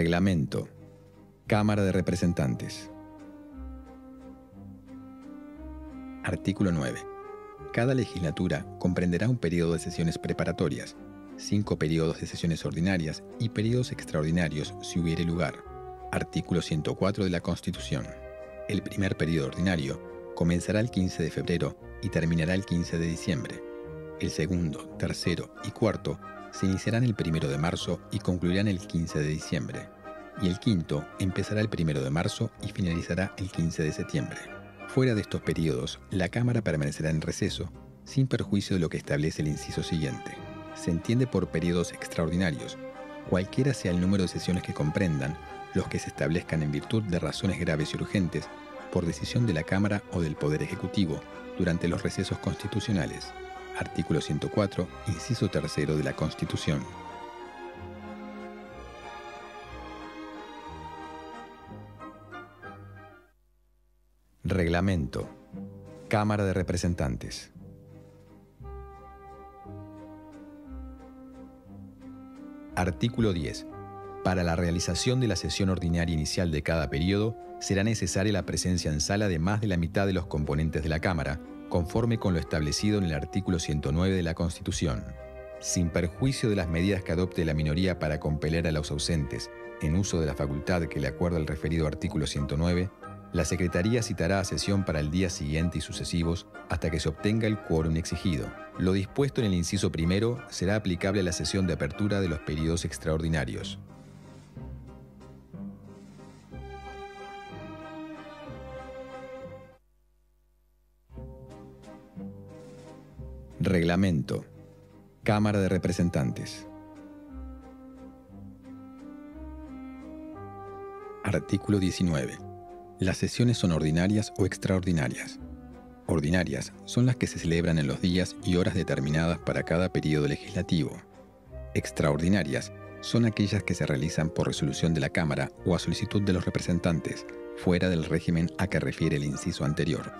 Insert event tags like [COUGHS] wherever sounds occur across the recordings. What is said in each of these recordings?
Reglamento. Cámara de Representantes. Artículo 9. Cada legislatura comprenderá un periodo de sesiones preparatorias, cinco periodos de sesiones ordinarias y periodos extraordinarios si hubiere lugar. Artículo 104 de la Constitución. El primer periodo ordinario comenzará el 15 de febrero y terminará el 15 de diciembre. El segundo, tercero y cuarto se iniciarán el 1 de marzo y concluirán el 15 de diciembre, y el quinto empezará el 1 de marzo y finalizará el 15 de septiembre. Fuera de estos periodos, la Cámara permanecerá en receso, sin perjuicio de lo que establece el inciso siguiente. Se entiende por periodos extraordinarios, cualquiera sea el número de sesiones que comprendan, los que se establezcan en virtud de razones graves y urgentes, por decisión de la Cámara o del Poder Ejecutivo, durante los recesos constitucionales artículo 104, inciso tercero de la Constitución. Reglamento. Cámara de Representantes. Artículo 10. Para la realización de la sesión ordinaria inicial de cada periodo, será necesaria la presencia en sala de más de la mitad de los componentes de la Cámara, conforme con lo establecido en el artículo 109 de la Constitución, sin perjuicio de las medidas que adopte la minoría para compeler a los ausentes, en uso de la facultad que le acuerda el referido artículo 109, la Secretaría citará a sesión para el día siguiente y sucesivos hasta que se obtenga el quórum exigido. Lo dispuesto en el inciso primero será aplicable a la sesión de apertura de los periodos extraordinarios. Reglamento. Cámara de Representantes. Artículo 19. Las sesiones son ordinarias o extraordinarias. Ordinarias son las que se celebran en los días y horas determinadas para cada periodo legislativo. Extraordinarias son aquellas que se realizan por resolución de la Cámara o a solicitud de los representantes, fuera del régimen a que refiere el inciso anterior.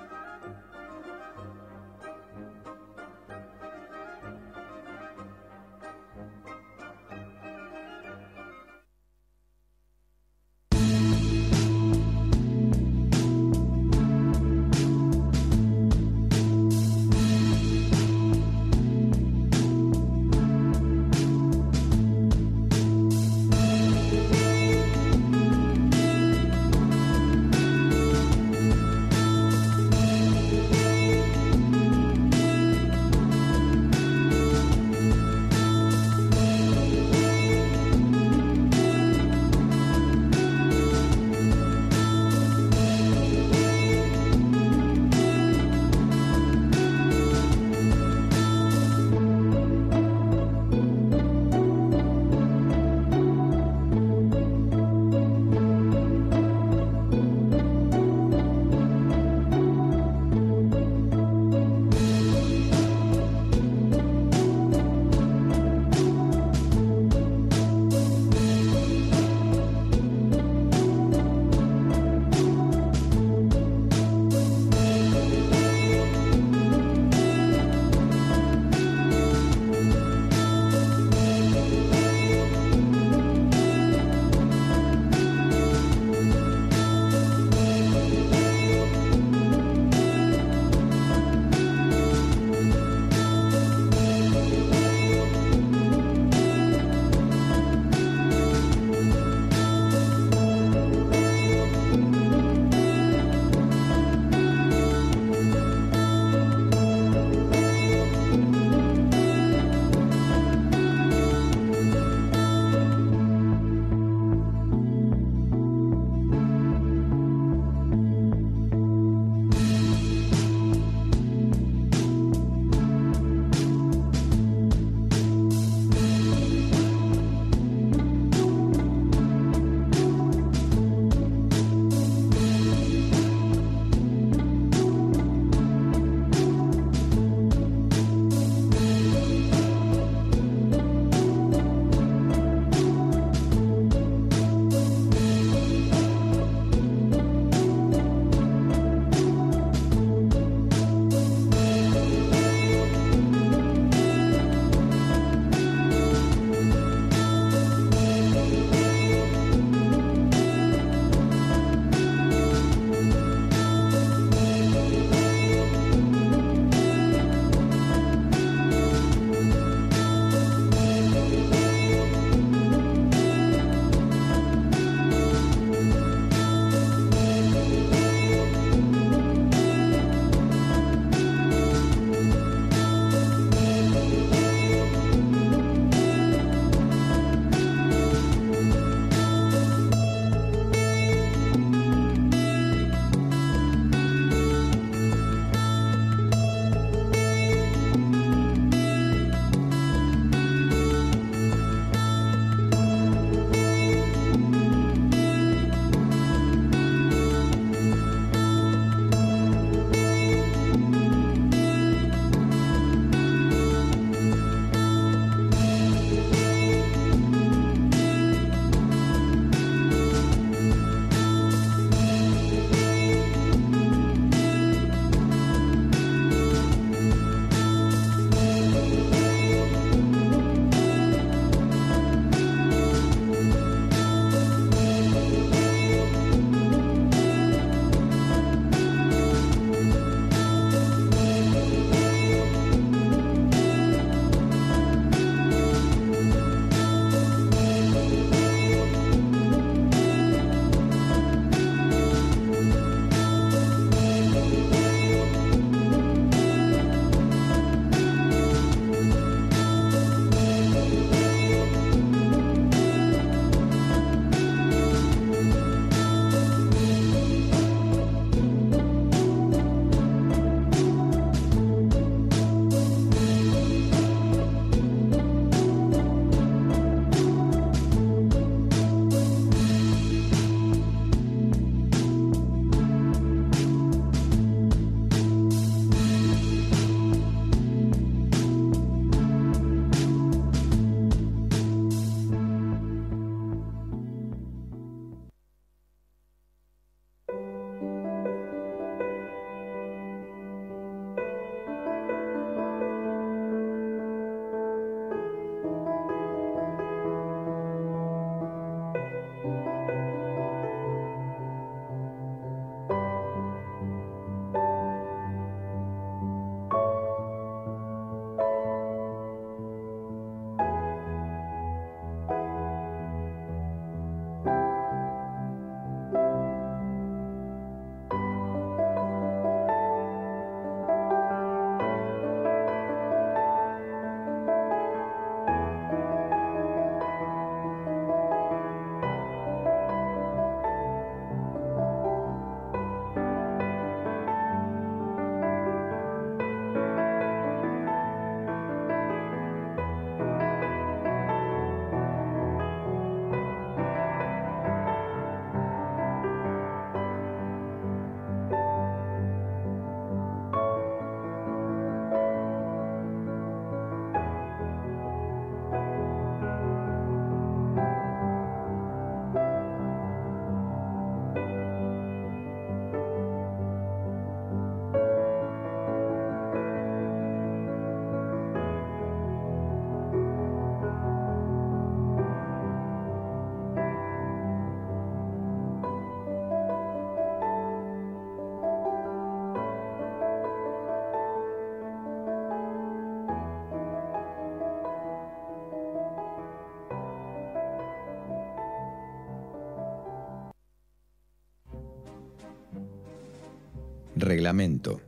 Reglamento.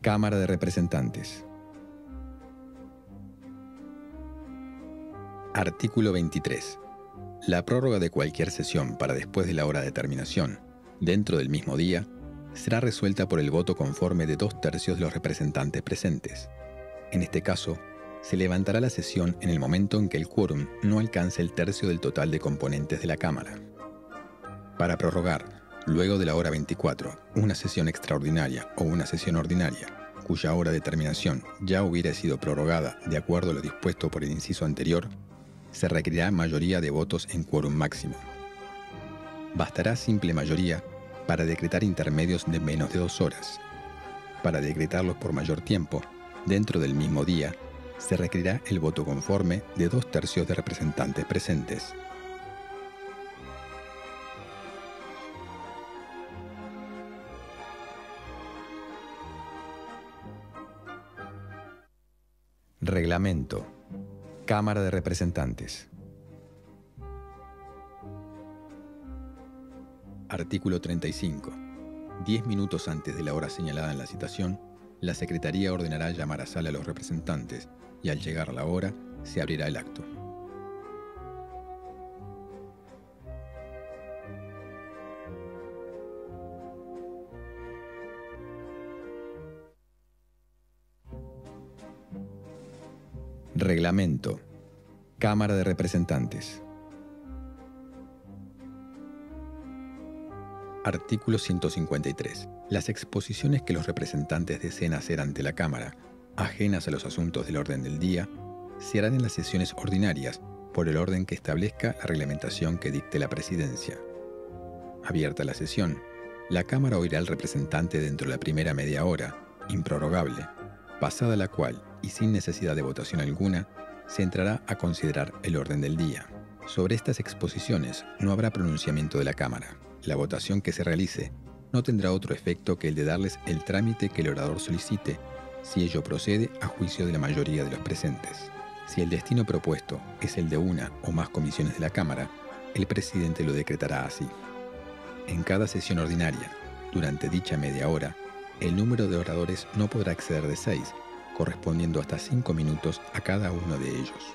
Cámara de Representantes. Artículo 23. La prórroga de cualquier sesión para después de la hora de terminación, dentro del mismo día, será resuelta por el voto conforme de dos tercios de los representantes presentes. En este caso, se levantará la sesión en el momento en que el quórum no alcance el tercio del total de componentes de la Cámara. Para prorrogar luego de la hora 24, una sesión extraordinaria o una sesión ordinaria, cuya hora de terminación ya hubiera sido prorrogada de acuerdo a lo dispuesto por el inciso anterior, se requerirá mayoría de votos en quórum máximo. Bastará simple mayoría para decretar intermedios de menos de dos horas. Para decretarlos por mayor tiempo, dentro del mismo día, se requerirá el voto conforme de dos tercios de representantes presentes. Reglamento. Cámara de Representantes. Artículo 35. Diez minutos antes de la hora señalada en la citación, la Secretaría ordenará llamar a sala a los representantes y al llegar la hora se abrirá el acto. Reglamento. Cámara de Representantes. Artículo 153. Las exposiciones que los representantes deseen hacer ante la Cámara, ajenas a los asuntos del orden del día, se harán en las sesiones ordinarias por el orden que establezca la reglamentación que dicte la Presidencia. Abierta la sesión, la Cámara oirá al representante dentro de la primera media hora, improrrogable, pasada la cual y sin necesidad de votación alguna, se entrará a considerar el orden del día. Sobre estas exposiciones no habrá pronunciamiento de la Cámara. La votación que se realice no tendrá otro efecto que el de darles el trámite que el orador solicite, si ello procede a juicio de la mayoría de los presentes. Si el destino propuesto es el de una o más comisiones de la Cámara, el presidente lo decretará así. En cada sesión ordinaria, durante dicha media hora, el número de oradores no podrá exceder de seis correspondiendo hasta cinco minutos a cada uno de ellos.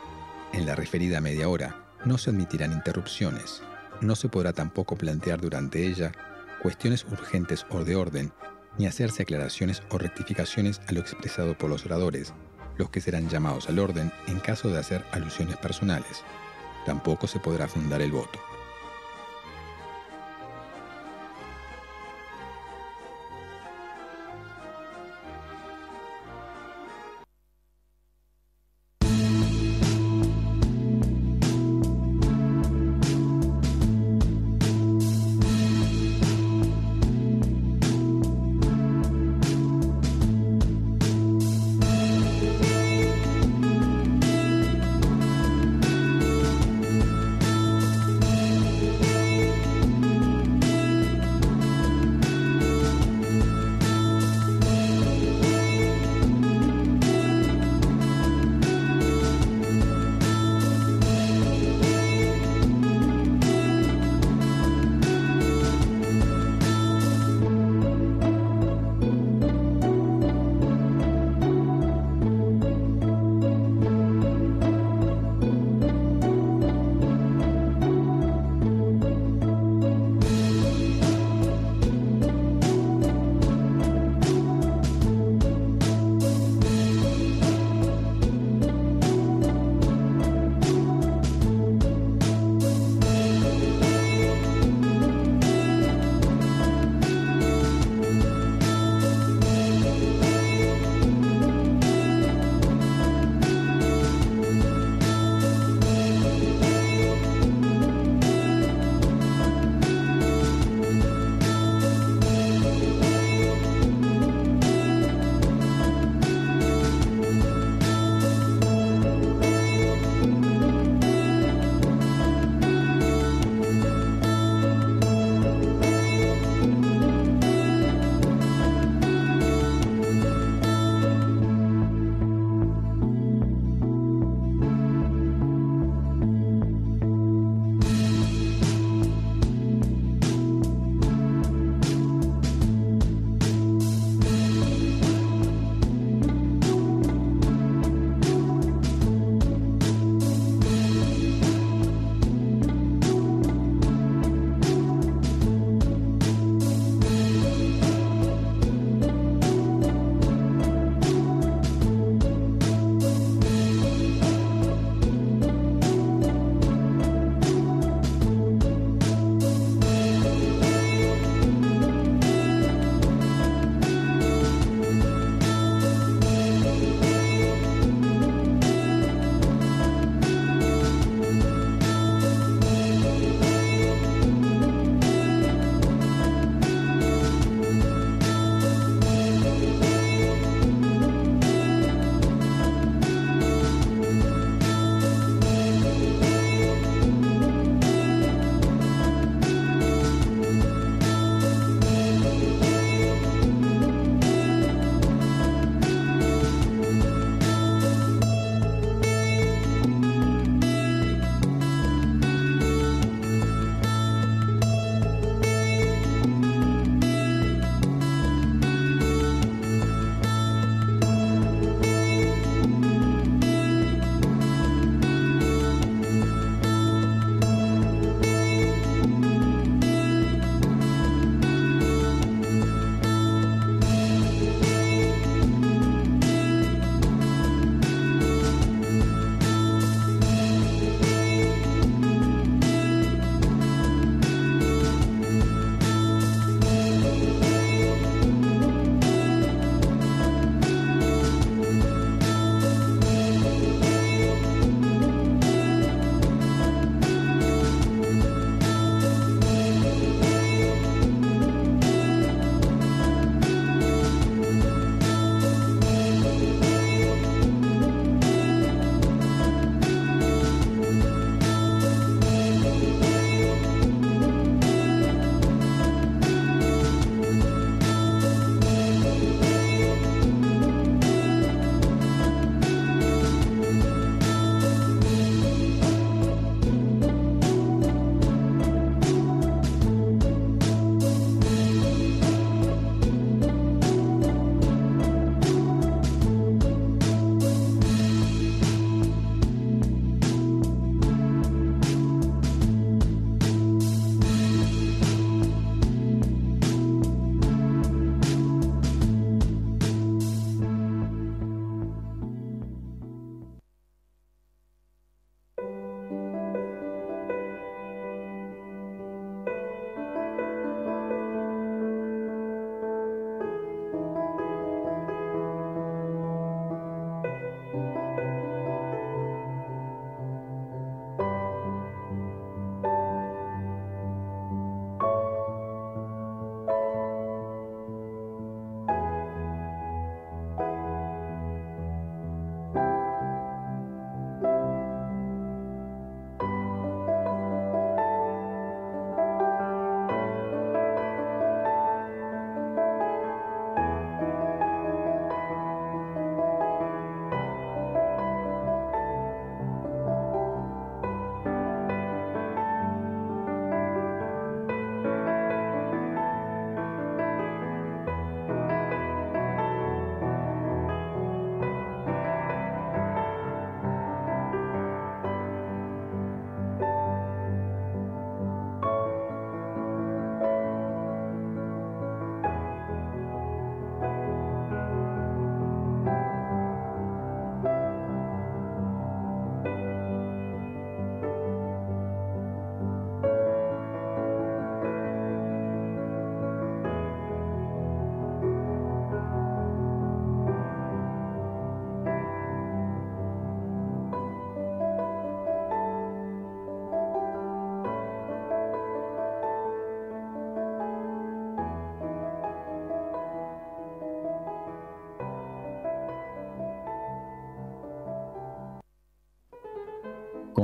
En la referida media hora no se admitirán interrupciones. No se podrá tampoco plantear durante ella cuestiones urgentes o de orden, ni hacerse aclaraciones o rectificaciones a lo expresado por los oradores, los que serán llamados al orden en caso de hacer alusiones personales. Tampoco se podrá fundar el voto.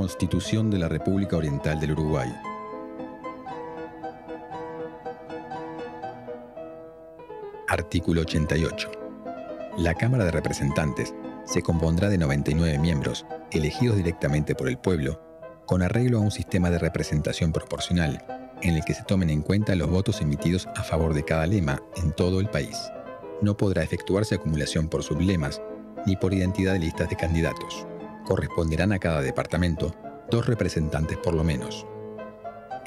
Constitución de la República Oriental del Uruguay. Artículo 88. La Cámara de Representantes se compondrá de 99 miembros, elegidos directamente por el pueblo, con arreglo a un sistema de representación proporcional, en el que se tomen en cuenta los votos emitidos a favor de cada lema en todo el país. No podrá efectuarse acumulación por sublemas ni por identidad de listas de candidatos corresponderán a cada departamento dos representantes por lo menos.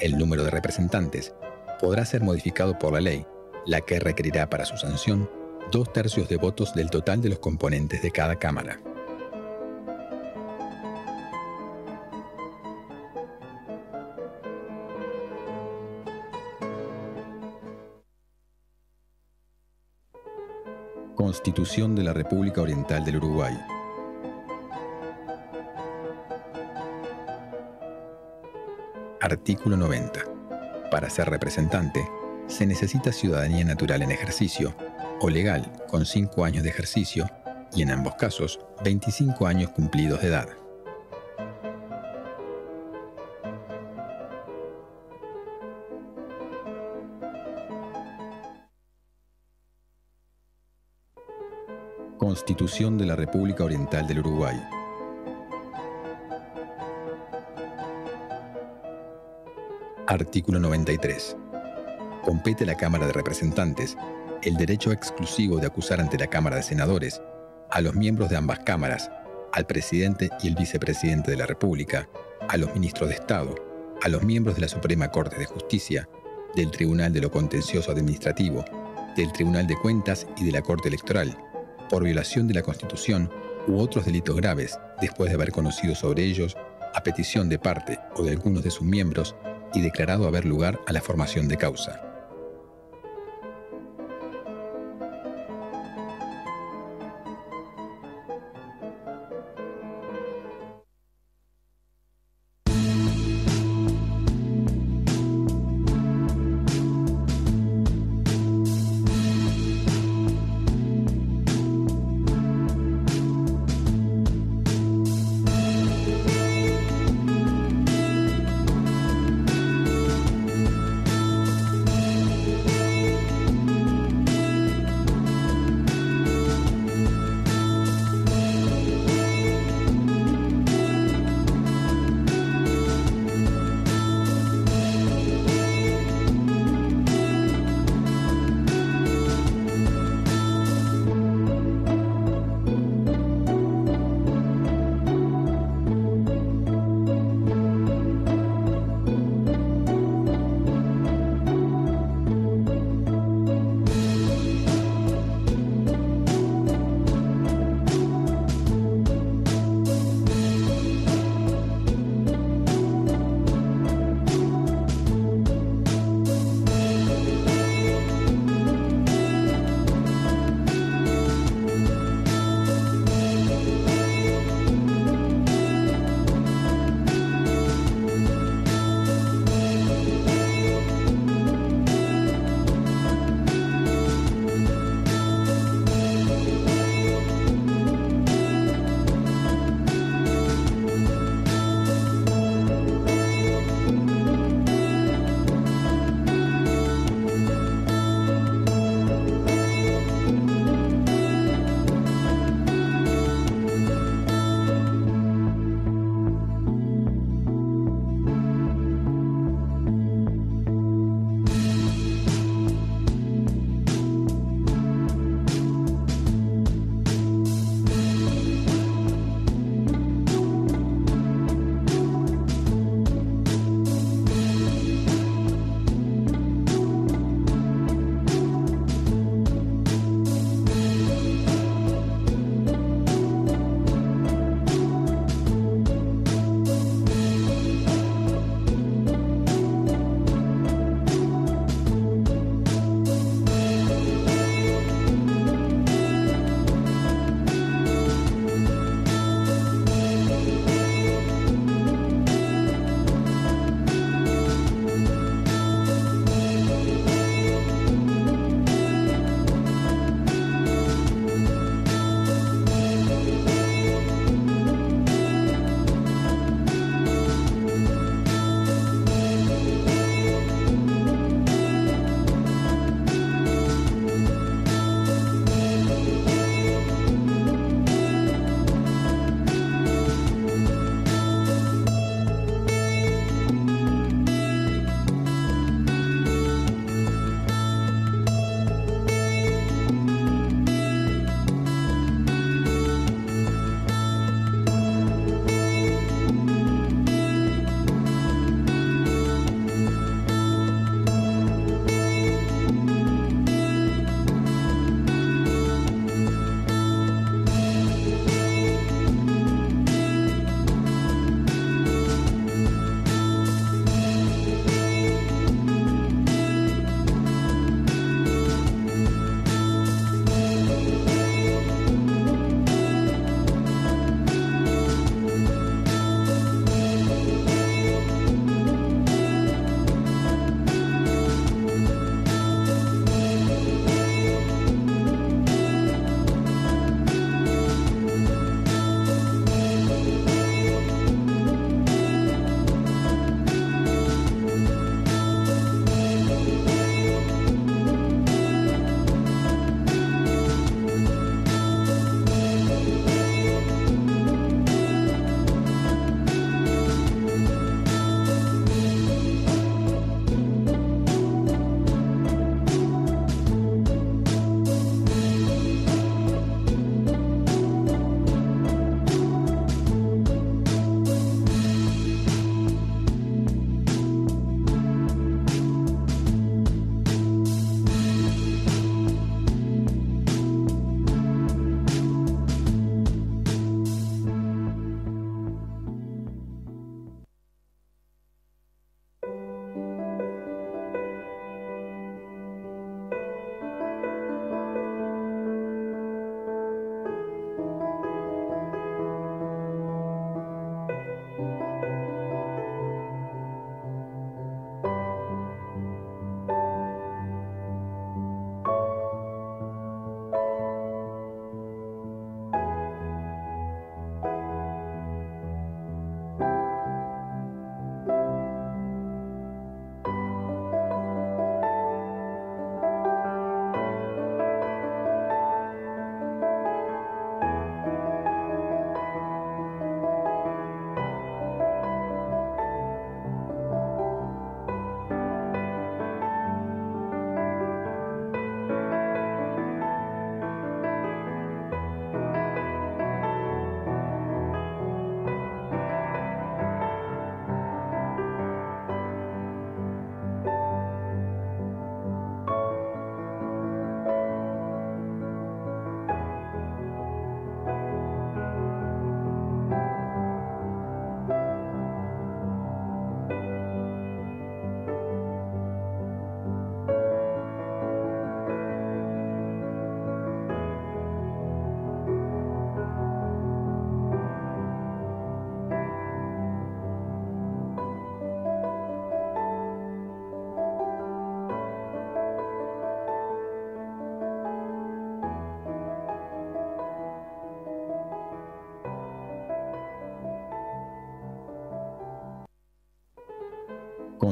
El número de representantes podrá ser modificado por la ley, la que requerirá para su sanción dos tercios de votos del total de los componentes de cada Cámara. Constitución de la República Oriental del Uruguay. Artículo 90. Para ser representante, se necesita ciudadanía natural en ejercicio o legal con 5 años de ejercicio y en ambos casos 25 años cumplidos de edad. Constitución de la República Oriental del Uruguay Artículo 93. Compete a la Cámara de Representantes el derecho exclusivo de acusar ante la Cámara de Senadores, a los miembros de ambas cámaras, al presidente y el vicepresidente de la República, a los ministros de Estado, a los miembros de la Suprema Corte de Justicia, del Tribunal de lo Contencioso Administrativo, del Tribunal de Cuentas y de la Corte Electoral, por violación de la Constitución u otros delitos graves, después de haber conocido sobre ellos, a petición de parte o de algunos de sus miembros, y declarado haber lugar a la formación de causa.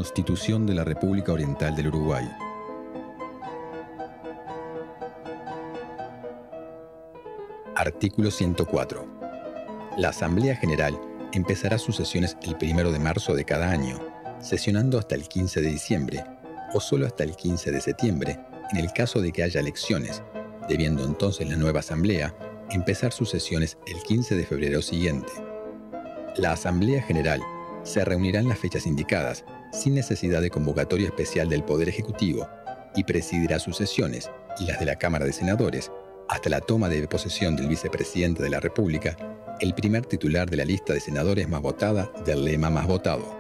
Constitución de la República Oriental del Uruguay. Artículo 104. La Asamblea General empezará sus sesiones el 1 de marzo de cada año, sesionando hasta el 15 de diciembre o solo hasta el 15 de septiembre en el caso de que haya elecciones, debiendo entonces la nueva Asamblea empezar sus sesiones el 15 de febrero siguiente. La Asamblea General se reunirá en las fechas indicadas sin necesidad de convocatoria especial del Poder Ejecutivo y presidirá sus sesiones y las de la Cámara de Senadores hasta la toma de posesión del vicepresidente de la República, el primer titular de la lista de senadores más votada del lema más votado.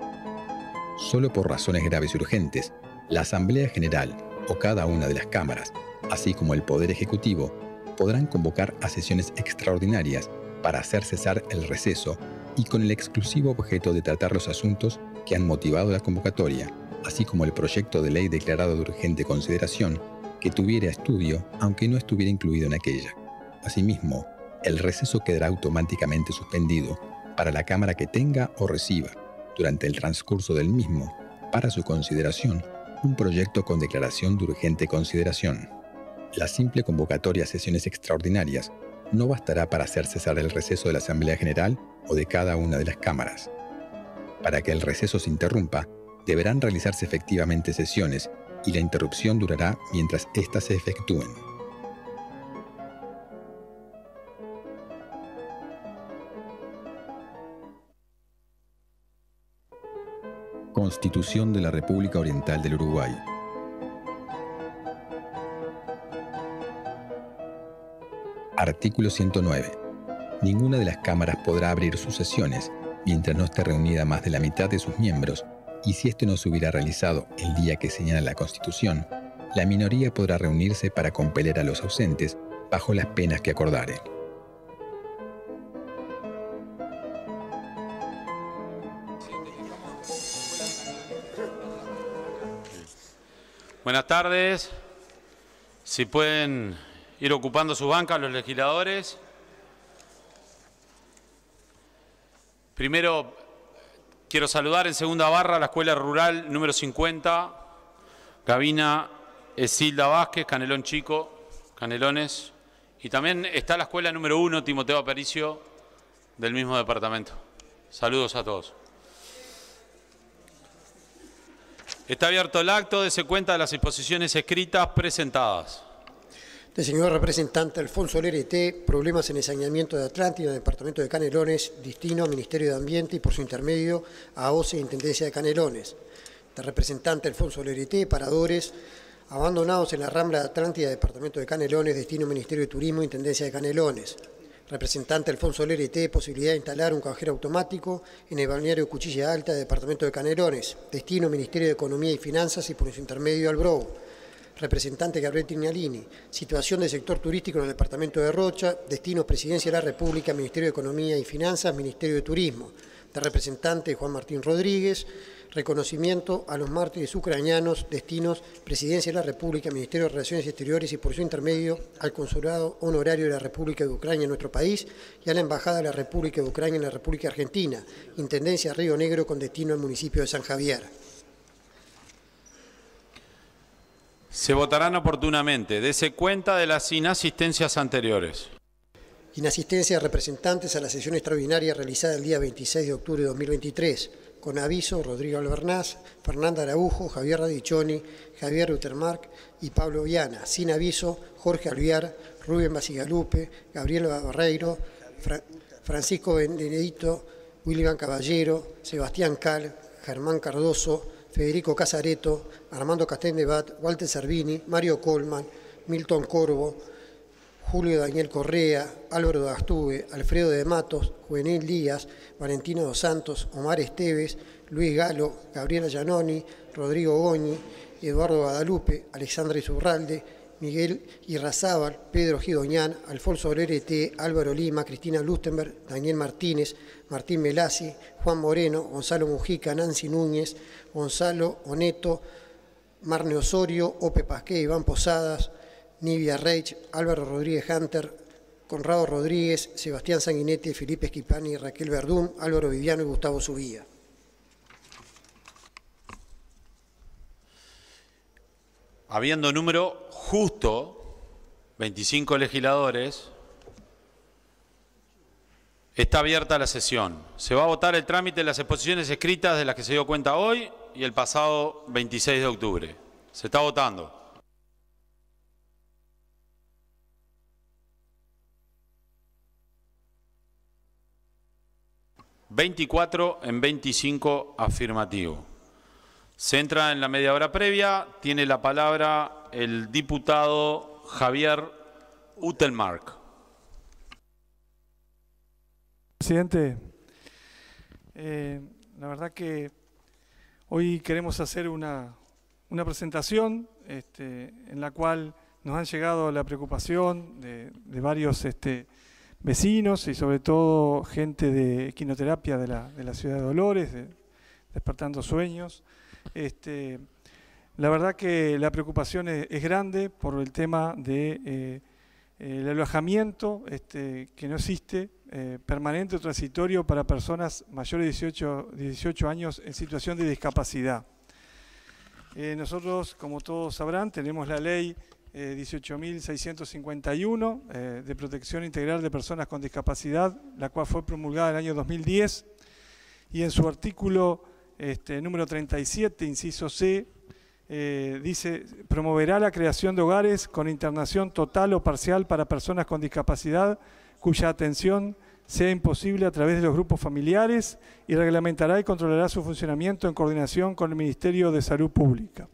Solo por razones graves y urgentes, la Asamblea General o cada una de las cámaras, así como el Poder Ejecutivo, podrán convocar a sesiones extraordinarias para hacer cesar el receso y con el exclusivo objeto de tratar los asuntos que han motivado la convocatoria, así como el proyecto de ley declarado de urgente consideración que tuviera estudio aunque no estuviera incluido en aquella. Asimismo, el receso quedará automáticamente suspendido para la Cámara que tenga o reciba, durante el transcurso del mismo, para su consideración, un proyecto con declaración de urgente consideración. La simple convocatoria a sesiones extraordinarias no bastará para hacer cesar el receso de la Asamblea General o de cada una de las cámaras. Para que el receso se interrumpa, deberán realizarse efectivamente sesiones y la interrupción durará mientras éstas se efectúen. Constitución de la República Oriental del Uruguay. Artículo 109. Ninguna de las cámaras podrá abrir sus sesiones mientras no esté reunida más de la mitad de sus miembros, y si esto no se hubiera realizado el día que señala la Constitución, la minoría podrá reunirse para compeler a los ausentes bajo las penas que acordaren. Buenas tardes. Si pueden ir ocupando sus bancas los legisladores. Primero, quiero saludar en segunda barra la Escuela Rural número 50, Gabina Esilda Vázquez, Canelón Chico, Canelones. Y también está la Escuela número 1, Timoteo Aparicio, del mismo departamento. Saludos a todos. Está abierto el acto, dese cuenta de las exposiciones escritas presentadas. El señor representante Alfonso Lerete, Problemas en el Saneamiento de Atlántida, Departamento de Canelones, destino a Ministerio de Ambiente y por su intermedio a OCE Intendencia de Canelones. El este representante Alfonso Lerete, Paradores, Abandonados en la Rambla de Atlántida, Departamento de Canelones, destino Ministerio de Turismo, e Intendencia de Canelones. Representante Alfonso Lerete, posibilidad de instalar un cajero automático en el balneario Cuchilla Alta, Departamento de Canelones, destino Ministerio de Economía y Finanzas y por su intermedio al representante Gabriel Tignalini, situación del sector turístico en el departamento de Rocha, destinos Presidencia de la República, Ministerio de Economía y Finanzas, Ministerio de Turismo, de representante Juan Martín Rodríguez, reconocimiento a los mártires ucranianos, destinos Presidencia de la República, Ministerio de Relaciones Exteriores y por su intermedio al Consulado Honorario de la República de Ucrania en nuestro país y a la Embajada de la República de Ucrania en la República Argentina, Intendencia Río Negro con destino al municipio de San Javier. Se votarán oportunamente. Dese cuenta de las inasistencias anteriores. Inasistencia de representantes a la sesión extraordinaria realizada el día 26 de octubre de 2023. Con aviso, Rodrigo Albernaz, Fernanda Araujo, Javier Radichoni, Javier Utermark y Pablo Viana. Sin aviso, Jorge Alviar, Rubén Basigalupe, Gabriel Barreiro, Francisco Benedito, William Caballero, Sebastián Cal, Germán Cardoso, Federico Casareto, Armando Castendebat, Walter Servini, Mario Colman, Milton Corvo, Julio Daniel Correa, Álvaro Dastube, Alfredo de Matos, Juvenil Díaz, Valentino dos Santos, Omar Esteves, Luis Galo, Gabriela Giannoni, Rodrigo Goñi, Eduardo Guadalupe, Alexandra Zurralde, Miguel Irrazábal, Pedro Gidoñán, Alfonso Olerete, Álvaro Lima, Cristina Lustenberg, Daniel Martínez, Martín Melasi, Juan Moreno, Gonzalo Mujica, Nancy Núñez, Gonzalo, Oneto, Marne Osorio, Ope Pasqué, Iván Posadas, Nivia Reich, Álvaro Rodríguez Hunter, Conrado Rodríguez, Sebastián Sanguinetti, Felipe Esquipani, Raquel Verdún, Álvaro Viviano y Gustavo Subía. Habiendo número justo, 25 legisladores, está abierta la sesión. Se va a votar el trámite de las exposiciones escritas de las que se dio cuenta hoy y el pasado 26 de octubre. Se está votando. ...24 en 25 afirmativo. Se entra en la media hora previa, tiene la palabra el diputado Javier Utelmark. Presidente, eh, la verdad que Hoy queremos hacer una, presentación este, en la cual nos han llegado la preocupación de, varios este, vecinos y sobre todo gente de quinoterapia de la, de la ciudad de Dolores, despertando sueños. Este, la verdad que la preocupación es, grande por el tema de eh, el alojamiento que no existe eh, permanente o transitorio para personas mayores de 18, años en situación de discapacidad. Eh, nosotros, como todos sabrán, tenemos la ley 18.651 eh, de protección integral de personas con discapacidad, la cual fue promulgada en el año 2010 y en su artículo este, número 37, inciso C, dice, promoverá la creación de hogares con internación total o parcial para personas con discapacidad cuya atención sea imposible a través de los grupos familiares y reglamentará y controlará su funcionamiento en coordinación con el Ministerio de Salud Pública.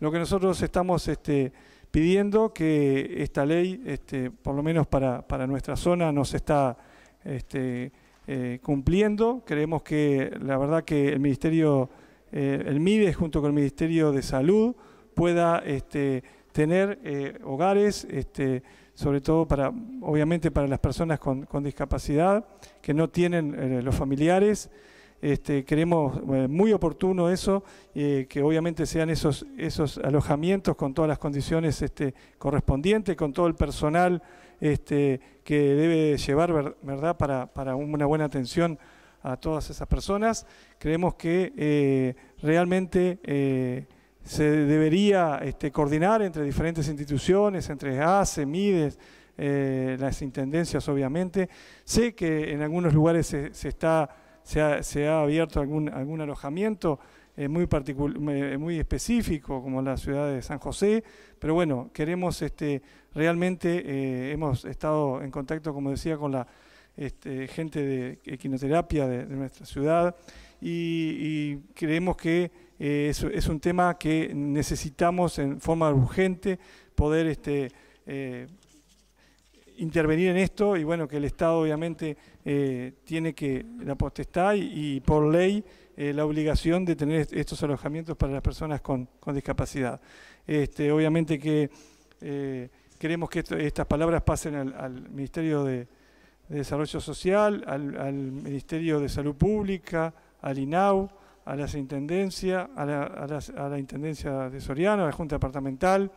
Lo que nosotros estamos este, pidiendo que esta ley, este, por lo menos para, nuestra zona, nos está este, eh, cumpliendo. Creemos que la verdad que el Ministerio, eh, el MIDES junto con el Ministerio de Salud pueda tener eh, hogares, sobre todo para, obviamente, para las personas con, discapacidad que no tienen eh, los familiares. Este, queremos eh, muy oportuno eso, eh, que obviamente sean esos, esos alojamientos con todas las condiciones este, correspondientes, con todo el personal este, que debe llevar ¿verdad? Para, para, una buena atención a todas esas personas. Creemos que realmente se debería este, coordinar entre diferentes instituciones, entre ACE, MIDES, eh, las intendencias obviamente. Sé que en algunos lugares se, está, se ha, abierto algún, algún alojamiento eh, muy, eh, muy específico, como la ciudad de San José, pero bueno, queremos este, realmente, hemos estado en contacto, como decía, con la este, gente de equinoterapia de, nuestra ciudad y creemos que eh, es, un tema que necesitamos en forma urgente poder este, eh, intervenir en esto y bueno, que el Estado obviamente eh, tiene que la potestad y, por ley la obligación de tener estos alojamientos para las personas con, discapacidad. Este, obviamente que queremos que estas palabras pasen al, Ministerio de, Desarrollo Social, al Ministerio de Salud Pública, al INAU, a las intendencias, a la, intendencia de Soriano, a la Junta Departamental.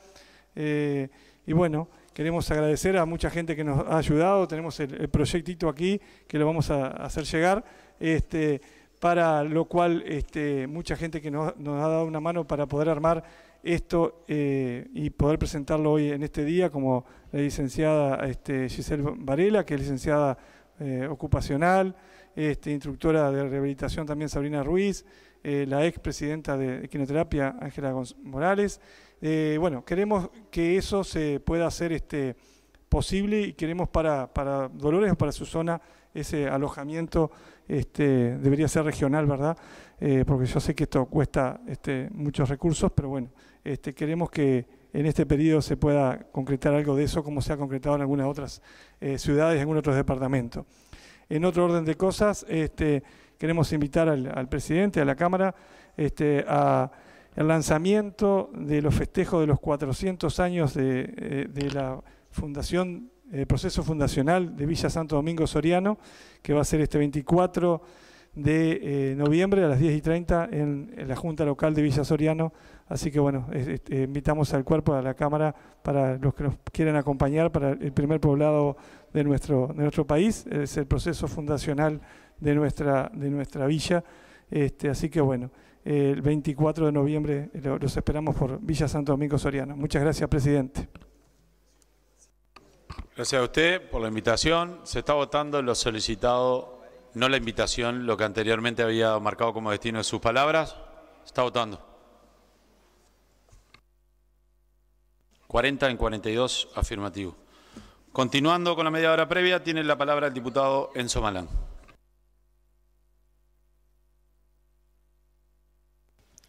Eh, y bueno, queremos agradecer a mucha gente que nos ha ayudado. Tenemos el, proyectito aquí que lo vamos a, hacer llegar. Este, para lo cual este, mucha gente que nos, ha dado una mano para poder armar esto eh, y poder presentarlo hoy en este día, como la licenciada este, Giselle Varela, que es licenciada eh, ocupacional, este, instructora de rehabilitación también Sabrina Ruiz, eh, la ex presidenta de Quinoterapia Ángela Morales. Eh, bueno, queremos que eso se pueda hacer este, posible y queremos para, Dolores o para su zona ese alojamiento este, debería ser regional, ¿verdad? Eh, porque yo sé que esto cuesta este, muchos recursos, pero bueno, queremos que en este periodo se pueda concretar algo de eso, como se ha concretado en algunas otras ciudades, en algunos otros departamentos. En otro orden de cosas, este, queremos invitar al, presidente, a la Cámara, este, al lanzamiento de los festejos de los 400 años eh, de, la fundación, el eh, proceso fundacional de Villa Santo Domingo Soriano, que va a ser este 24 de eh, noviembre a las 10 y 30 en, la Junta Local de Villa Soriano. Así que bueno, este, invitamos al cuerpo, a la Cámara, para los que nos quieran acompañar, para el primer poblado de nuestro, de nuestro país, es el proceso fundacional de nuestra, de nuestra villa. Este, así que bueno, el 24 de noviembre los esperamos por Villa Santo Domingo Soriano. Muchas gracias, presidente. Gracias a usted por la invitación. Se está votando lo solicitado, no la invitación, lo que anteriormente había marcado como destino de sus palabras. Se está votando. 40 en 42, afirmativo. Continuando con la media hora previa, tiene la palabra el diputado Enzo Malán.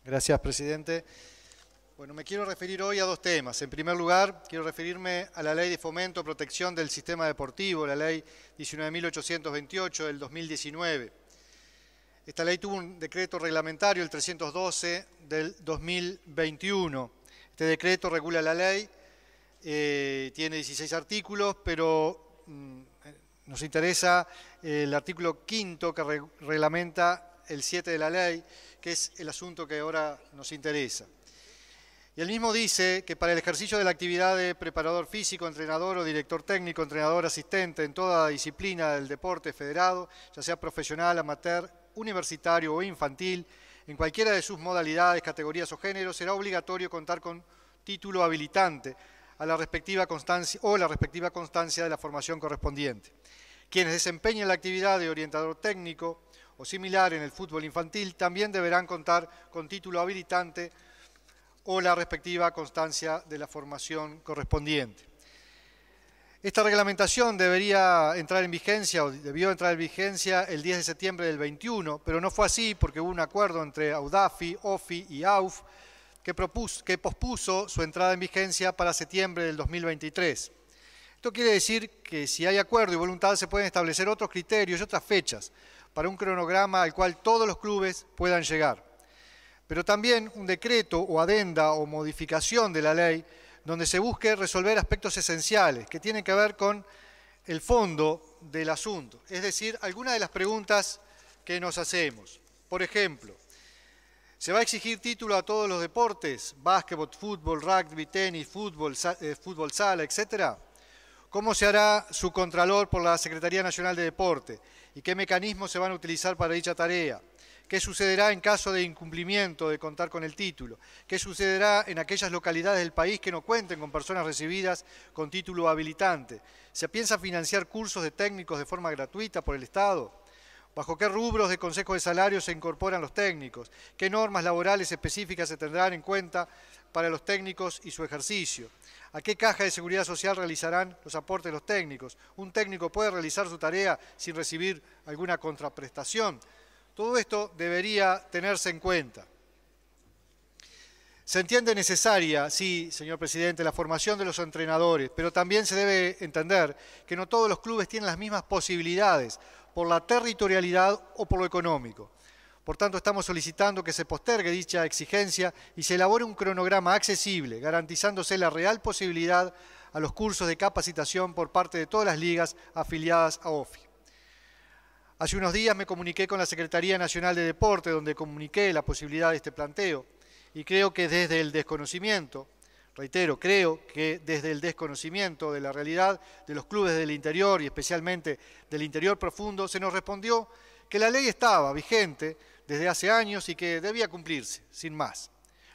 Gracias, presidente. Bueno, me quiero referir hoy a dos temas. En primer lugar, quiero referirme a la Ley de Fomento y Protección del Sistema Deportivo, la Ley 19.828 del 2019. Esta ley tuvo un decreto reglamentario, el 312 del 2021. Este decreto regula la ley eh, tiene 16 artículos, pero mm, nos interesa eh, el artículo quinto que reglamenta el 7 de la ley, que es el asunto que ahora nos interesa. Y el mismo dice que para el ejercicio de la actividad de preparador físico, entrenador o director técnico, entrenador asistente en toda disciplina del deporte federado, ya sea profesional, amateur, universitario o infantil, en cualquiera de sus modalidades, categorías o géneros, será obligatorio contar con título habilitante, a la respectiva constancia o la respectiva constancia de la formación correspondiente. Quienes desempeñen la actividad de orientador técnico o similar en el fútbol infantil también deberán contar con título habilitante o la respectiva constancia de la formación correspondiente. Esta reglamentación debería entrar en vigencia o debió entrar en vigencia el 10 de septiembre del 21, pero no fue así porque hubo un acuerdo entre Audafi, OFI y AUF que, que pospuso su entrada en vigencia para septiembre del 2023. Esto quiere decir que si hay acuerdo y voluntad se pueden establecer otros criterios y otras fechas para un cronograma al cual todos los clubes puedan llegar. Pero también un decreto o adenda o modificación de la ley donde se busque resolver aspectos esenciales que tienen que ver con el fondo del asunto, es decir, algunas de las preguntas que nos hacemos. Por ejemplo, se va a exigir título a todos los deportes, básquetbol, fútbol, rugby, tenis, fútbol, eh, fútbol sala, etcétera? ¿Cómo se hará su contralor por la Secretaría Nacional de Deporte? ¿Y qué mecanismos se van a utilizar para dicha tarea? ¿Qué sucederá en caso de incumplimiento de contar con el título? ¿Qué sucederá en aquellas localidades del país que no cuenten con personas recibidas con título habilitante? ¿Se piensa financiar cursos de técnicos de forma gratuita por el Estado? ¿Bajo qué rubros de Consejo de Salarios se incorporan los técnicos? ¿Qué normas laborales específicas se tendrán en cuenta para los técnicos y su ejercicio? ¿A qué caja de seguridad social realizarán los aportes los técnicos? ¿Un técnico puede realizar su tarea sin recibir alguna contraprestación? Todo esto debería tenerse en cuenta. Se entiende necesaria, sí, señor presidente, la formación de los entrenadores, pero también se debe entender que no todos los clubes tienen las mismas posibilidades por la territorialidad o por lo económico. Por tanto, estamos solicitando que se postergue dicha exigencia y se elabore un cronograma accesible, garantizándose la real posibilidad a los cursos de capacitación por parte de todas las ligas afiliadas a OFI. Hace unos días me comuniqué con la Secretaría Nacional de Deporte, donde comuniqué la posibilidad de este planteo, y creo que desde el desconocimiento Reitero, creo que desde el desconocimiento de la realidad de los clubes del interior y especialmente del interior profundo, se nos respondió que la ley estaba vigente desde hace años y que debía cumplirse, sin más.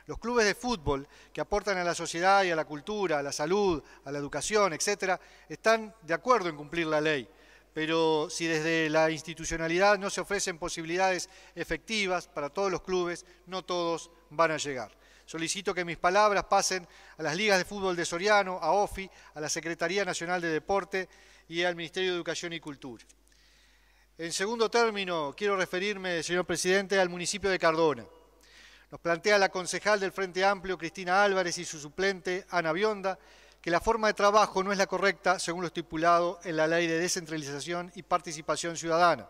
Los clubes de fútbol que aportan a la sociedad y a la cultura, a la salud, a la educación, etcétera, están de acuerdo en cumplir la ley, pero si desde la institucionalidad no se ofrecen posibilidades efectivas para todos los clubes, no todos van a llegar. Solicito que mis palabras pasen a las ligas de fútbol de Soriano, a OFI, a la Secretaría Nacional de Deporte y al Ministerio de Educación y Cultura. En segundo término, quiero referirme, señor presidente, al municipio de Cardona. Nos plantea la concejal del Frente Amplio, Cristina Álvarez, y su suplente, Ana Bionda, que la forma de trabajo no es la correcta según lo estipulado en la ley de descentralización y participación ciudadana.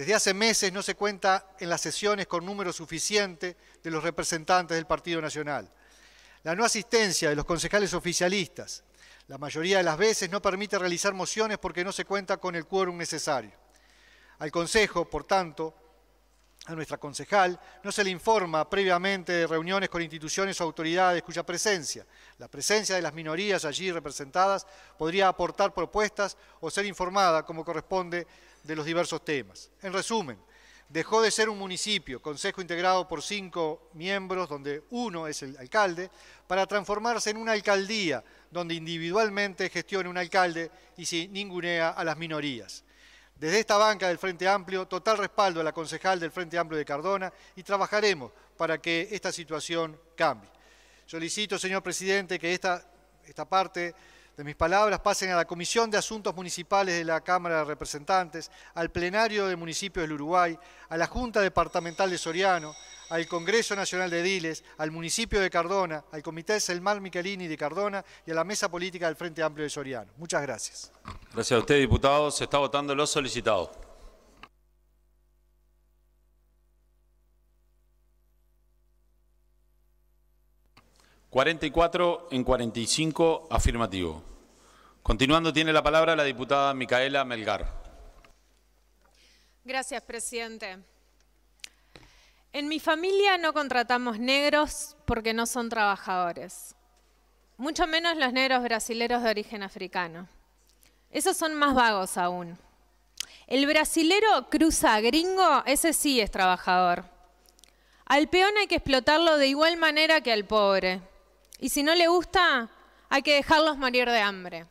Desde hace meses no se cuenta en las sesiones con número suficiente de los representantes del Partido Nacional. La no asistencia de los concejales oficialistas, la mayoría de las veces, no permite realizar mociones porque no se cuenta con el quórum necesario. Al Consejo, por tanto, a nuestra concejal, no se le informa previamente de reuniones con instituciones o autoridades cuya presencia, la presencia de las minorías allí representadas, podría aportar propuestas o ser informada como corresponde de los diversos temas. En resumen, dejó de ser un municipio, consejo integrado por cinco miembros, donde uno es el alcalde, para transformarse en una alcaldía, donde individualmente gestione un alcalde y se ningunea a las minorías. Desde esta banca del Frente Amplio, total respaldo a la concejal del Frente Amplio de Cardona y trabajaremos para que esta situación cambie. Solicito, señor presidente, que esta, esta parte de mis palabras pasen a la Comisión de Asuntos Municipales de la Cámara de Representantes, al Plenario de Municipios del Uruguay, a la Junta Departamental de Soriano, al Congreso Nacional de Diles, al Municipio de Cardona, al Comité Selmar Michelini de Cardona y a la Mesa Política del Frente Amplio de Soriano. Muchas gracias. Gracias a usted, diputado. Se está votando lo solicitado. ¿44 en 45 afirmativo? Continuando, tiene la palabra la diputada Micaela Melgar. Gracias, presidente. En mi familia no contratamos negros porque no son trabajadores, mucho menos los negros brasileros de origen africano. Esos son más vagos aún. El brasilero cruza gringo, ese sí es trabajador. Al peón hay que explotarlo de igual manera que al pobre. Y si no le gusta, hay que dejarlos morir de hambre.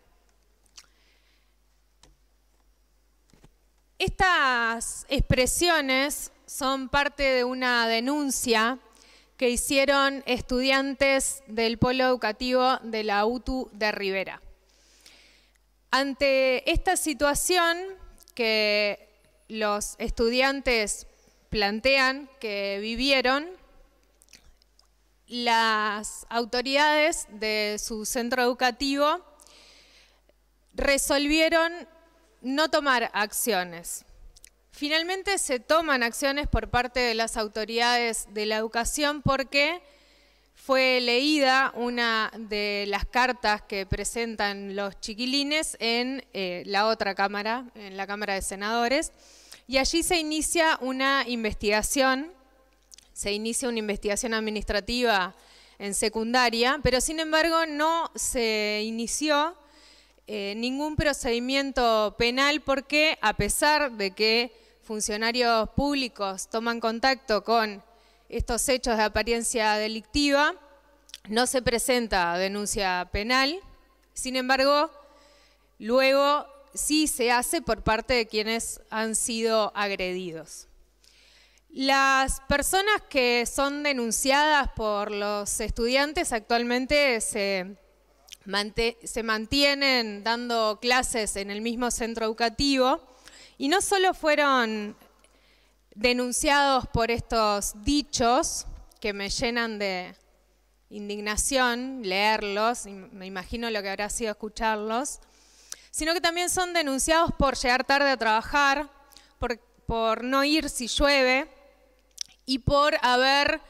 Estas expresiones son parte de una denuncia que hicieron estudiantes del polo educativo de la UTU de Rivera. Ante esta situación que los estudiantes plantean que vivieron, las autoridades de su centro educativo resolvieron no tomar acciones. Finalmente se toman acciones por parte de las autoridades de la educación porque fue leída una de las cartas que presentan los chiquilines en eh, la otra Cámara, en la Cámara de Senadores, y allí se inicia una investigación, se inicia una investigación administrativa en secundaria, pero sin embargo no se inició eh, ningún procedimiento penal porque a pesar de que funcionarios públicos toman contacto con estos hechos de apariencia delictiva, no se presenta denuncia penal, sin embargo, luego sí se hace por parte de quienes han sido agredidos. Las personas que son denunciadas por los estudiantes actualmente se se mantienen dando clases en el mismo centro educativo y no solo fueron denunciados por estos dichos que me llenan de indignación leerlos, me imagino lo que habrá sido escucharlos, sino que también son denunciados por llegar tarde a trabajar, por, por no ir si llueve y por haber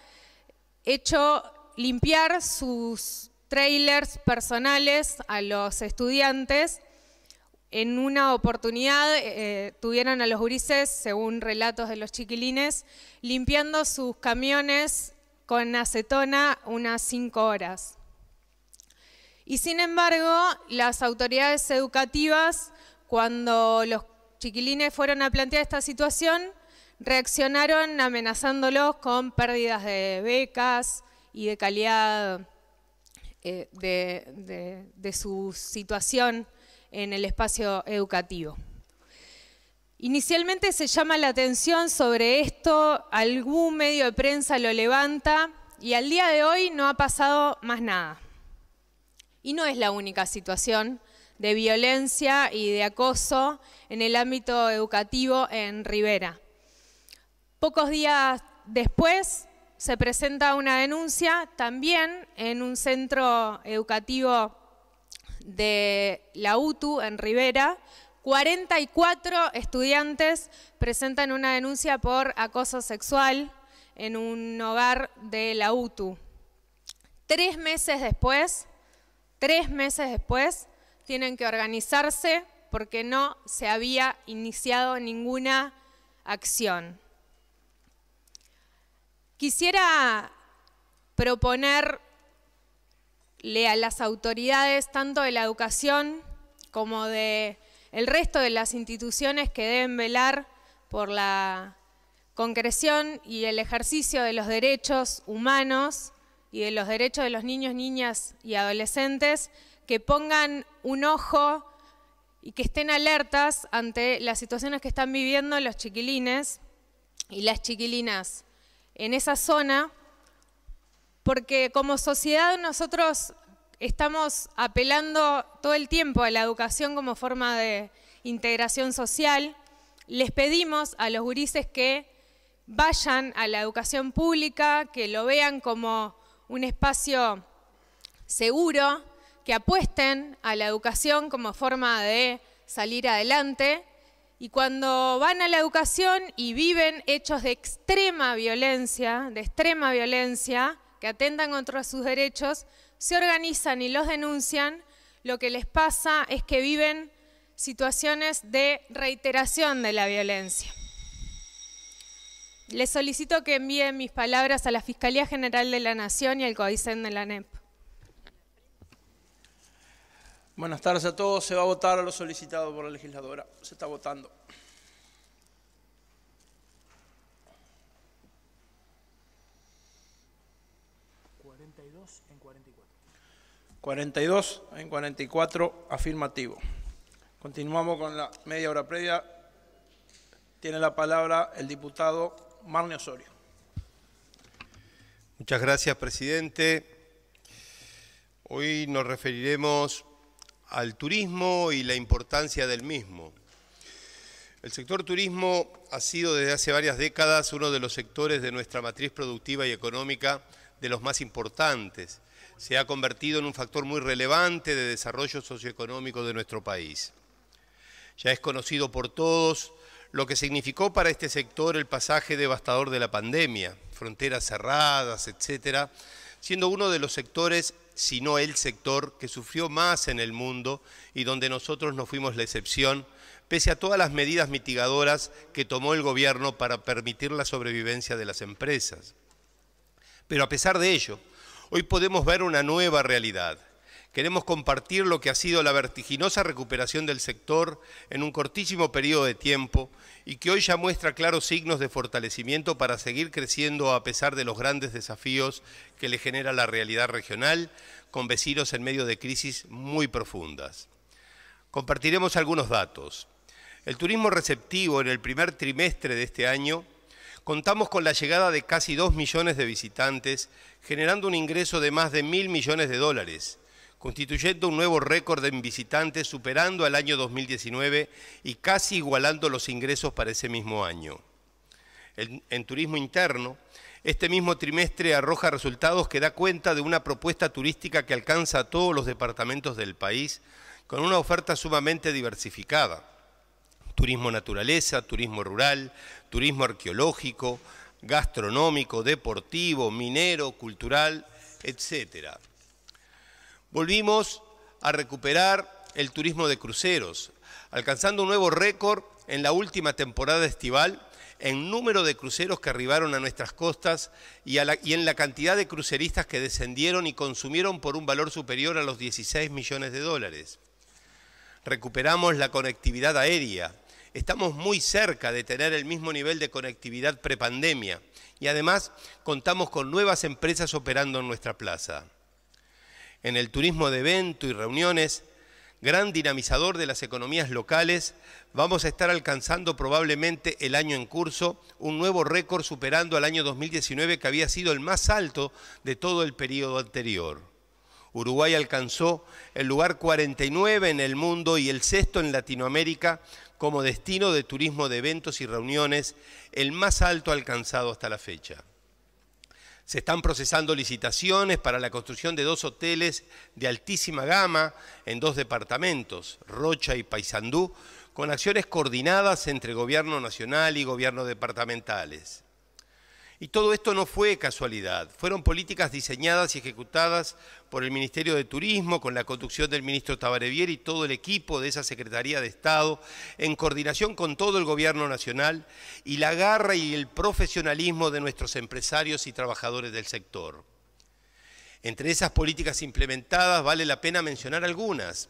hecho limpiar sus trailers personales a los estudiantes. En una oportunidad eh, tuvieron a los grises, según relatos de los chiquilines, limpiando sus camiones con acetona unas cinco horas. Y sin embargo, las autoridades educativas, cuando los chiquilines fueron a plantear esta situación, reaccionaron amenazándolos con pérdidas de becas y de calidad eh, de, de su situación en el espacio educativo. Inicialmente se llama la atención sobre esto, algún medio de prensa lo levanta y al día de hoy no ha pasado más nada. Y no es la única situación de violencia y de acoso en el ámbito educativo en Rivera. Pocos días después se presenta una denuncia también en un centro educativo de la UTU en Rivera. 44 estudiantes presentan una denuncia por acoso sexual en un hogar de la UTU. Tres meses después, tres meses después, tienen que organizarse porque no se había iniciado ninguna acción. Quisiera proponerle a las autoridades, tanto de la educación como de el resto de las instituciones que deben velar por la concreción y el ejercicio de los derechos humanos y de los derechos de los niños, niñas y adolescentes, que pongan un ojo y que estén alertas ante las situaciones que están viviendo los chiquilines y las chiquilinas en esa zona, porque como sociedad nosotros estamos apelando todo el tiempo a la educación como forma de integración social. Les pedimos a los gurises que vayan a la educación pública, que lo vean como un espacio seguro, que apuesten a la educación como forma de salir adelante y cuando van a la educación y viven hechos de extrema violencia, de extrema violencia, que atentan contra sus derechos, se organizan y los denuncian, lo que les pasa es que viven situaciones de reiteración de la violencia. Les solicito que envíen mis palabras a la Fiscalía General de la Nación y al CODICEN de la NEP. Buenas tardes a todos. Se va a votar a lo solicitado por la legisladora. Se está votando. ¿42 en 44? 42 en 44, afirmativo. Continuamos con la media hora previa. Tiene la palabra el diputado Marne Osorio. Muchas gracias, presidente. Hoy nos referiremos al turismo y la importancia del mismo. El sector turismo ha sido desde hace varias décadas uno de los sectores de nuestra matriz productiva y económica de los más importantes. Se ha convertido en un factor muy relevante de desarrollo socioeconómico de nuestro país. Ya es conocido por todos lo que significó para este sector el pasaje devastador de la pandemia, fronteras cerradas, etcétera, siendo uno de los sectores sino el sector que sufrió más en el mundo y donde nosotros no fuimos la excepción, pese a todas las medidas mitigadoras que tomó el gobierno para permitir la sobrevivencia de las empresas. Pero a pesar de ello, hoy podemos ver una nueva realidad Queremos compartir lo que ha sido la vertiginosa recuperación del sector en un cortísimo periodo de tiempo y que hoy ya muestra claros signos de fortalecimiento para seguir creciendo a pesar de los grandes desafíos que le genera la realidad regional, con vecinos en medio de crisis muy profundas. Compartiremos algunos datos. El turismo receptivo en el primer trimestre de este año contamos con la llegada de casi 2 millones de visitantes, generando un ingreso de más de mil millones de dólares constituyendo un nuevo récord en visitantes superando al año 2019 y casi igualando los ingresos para ese mismo año. En, turismo interno, este mismo trimestre arroja resultados que da cuenta de una propuesta turística que alcanza a todos los departamentos del país con una oferta sumamente diversificada. Turismo naturaleza, turismo rural, turismo arqueológico, gastronómico, deportivo, minero, cultural, etcétera. Volvimos a recuperar el turismo de cruceros, alcanzando un nuevo récord en la última temporada estival en número de cruceros que arribaron a nuestras costas y, en la cantidad de cruceristas que descendieron y consumieron por un valor superior a los 16 millones de dólares. Recuperamos la conectividad aérea. Estamos muy cerca de tener el mismo nivel de conectividad prepandemia y además contamos con nuevas empresas operando en nuestra plaza en el turismo de evento y reuniones, gran dinamizador de las economías locales, vamos a estar alcanzando probablemente el año en curso un nuevo récord superando al año 2019 que había sido el más alto de todo el periodo anterior. Uruguay alcanzó el lugar 49 en el mundo y el sexto en Latinoamérica como destino de turismo de eventos y reuniones, el más alto alcanzado hasta la fecha. Se están procesando licitaciones para la construcción de dos hoteles de altísima gama en dos departamentos, Rocha y Paysandú, con acciones coordinadas entre Gobierno Nacional y Gobierno Departamentales. Y todo esto no fue casualidad, fueron políticas diseñadas y ejecutadas por el Ministerio de Turismo, con la conducción del ministro Tabarevier y todo el equipo de esa Secretaría de Estado, en coordinación con todo el Gobierno Nacional y la garra y el profesionalismo de nuestros empresarios y trabajadores del sector. Entre esas políticas implementadas vale la pena mencionar algunas.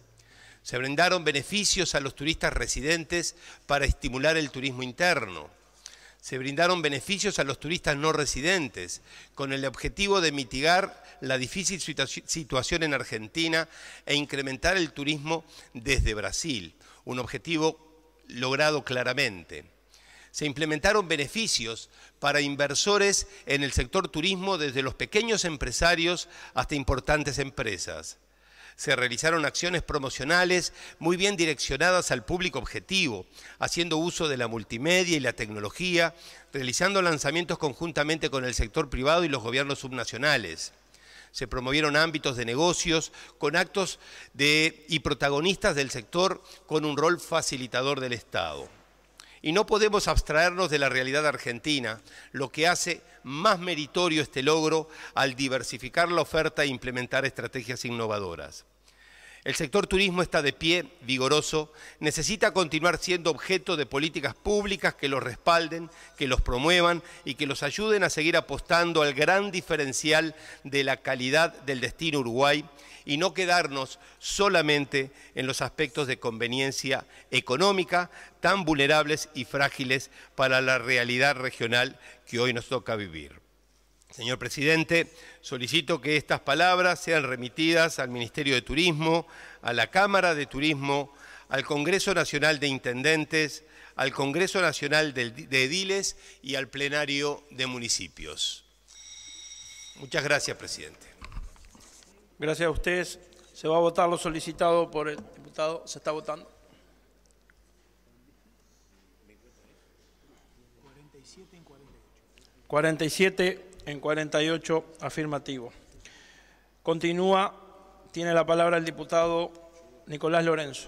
Se brindaron beneficios a los turistas residentes para estimular el turismo interno se brindaron beneficios a los turistas no residentes, con el objetivo de mitigar la difícil situación en Argentina e incrementar el turismo desde Brasil, un objetivo logrado claramente. Se implementaron beneficios para inversores en el sector turismo desde los pequeños empresarios hasta importantes empresas se realizaron acciones promocionales muy bien direccionadas al público objetivo, haciendo uso de la multimedia y la tecnología, realizando lanzamientos conjuntamente con el sector privado y los gobiernos subnacionales. Se promovieron ámbitos de negocios con actos de, y protagonistas del sector con un rol facilitador del Estado. Y no podemos abstraernos de la realidad argentina, lo que hace más meritorio este logro al diversificar la oferta e implementar estrategias innovadoras. El sector turismo está de pie, vigoroso, necesita continuar siendo objeto de políticas públicas que los respalden, que los promuevan y que los ayuden a seguir apostando al gran diferencial de la calidad del destino Uruguay y no quedarnos solamente en los aspectos de conveniencia económica tan vulnerables y frágiles para la realidad regional que hoy nos toca vivir. Señor presidente, solicito que estas palabras sean remitidas al Ministerio de Turismo, a la Cámara de Turismo, al Congreso Nacional de Intendentes, al Congreso Nacional de Ediles y al Plenario de Municipios. Muchas gracias, presidente. Gracias a ustedes. Se va a votar lo solicitado por el diputado. Se está votando. 47 en 48. 47 en 48, afirmativo. Continúa, tiene la palabra el diputado Nicolás Lorenzo.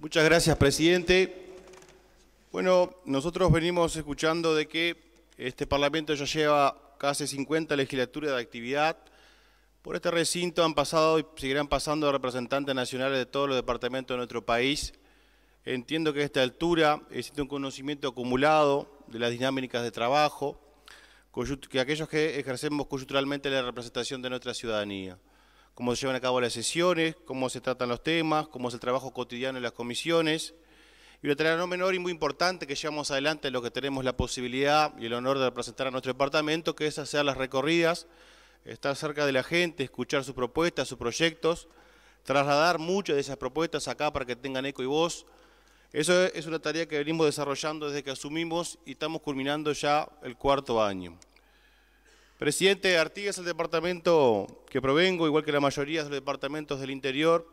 Muchas gracias, presidente. Bueno, nosotros venimos escuchando de que este Parlamento ya lleva casi 50 legislaturas de actividad por este recinto han pasado y seguirán pasando representantes nacionales de todos los departamentos de nuestro país. Entiendo que a esta altura existe un conocimiento acumulado de las dinámicas de trabajo, que aquellos que ejercemos coyunturalmente la representación de nuestra ciudadanía, cómo se llevan a cabo las sesiones, cómo se tratan los temas, cómo es el trabajo cotidiano en las comisiones, y una tarea no menor y muy importante que llevamos adelante lo que tenemos la posibilidad y el honor de representar a nuestro departamento, que es hacer las recorridas estar cerca de la gente, escuchar sus propuestas, sus proyectos, trasladar muchas de esas propuestas acá para que tengan eco y voz. Eso es una tarea que venimos desarrollando desde que asumimos y estamos culminando ya el cuarto año. Presidente, Artigas, el departamento que provengo, igual que la mayoría de los departamentos del interior,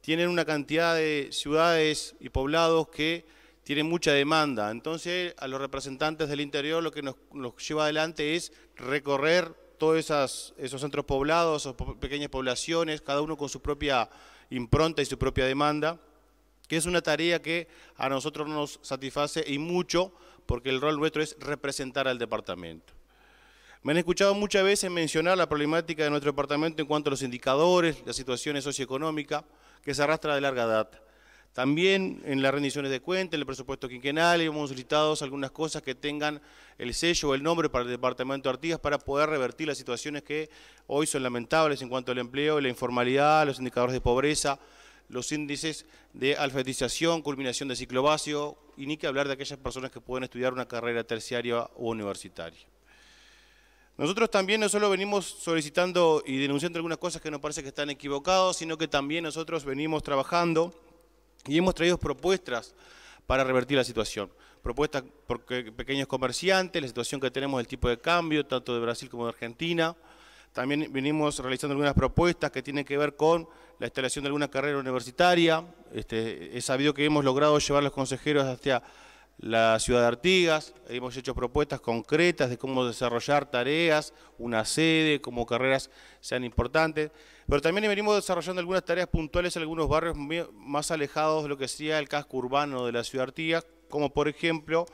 tienen una cantidad de ciudades y poblados que tienen mucha demanda. Entonces, a los representantes del interior lo que nos, nos lleva adelante es recorrer esas, esos centros poblados, esas pequeñas poblaciones, cada uno con su propia impronta y su propia demanda, que es una tarea que a nosotros nos satisface y mucho, porque el rol nuestro es representar al departamento. Me han escuchado muchas veces mencionar la problemática de nuestro departamento en cuanto a los indicadores, las situaciones socioeconómicas, que se arrastra de larga data. También en las rendiciones de cuentas, en el presupuesto quinquenal, hemos solicitado algunas cosas que tengan el sello o el nombre para el Departamento de Artigas para poder revertir las situaciones que hoy son lamentables en cuanto al empleo, la informalidad, los indicadores de pobreza, los índices de alfabetización, culminación de ciclo vacío, y ni que hablar de aquellas personas que pueden estudiar una carrera terciaria o universitaria. Nosotros también no solo venimos solicitando y denunciando algunas cosas que nos parece que están equivocadas, sino que también nosotros venimos trabajando y hemos traído propuestas para revertir la situación. Propuestas por pequeños comerciantes, la situación que tenemos del tipo de cambio, tanto de Brasil como de Argentina. También venimos realizando algunas propuestas que tienen que ver con la instalación de alguna carrera universitaria. Este, es sabido que hemos logrado llevar a los consejeros hacia la ciudad de Artigas, hemos hecho propuestas concretas de cómo desarrollar tareas, una sede, cómo carreras sean importantes. Pero también venimos desarrollando algunas tareas puntuales en algunos barrios más alejados de lo que sea el casco urbano de la ciudad Artigas, como por ejemplo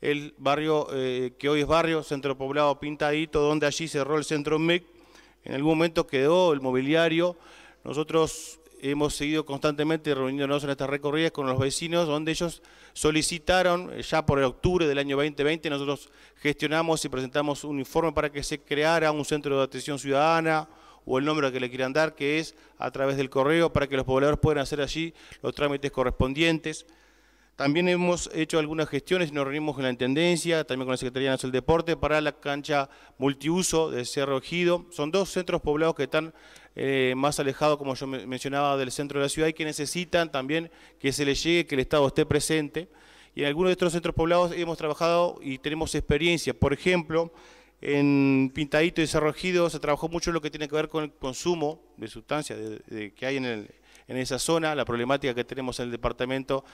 el barrio eh, que hoy es barrio, centro poblado Pintadito, donde allí cerró el centro MEC, en algún momento quedó el mobiliario. Nosotros hemos seguido constantemente reuniéndonos en estas recorridas con los vecinos, donde ellos solicitaron, eh, ya por el octubre del año 2020, nosotros gestionamos y presentamos un informe para que se creara un centro de atención ciudadana, o el nombre que le quieran dar, que es a través del correo para que los pobladores puedan hacer allí los trámites correspondientes. También hemos hecho algunas gestiones, nos reunimos con la Intendencia, también con la Secretaría Nacional del Deporte, para la cancha multiuso de Cerro Ojido. Son dos centros poblados que están eh, más alejados, como yo mencionaba, del centro de la ciudad y que necesitan también que se les llegue, que el Estado esté presente. Y en algunos de estos centros poblados hemos trabajado y tenemos experiencia. Por ejemplo, en Pintadito y desarrojido, se trabajó mucho lo que tiene que ver con el consumo de sustancias que hay en, esa zona, la problemática que tenemos en el departamento,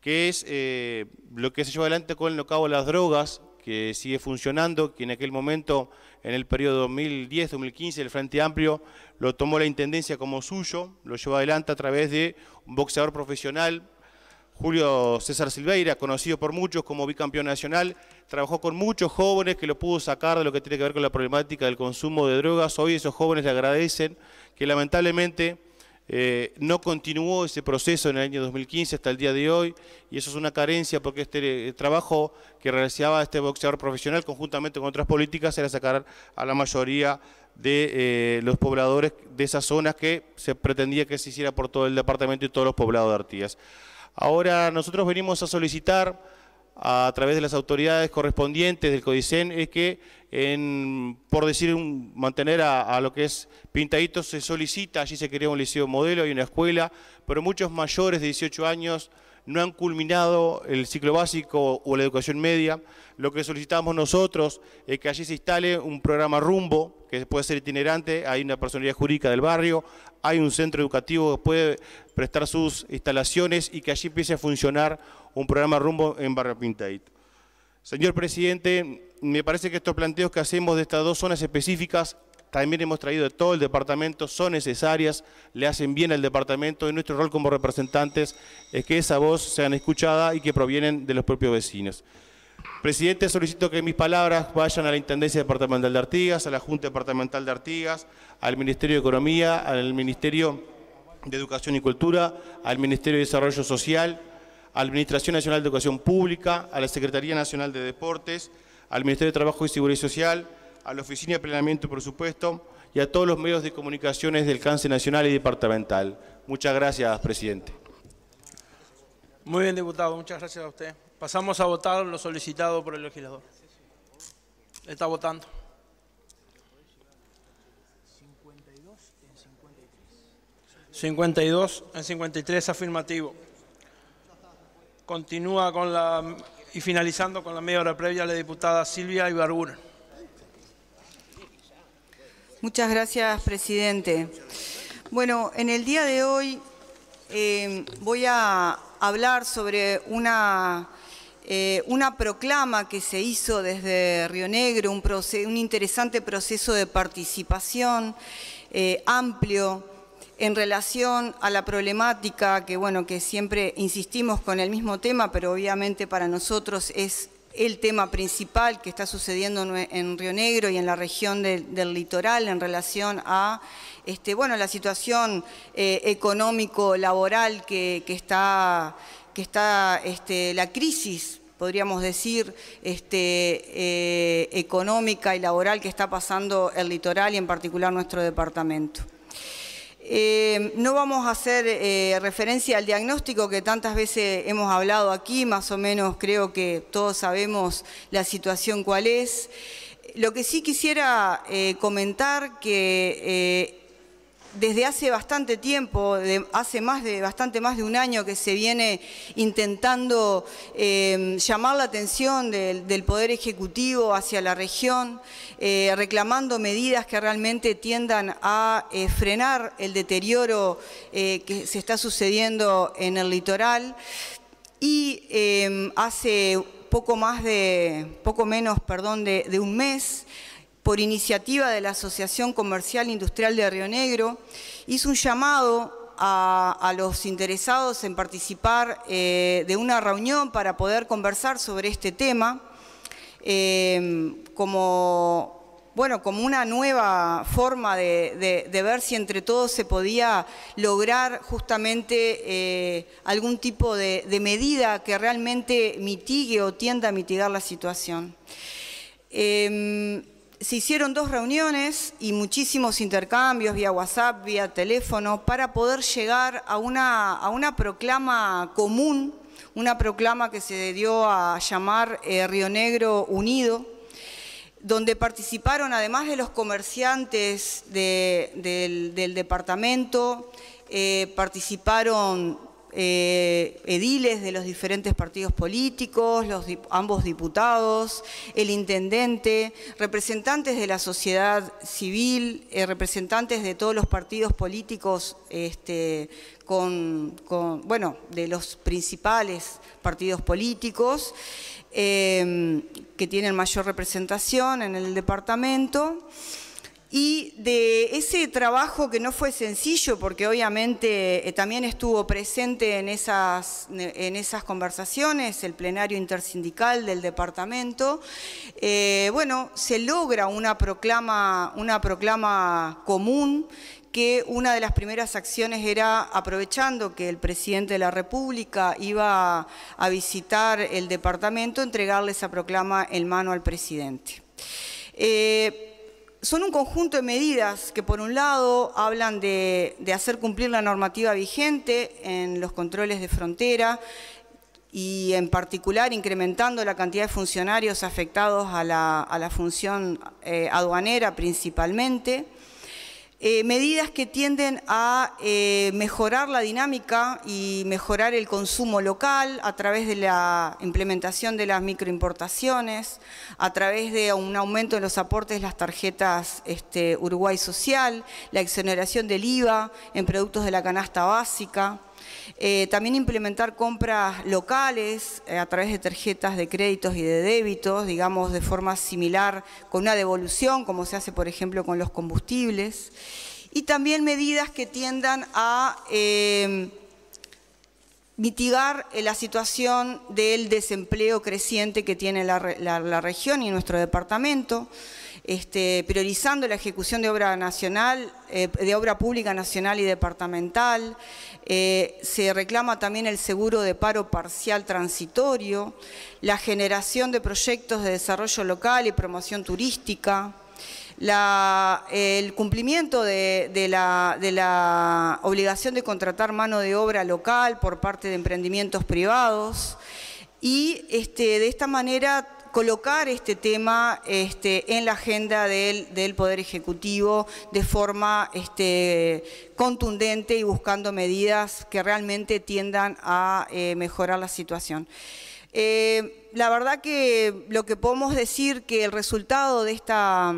que es eh, lo que se lleva adelante con el cabo de las drogas, que sigue funcionando, que en aquel momento, en el periodo 2010-2015, el Frente Amplio lo tomó la Intendencia como suyo, lo llevó adelante a través de un boxeador profesional Julio César Silveira, conocido por muchos como bicampeón nacional, trabajó con muchos jóvenes que lo pudo sacar de lo que tiene que ver con la problemática del consumo de drogas. Hoy esos jóvenes le agradecen que lamentablemente eh, no continuó ese proceso en el año 2015 hasta el día de hoy y eso es una carencia porque este eh, trabajo que realizaba este boxeador profesional conjuntamente con otras políticas era sacar a la mayoría de eh, los pobladores de esas zonas que se pretendía que se hiciera por todo el departamento y todos los poblados de Artigas. Ahora nosotros venimos a solicitar a través de las autoridades correspondientes del CODICEN es que, en, por decir, un, mantener a, lo que es pintadito, se solicita, allí se crea un liceo modelo y una escuela, pero muchos mayores de 18 años no han culminado el ciclo básico o la educación media. Lo que solicitamos nosotros es que allí se instale un programa rumbo, que puede ser itinerante, hay una personalidad jurídica del barrio, hay un centro educativo que puede prestar sus instalaciones y que allí empiece a funcionar un programa rumbo en Barrio Pintait. Señor Presidente, me parece que estos planteos que hacemos de estas dos zonas específicas también hemos traído de todo el departamento, son necesarias, le hacen bien al departamento y nuestro rol como representantes es que esa voz sea escuchada y que provienen de los propios vecinos. Presidente, solicito que mis palabras vayan a la Intendencia Departamental de Artigas, a la Junta Departamental de Artigas, al Ministerio de Economía, al Ministerio de Educación y Cultura, al Ministerio de Desarrollo Social, a la Administración Nacional de Educación Pública, a la Secretaría Nacional de Deportes, al Ministerio de Trabajo y Seguridad Social, a la Oficina de Plenamiento y Presupuesto y a todos los medios de comunicaciones del alcance nacional y departamental. Muchas gracias, presidente. Muy bien, diputado. Muchas gracias a usted. Pasamos a votar lo solicitado por el legislador. Está votando. 52 en 53 afirmativo. Continúa con la y finalizando con la media hora previa la diputada Silvia Ibarburu Muchas gracias, presidente. Bueno, en el día de hoy eh, voy a hablar sobre una, eh, una proclama que se hizo desde Río Negro, un, interesante proceso de participación eh, amplio en relación a la problemática que, bueno, que siempre insistimos con el mismo tema, pero obviamente para nosotros es el tema principal que está sucediendo en Río Negro y en la región del litoral en relación a este, bueno, la situación eh, económico-laboral que, está, este, la crisis podríamos decir, este, eh, económica y laboral que está pasando el litoral y en particular nuestro departamento. Eh, no vamos a hacer eh, referencia al diagnóstico que tantas veces hemos hablado aquí, más o menos creo que todos sabemos la situación cuál es. Lo que sí quisiera eh, comentar que desde hace bastante tiempo, hace más de bastante más de un año que se viene intentando em, llamar la atención del, Poder Ejecutivo hacia la región, eh, reclamando medidas que realmente tiendan a eh, frenar el deterioro eh, que se está sucediendo en el litoral. Y em, hace poco más de, poco menos, perdón, de, de un mes por iniciativa de la Asociación Comercial Industrial de Río Negro, hizo un llamado a, los interesados en participar eh, de una reunión para poder conversar sobre este tema, eh, como, bueno, como una nueva forma de, ver si entre todos se podía lograr justamente eh, algún tipo de, medida que realmente mitigue o tienda a mitigar la situación se hicieron dos reuniones y muchísimos intercambios vía WhatsApp, vía teléfono, para poder llegar a una, proclama común, una proclama que se dio a llamar eh, Río Negro Unido, donde participaron, además de los comerciantes del, departamento, eh, participaron eh, ediles de los diferentes partidos políticos, los ambos diputados, el intendente, representantes de la sociedad civil, eh, representantes de todos los partidos políticos, este, bueno, de los principales partidos políticos eh, que tienen mayor representación en el departamento. Y de ese trabajo que no fue sencillo, porque obviamente eh, también estuvo presente en esas, en esas conversaciones el plenario intersindical del departamento, eh, bueno, se logra una proclama, una proclama común que una de las primeras acciones era, aprovechando que el presidente de la República iba a visitar el departamento, entregarle esa proclama en mano al presidente. Eh, son un conjunto de medidas que por un lado hablan de, hacer cumplir la normativa vigente en los controles de frontera y en particular incrementando la cantidad de funcionarios afectados a la, función eh, aduanera principalmente. Eh, medidas que tienden a eh, mejorar la dinámica y mejorar el consumo local a través de la implementación de las microimportaciones, a través de un aumento de los aportes de las tarjetas este, Uruguay Social, la exoneración del IVA en productos de la canasta básica, eh, también implementar compras locales eh, a través de tarjetas de créditos y de débitos, digamos de forma similar con una devolución, como se hace por ejemplo con los combustibles. Y también medidas que tiendan a eh, mitigar la situación del desempleo creciente que tiene la, región y nuestro departamento. Este, priorizando la ejecución de obra nacional, de obra pública nacional y departamental, eh, se reclama también el seguro de paro parcial transitorio, la generación de proyectos de desarrollo local y promoción turística, el cumplimiento de, la, obligación de contratar mano de obra local por parte de emprendimientos privados y este, de esta manera colocar este tema este, en la agenda del, Poder Ejecutivo de forma este, contundente y buscando medidas que realmente tiendan a eh, mejorar la situación. Eh, la verdad que lo que podemos decir que el resultado de esta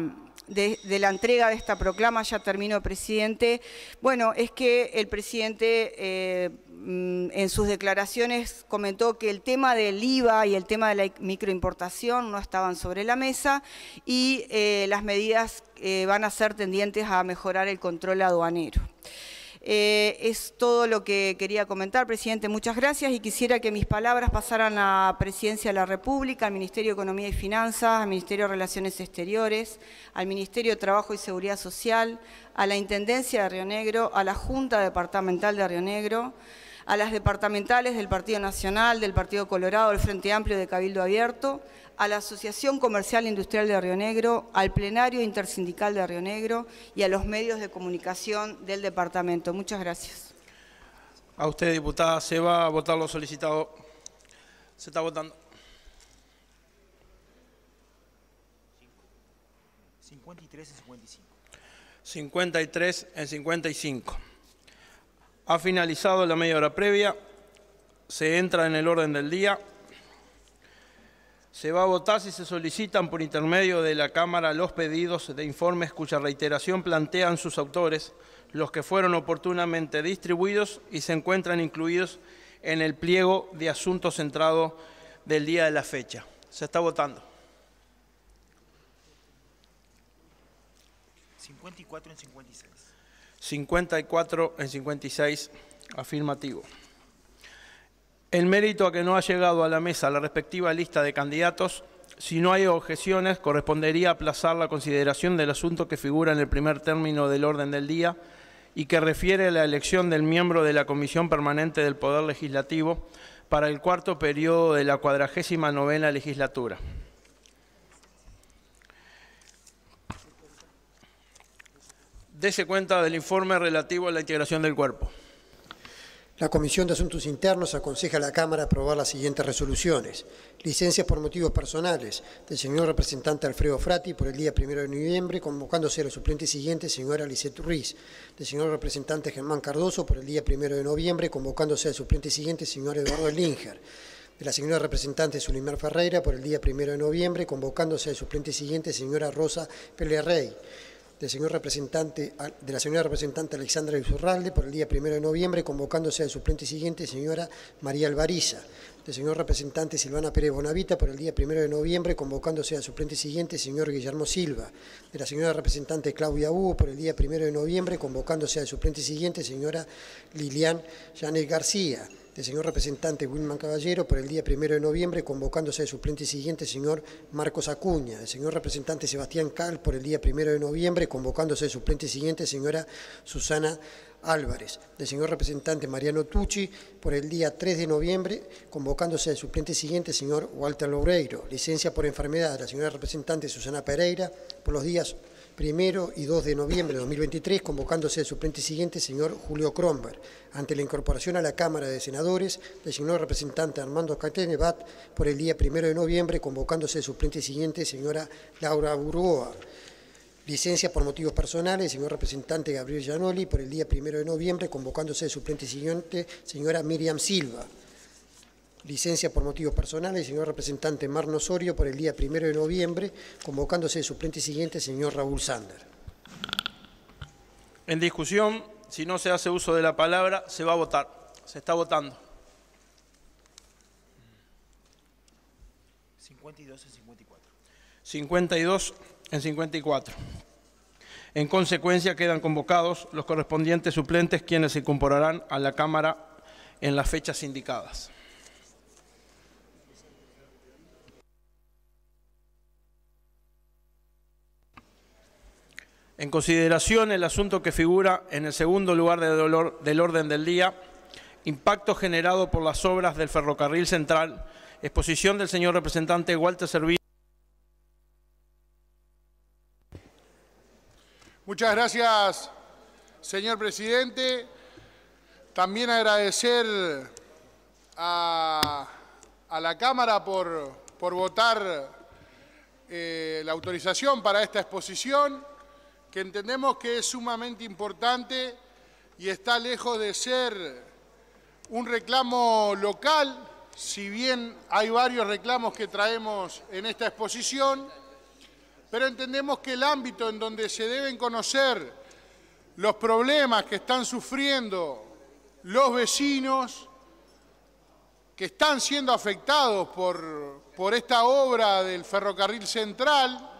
de, la entrega de esta proclama, ya termino, presidente, bueno, es que el presidente eh, Mm, en sus declaraciones comentó que el tema del IVA y el tema de la microimportación no estaban sobre la mesa y eh, las medidas eh, van a ser tendientes a mejorar el control aduanero. Eh, es todo lo que quería comentar, presidente. Muchas gracias y quisiera que mis palabras pasaran a Presidencia de la República, al Ministerio de Economía y Finanzas, al Ministerio de Relaciones Exteriores, al Ministerio de Trabajo y Seguridad Social, a la Intendencia de Río Negro, a la Junta Departamental de Río Negro, a las departamentales del Partido Nacional, del Partido Colorado, del Frente Amplio de Cabildo Abierto, a la Asociación Comercial e Industrial de Río Negro, al Plenario Intersindical de Río Negro y a los medios de comunicación del departamento. Muchas gracias. A usted, diputada, se va a votar lo solicitado. Se está votando. 53 en 55. 53 en 55. Ha finalizado la media hora previa, se entra en el orden del día, se va a votar si se solicitan por intermedio de la Cámara los pedidos de informes cuya reiteración plantean sus autores, los que fueron oportunamente distribuidos y se encuentran incluidos en el pliego de asuntos centrado del día de la fecha. Se está votando. 54 en 56. 54 en 56, afirmativo. El mérito a que no ha llegado a la mesa la respectiva lista de candidatos, si no hay objeciones, correspondería aplazar la consideración del asunto que figura en el primer término del orden del día y que refiere a la elección del miembro de la Comisión Permanente del Poder Legislativo para el cuarto periodo de la cuadragésima novena legislatura. Dese cuenta del informe relativo a la integración del cuerpo. La Comisión de Asuntos Internos aconseja a la Cámara aprobar las siguientes resoluciones. Licencias por motivos personales del señor representante Alfredo Frati por el día 1 de noviembre, convocándose a suplente siguiente, señora Lisette Ruiz. Del señor representante Germán Cardoso por el día 1 de noviembre, convocándose al suplente siguiente, señor Eduardo Linger de la señora representante Sulimar Ferreira por el día 1 de noviembre, convocándose al suplente siguiente, señora Rosa Pelerrey de la señora representante Alexandra Izurralde por el día 1 de noviembre, convocándose al suplente siguiente, señora María Alvariza. la señor representante Silvana Pérez Bonavita por el día 1 de noviembre, convocándose al suplente siguiente, señor Guillermo Silva. De la señora representante Claudia Hugo por el día 1 de noviembre, convocándose al suplente siguiente, señora Lilian Janet García el señor representante Wilman Caballero por el día primero de noviembre, convocándose de suplente siguiente señor Marcos Acuña, El señor representante Sebastián Cal por el día primero de noviembre, convocándose de suplente siguiente señora Susana Álvarez, del señor representante Mariano Tucci por el día 3 de noviembre, convocándose de suplente siguiente señor Walter Loureiro, licencia por enfermedad de la señora representante Susana Pereira por los días primero y 2 de noviembre de 2023, convocándose el suplente siguiente, señor Julio Cromberg. Ante la incorporación a la Cámara de Senadores, designó señor representante Armando Catenevat, por el día primero de noviembre, convocándose el suplente siguiente, señora Laura Burgoa. Licencia por motivos personales, señor representante Gabriel Gianoli, por el día primero de noviembre, convocándose el suplente siguiente, señora Miriam Silva licencia por motivos personales, señor representante Marno Osorio, por el día primero de noviembre, convocándose de suplente siguiente, señor Raúl Sander. En discusión, si no se hace uso de la palabra, se va a votar. Se está votando. 52 en 54. 52 en 54. En consecuencia, quedan convocados los correspondientes suplentes quienes se incorporarán a la Cámara en las fechas indicadas. En consideración el asunto que figura en el segundo lugar del orden del día, impacto generado por las obras del ferrocarril central, exposición del señor representante Walter Servillo. Muchas gracias, señor presidente. También agradecer a, la Cámara por, por votar eh, la autorización para esta exposición entendemos que es sumamente importante y está lejos de ser un reclamo local, si bien hay varios reclamos que traemos en esta exposición, pero entendemos que el ámbito en donde se deben conocer los problemas que están sufriendo los vecinos, que están siendo afectados por, por esta obra del ferrocarril central,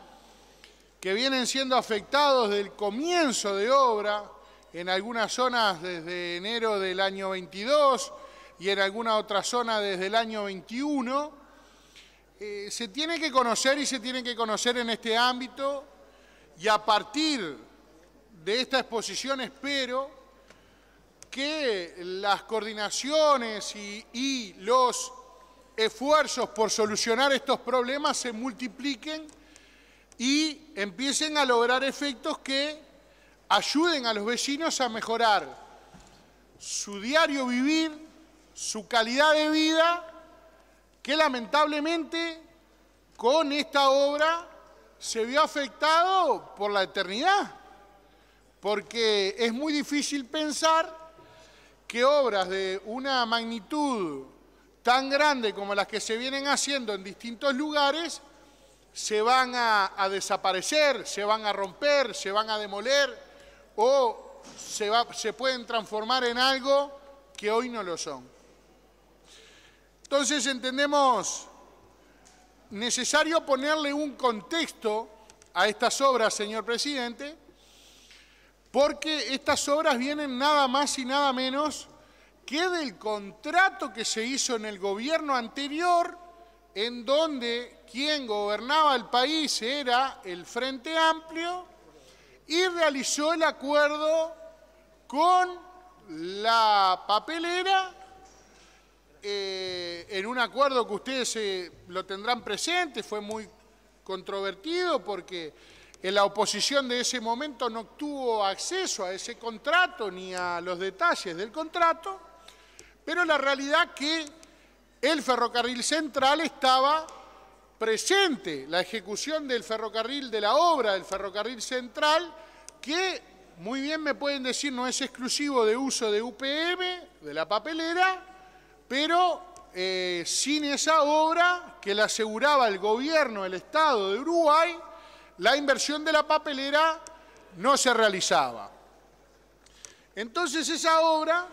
que vienen siendo afectados del comienzo de obra, en algunas zonas desde enero del año 22 y en alguna otra zona desde el año 21, eh, se tiene que conocer y se tiene que conocer en este ámbito y a partir de esta exposición espero que las coordinaciones y los esfuerzos por solucionar estos problemas se multipliquen y empiecen a lograr efectos que ayuden a los vecinos a mejorar su diario vivir, su calidad de vida, que lamentablemente con esta obra se vio afectado por la eternidad, porque es muy difícil pensar que obras de una magnitud tan grande como las que se vienen haciendo en distintos lugares se van a, desaparecer, se van a romper, se van a demoler o se, va, se pueden transformar en algo que hoy no lo son. Entonces entendemos necesario ponerle un contexto a estas obras, señor presidente, porque estas obras vienen nada más y nada menos que del contrato que se hizo en el gobierno anterior, en donde quien gobernaba el país era el Frente Amplio y realizó el acuerdo con la papelera eh, en un acuerdo que ustedes eh, lo tendrán presente, fue muy controvertido porque la oposición de ese momento no tuvo acceso a ese contrato ni a los detalles del contrato, pero la realidad que el ferrocarril central estaba presente la ejecución del ferrocarril, de la obra del ferrocarril central, que muy bien me pueden decir no es exclusivo de uso de UPM, de la papelera, pero eh, sin esa obra que la aseguraba el gobierno, el Estado de Uruguay, la inversión de la papelera no se realizaba. Entonces esa obra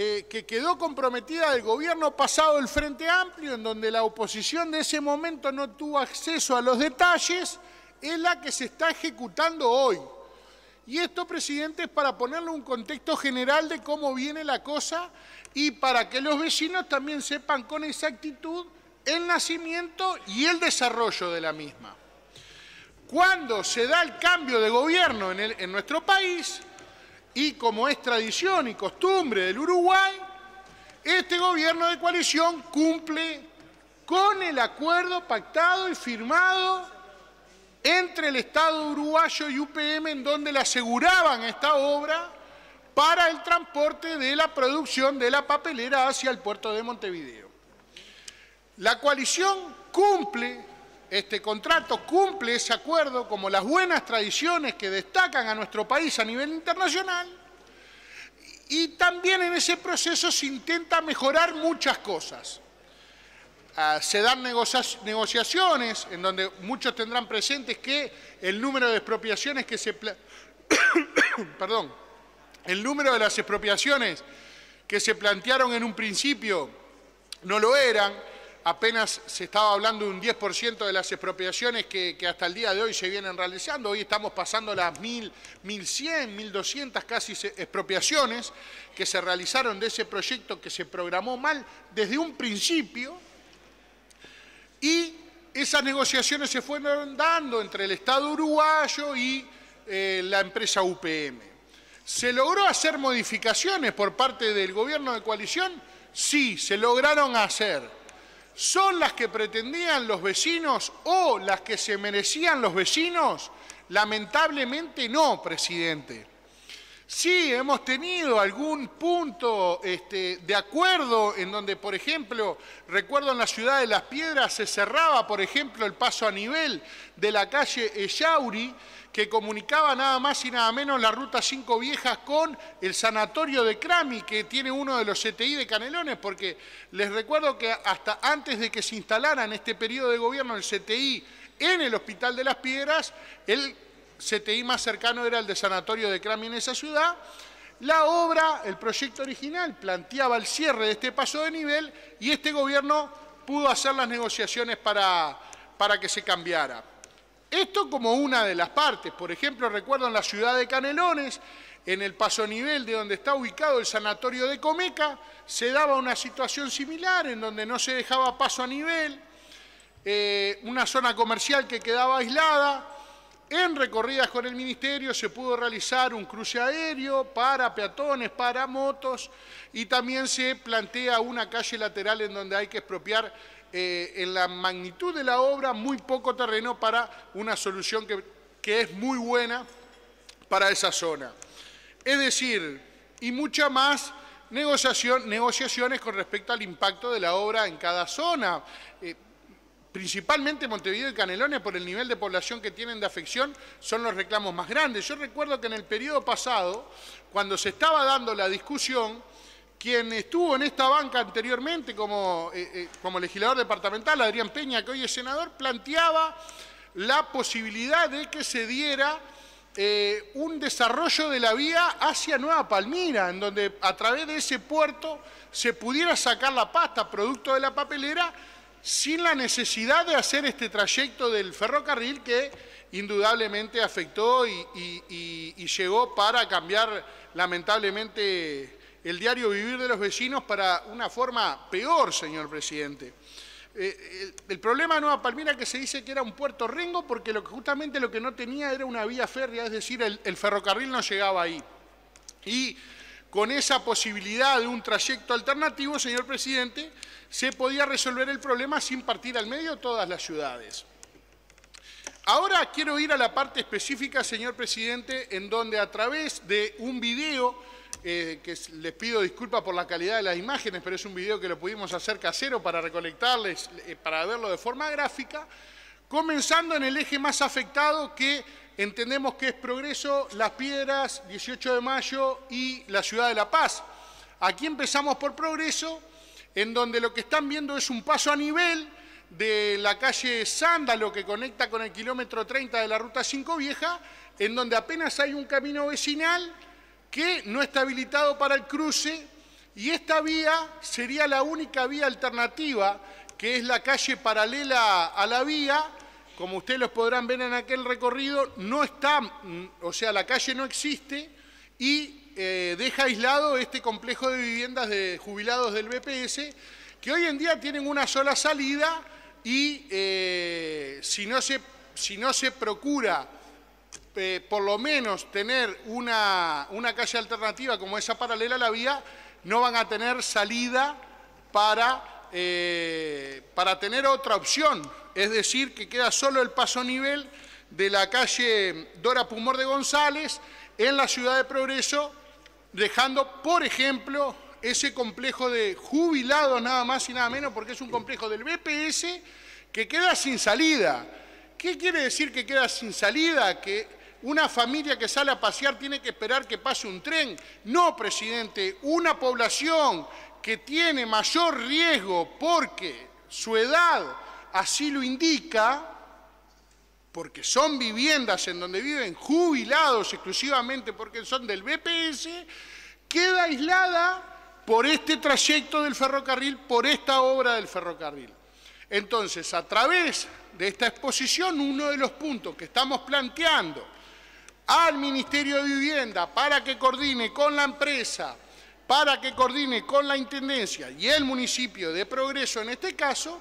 eh, que quedó comprometida del gobierno pasado del Frente Amplio, en donde la oposición de ese momento no tuvo acceso a los detalles, es la que se está ejecutando hoy. Y esto, presidente, es para ponerle un contexto general de cómo viene la cosa y para que los vecinos también sepan con exactitud el nacimiento y el desarrollo de la misma. Cuando se da el cambio de gobierno en, en nuestro país, y como es tradición y costumbre del Uruguay, este gobierno de coalición cumple con el acuerdo pactado y firmado entre el Estado uruguayo y UPM, en donde le aseguraban esta obra para el transporte de la producción de la papelera hacia el puerto de Montevideo. La coalición cumple este contrato cumple ese acuerdo como las buenas tradiciones que destacan a nuestro país a nivel internacional y también en ese proceso se intenta mejorar muchas cosas. Ah, se dan negociaciones en donde muchos tendrán presentes que el número de expropiaciones que se... [COUGHS] Perdón, el número de las expropiaciones que se plantearon en un principio no lo eran, apenas se estaba hablando de un 10% de las expropiaciones que, hasta el día de hoy se vienen realizando. Hoy estamos pasando las 1.100, 1.200 casi expropiaciones que se realizaron de ese proyecto que se programó mal desde un principio y esas negociaciones se fueron dando entre el Estado uruguayo y eh, la empresa UPM. ¿Se logró hacer modificaciones por parte del gobierno de coalición? Sí, se lograron hacer ¿Son las que pretendían los vecinos o las que se merecían los vecinos? Lamentablemente no, presidente. Sí, hemos tenido algún punto este, de acuerdo en donde, por ejemplo, recuerdo en la ciudad de Las Piedras se cerraba, por ejemplo, el paso a nivel de la calle Echauri, que comunicaba nada más y nada menos la Ruta 5 Viejas con el sanatorio de Crami, que tiene uno de los CTI de Canelones, porque les recuerdo que hasta antes de que se instalara en este periodo de gobierno el CTI en el Hospital de las Piedras, el CTI más cercano era el de sanatorio de Crami en esa ciudad, la obra, el proyecto original, planteaba el cierre de este paso de nivel y este gobierno pudo hacer las negociaciones para, para que se cambiara. Esto como una de las partes. Por ejemplo, recuerdo en la ciudad de Canelones, en el paso nivel de donde está ubicado el sanatorio de Comeca, se daba una situación similar en donde no se dejaba paso a nivel, eh, una zona comercial que quedaba aislada. En recorridas con el Ministerio se pudo realizar un cruce aéreo para peatones, para motos y también se plantea una calle lateral en donde hay que expropiar eh, en la magnitud de la obra muy poco terreno para una solución que, es muy buena para esa zona. Es decir, y mucha más negociación, negociaciones con respecto al impacto de la obra en cada zona. Eh, principalmente Montevideo y Canelones, por el nivel de población que tienen de afección, son los reclamos más grandes. Yo recuerdo que en el periodo pasado, cuando se estaba dando la discusión, quien estuvo en esta banca anteriormente como, eh, eh, como legislador departamental, Adrián Peña, que hoy es senador, planteaba la posibilidad de que se diera eh, un desarrollo de la vía hacia Nueva Palmira, en donde a través de ese puerto se pudiera sacar la pasta producto de la papelera sin la necesidad de hacer este trayecto del ferrocarril que indudablemente afectó y llegó para cambiar lamentablemente el diario vivir de los vecinos para una forma peor, señor presidente. Eh, el, problema de Nueva Palmira que se dice que era un puerto rengo porque lo, justamente lo que no tenía era una vía férrea, es decir, el, el ferrocarril no llegaba ahí. Y con esa posibilidad de un trayecto alternativo, señor presidente, se podía resolver el problema sin partir al medio todas las ciudades. Ahora quiero ir a la parte específica, señor presidente, en donde a través de un video eh, que les pido disculpas por la calidad de las imágenes, pero es un video que lo pudimos hacer casero para recolectarles, eh, para verlo de forma gráfica, comenzando en el eje más afectado que entendemos que es Progreso, Las Piedras, 18 de Mayo y la Ciudad de La Paz. Aquí empezamos por Progreso, en donde lo que están viendo es un paso a nivel de la calle Sándalo que conecta con el kilómetro 30 de la Ruta 5 Vieja, en donde apenas hay un camino vecinal que no está habilitado para el cruce y esta vía sería la única vía alternativa, que es la calle paralela a la vía, como ustedes los podrán ver en aquel recorrido, no está, mm, o sea, la calle no existe y eh, deja aislado este complejo de viviendas de jubilados del BPS, que hoy en día tienen una sola salida y eh, si, no se, si no se procura este, por lo menos tener una, una calle alternativa como esa paralela a la vía, no van a tener salida para, eh, para tener otra opción. Es decir, que queda solo el paso nivel de la calle Dora Pumor de González en la ciudad de Progreso, dejando, por ejemplo, ese complejo de jubilados nada más y nada menos, porque es un complejo del BPS que queda sin salida. ¿Qué quiere decir que queda sin salida? Que una familia que sale a pasear tiene que esperar que pase un tren. No, presidente, una población que tiene mayor riesgo porque su edad así lo indica, porque son viviendas en donde viven jubilados exclusivamente porque son del BPS, queda aislada por este trayecto del ferrocarril, por esta obra del ferrocarril. Entonces, a través de esta exposición, uno de los puntos que estamos planteando al Ministerio de Vivienda para que coordine con la empresa, para que coordine con la Intendencia y el municipio de Progreso en este caso,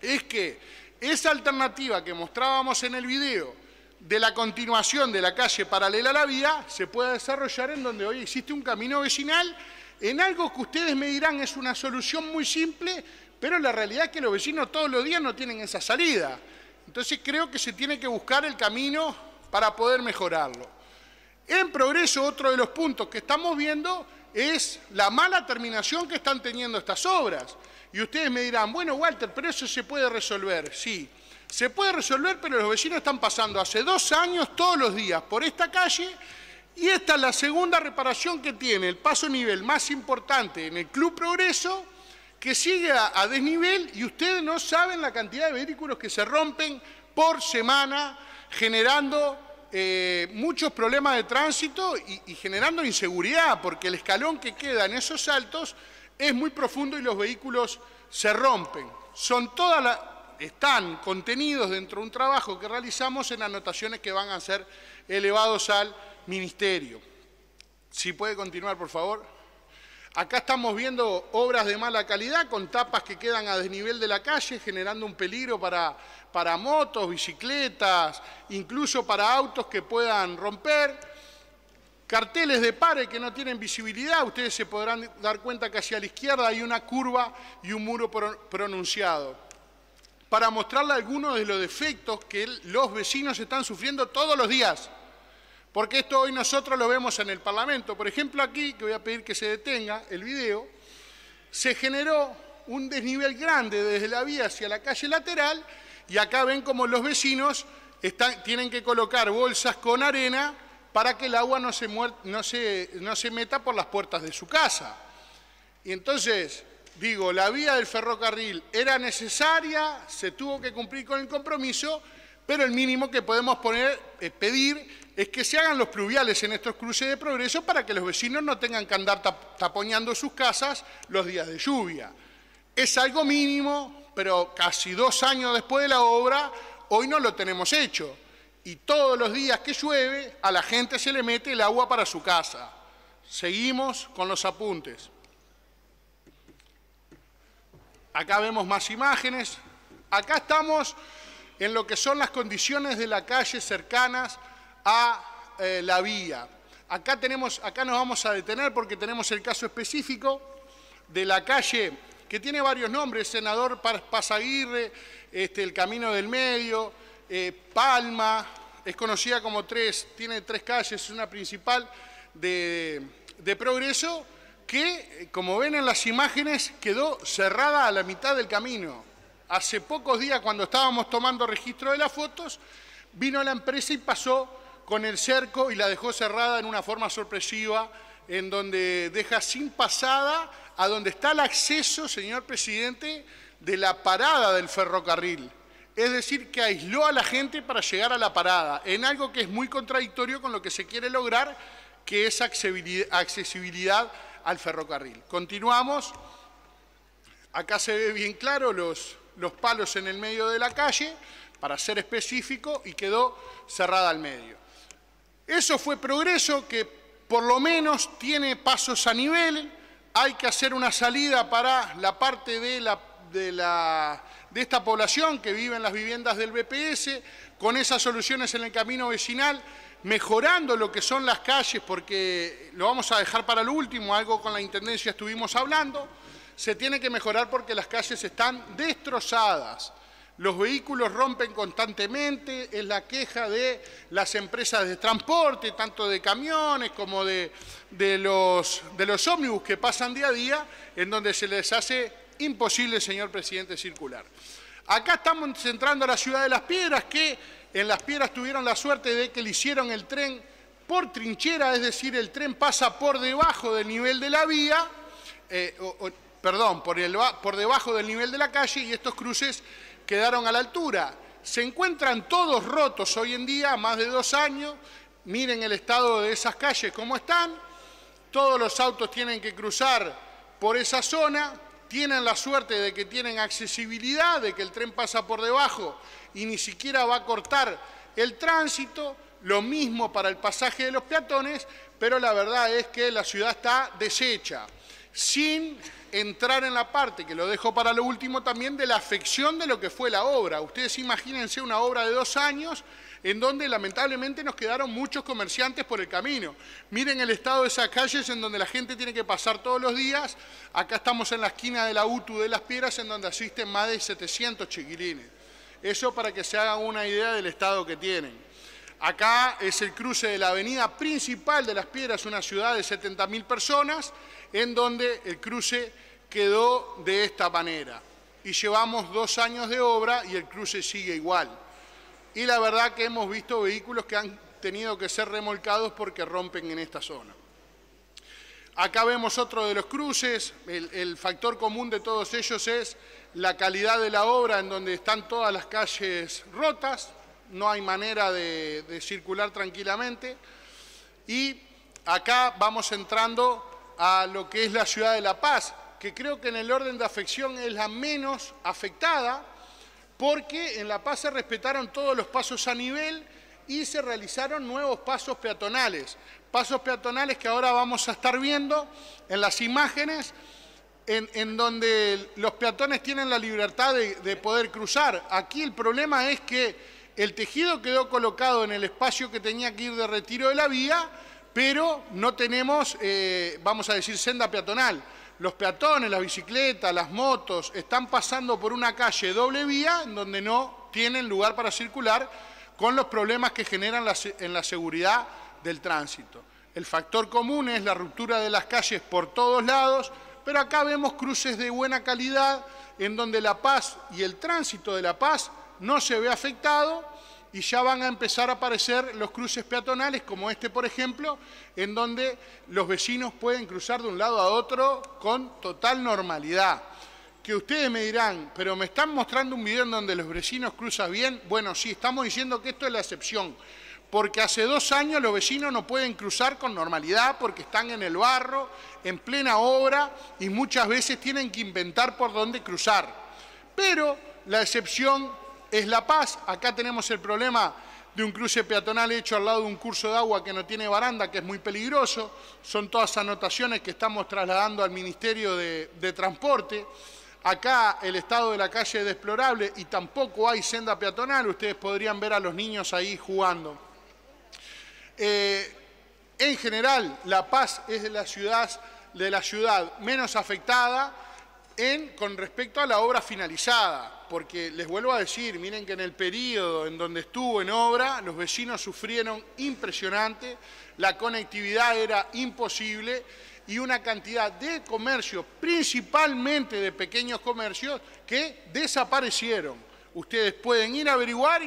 es que esa alternativa que mostrábamos en el video de la continuación de la calle paralela a la vía se pueda desarrollar en donde hoy existe un camino vecinal en algo que ustedes me dirán es una solución muy simple, pero la realidad es que los vecinos todos los días no tienen esa salida. Entonces creo que se tiene que buscar el camino para poder mejorarlo. En progreso, otro de los puntos que estamos viendo es la mala terminación que están teniendo estas obras. Y ustedes me dirán, bueno, Walter, pero eso se puede resolver. Sí, se puede resolver, pero los vecinos están pasando hace dos años todos los días por esta calle y esta es la segunda reparación que tiene, el paso nivel más importante en el Club Progreso, que sigue a, a desnivel y ustedes no saben la cantidad de vehículos que se rompen por semana generando eh, muchos problemas de tránsito y, generando inseguridad, porque el escalón que queda en esos saltos es muy profundo y los vehículos se rompen. Son todas están contenidos dentro de un trabajo que realizamos en anotaciones que van a ser elevados al Ministerio. Si puede continuar, por favor. Acá estamos viendo obras de mala calidad con tapas que quedan a desnivel de la calle, generando un peligro para, motos, bicicletas, incluso para autos que puedan romper. Carteles de pares que no tienen visibilidad, ustedes se podrán dar cuenta que hacia la izquierda hay una curva y un muro pronunciado. Para mostrarle algunos de los defectos que los vecinos están sufriendo todos los días. Porque esto hoy nosotros lo vemos en el Parlamento. Por ejemplo, aquí, que voy a pedir que se detenga el video, se generó un desnivel grande desde la vía hacia la calle lateral y acá ven como los vecinos tienen que colocar bolsas con arena para que el agua no se, meta por las puertas de su casa. Y entonces, digo, la vía del ferrocarril era necesaria, se tuvo que cumplir con el compromiso, pero el mínimo que podemos poner, es pedir es que se hagan los pluviales en estos cruces de progreso para que los vecinos no tengan que andar tapoñando sus casas los días de lluvia. Es algo mínimo, pero casi dos años después de la obra, hoy no lo tenemos hecho. Y todos los días que llueve, a la gente se le mete el agua para su casa. Seguimos con los apuntes. Acá vemos más imágenes. Acá estamos en lo que son las condiciones de la calle cercanas a eh, la vía. Acá, tenemos, acá nos vamos a detener porque tenemos el caso específico de la calle que tiene varios nombres, Senador Pasaguirre, este, el Camino del Medio, eh, Palma, es conocida como tres, tiene tres calles, es una principal de, de progreso, que, eh, como ven en las imágenes, quedó cerrada a la mitad del camino. Hace pocos días, cuando estábamos tomando registro de las fotos, vino la empresa y pasó con el cerco y la dejó cerrada en una forma sorpresiva, en donde deja sin pasada a donde está el acceso, señor presidente, de la parada del ferrocarril. Es decir, que aisló a la gente para llegar a la parada, en algo que es muy contradictorio con lo que se quiere lograr, que es accesibilidad al ferrocarril. Continuamos. Acá se ve bien claro los, los palos en el medio de la calle, para ser específico, y quedó cerrada al medio. Eso fue progreso que por lo menos tiene pasos a nivel, hay que hacer una salida para la parte de, esta población que vive en las viviendas del BPS, con esas soluciones en el camino vecinal, mejorando lo que son las calles, porque lo vamos a dejar para el último, algo con la Intendencia estuvimos hablando, se tiene que mejorar porque las calles están destrozadas los vehículos rompen constantemente, es la queja de las empresas de transporte, tanto de camiones como de, los, de los ómnibus que pasan día a día, en donde se les hace imposible, señor presidente, circular. Acá estamos entrando a la ciudad de Las Piedras, que en Las Piedras tuvieron la suerte de que le hicieron el tren por trinchera, es decir, el tren pasa por debajo del nivel de la vía, eh, perdón, por debajo del nivel de la calle y estos cruces quedaron a la altura. Se encuentran todos rotos hoy en día, más de dos años. Miren el estado de esas calles, cómo están. Todos los autos tienen que cruzar por esa zona. Tienen la suerte de que tienen accesibilidad, de que el tren pasa por debajo y ni siquiera va a cortar el tránsito. Lo mismo para el pasaje de los peatones, pero la verdad es que la ciudad está deshecha, sin entrar en la parte, que lo dejo para lo último también, de la afección de lo que fue la obra. Ustedes imagínense una obra de dos años en donde lamentablemente nos quedaron muchos comerciantes por el camino. Miren el estado de esas calles en donde la gente tiene que pasar todos los días. Acá estamos en la esquina de la UTU de Las Piedras en donde asisten más de 700 chiquilines. Eso para que se hagan una idea del estado que tienen. Acá es el cruce de la avenida principal de Las Piedras, una ciudad de 70.000 personas, en donde el cruce quedó de esta manera. Y llevamos dos años de obra y el cruce sigue igual. Y la verdad que hemos visto vehículos que han tenido que ser remolcados porque rompen en esta zona. Acá vemos otro de los cruces, el, el, factor común de todos ellos es la calidad de la obra en donde están todas las calles rotas, no hay manera de, circular tranquilamente. Y acá vamos entrando a lo que es la ciudad de La Paz, que creo que en el orden de afección es la menos afectada, porque en La Paz se respetaron todos los pasos a nivel y se realizaron nuevos pasos peatonales, pasos peatonales que ahora vamos a estar viendo en las imágenes, en, donde los peatones tienen la libertad de, de poder cruzar. Aquí el problema es que el tejido quedó colocado en el espacio que tenía que ir de retiro de la vía, pero no tenemos, eh, vamos a decir, senda peatonal. Los peatones, las bicicletas, las motos, están pasando por una calle doble vía en donde no tienen lugar para circular con los problemas que generan en la seguridad del tránsito. El factor común es la ruptura de las calles por todos lados, pero acá vemos cruces de buena calidad en donde la paz y el tránsito de la paz no se ve afectado y ya van a empezar a aparecer los cruces peatonales, como este, por ejemplo, en donde los vecinos pueden cruzar de un lado a otro con total normalidad. Que ustedes me dirán, pero me están mostrando un video en donde los vecinos cruzan bien. Bueno, sí, estamos diciendo que esto es la excepción, porque hace dos años los vecinos no pueden cruzar con normalidad porque están en el barro, en plena obra, y muchas veces tienen que inventar por dónde cruzar. Pero la excepción es La Paz. Acá tenemos el problema de un cruce peatonal hecho al lado de un curso de agua que no tiene baranda, que es muy peligroso. Son todas anotaciones que estamos trasladando al Ministerio de, Transporte. Acá el estado de la calle es desplorable y tampoco hay senda peatonal. Ustedes podrían ver a los niños ahí jugando. Eh, en general, La Paz es de, la de la ciudad menos afectada con respecto a la obra finalizada, porque les vuelvo a decir, miren que en el periodo en donde estuvo en obra, los vecinos sufrieron impresionante, la conectividad era imposible y una cantidad de comercios, principalmente de pequeños comercios, que desaparecieron. Ustedes pueden ir a averiguar,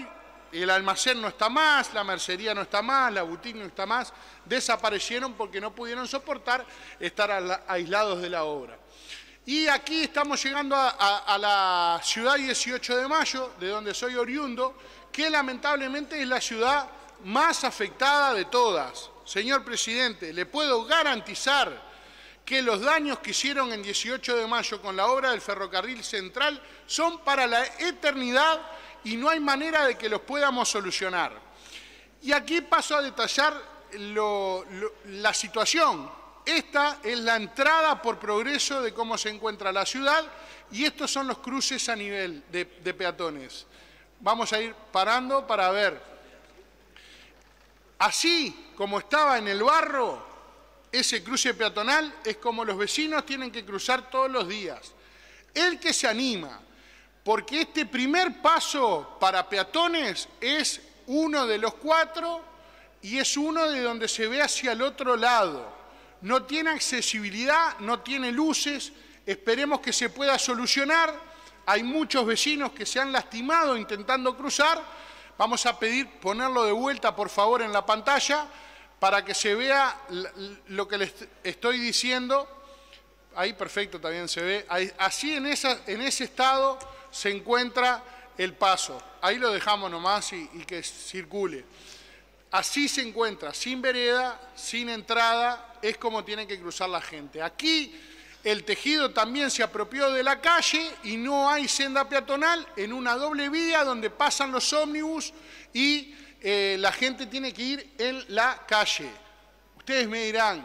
el almacén no está más, la mercería no está más, la boutique no está más, desaparecieron porque no pudieron soportar estar aislados de la obra. Y aquí estamos llegando a, la ciudad 18 de mayo, de donde soy oriundo, que lamentablemente es la ciudad más afectada de todas. Señor Presidente, le puedo garantizar que los daños que hicieron en 18 de mayo con la obra del ferrocarril central son para la eternidad y no hay manera de que los podamos solucionar. Y aquí paso a detallar la situación esta es la entrada por progreso de cómo se encuentra la ciudad y estos son los cruces a nivel de, peatones. Vamos a ir parando para ver. Así como estaba en el barro, ese cruce peatonal es como los vecinos tienen que cruzar todos los días. El que se anima, porque este primer paso para peatones es uno de los cuatro y es uno de donde se ve hacia el otro lado no tiene accesibilidad, no tiene luces, esperemos que se pueda solucionar. Hay muchos vecinos que se han lastimado intentando cruzar. Vamos a pedir ponerlo de vuelta, por favor, en la pantalla para que se vea lo que les estoy diciendo. Ahí perfecto también se ve. así en, ese estado se encuentra el paso. Ahí lo dejamos nomás y que circule. Así se encuentra, sin vereda, sin entrada, es como tiene que cruzar la gente. Aquí el tejido también se apropió de la calle y no hay senda peatonal en una doble vía donde pasan los ómnibus y eh, la gente tiene que ir en la calle. Ustedes me dirán,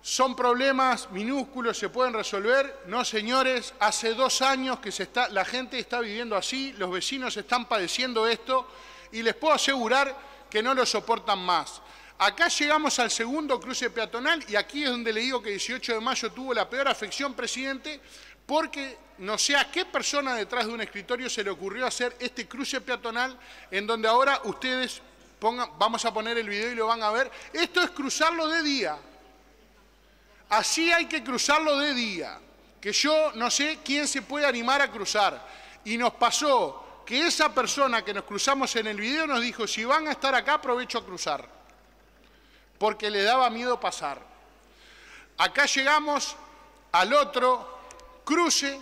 son problemas minúsculos, se pueden resolver. No, señores, hace dos años que se está, la gente está viviendo así, los vecinos están padeciendo esto y les puedo asegurar que no lo soportan más. Acá llegamos al segundo cruce peatonal y aquí es donde le digo que 18 de mayo tuvo la peor afección, presidente, porque no sé a qué persona detrás de un escritorio se le ocurrió hacer este cruce peatonal en donde ahora ustedes pongan, vamos a poner el video y lo van a ver, esto es cruzarlo de día. Así hay que cruzarlo de día, que yo no sé quién se puede animar a cruzar. Y nos pasó que esa persona que nos cruzamos en el video nos dijo, si van a estar acá, aprovecho a cruzar, porque le daba miedo pasar. Acá llegamos al otro cruce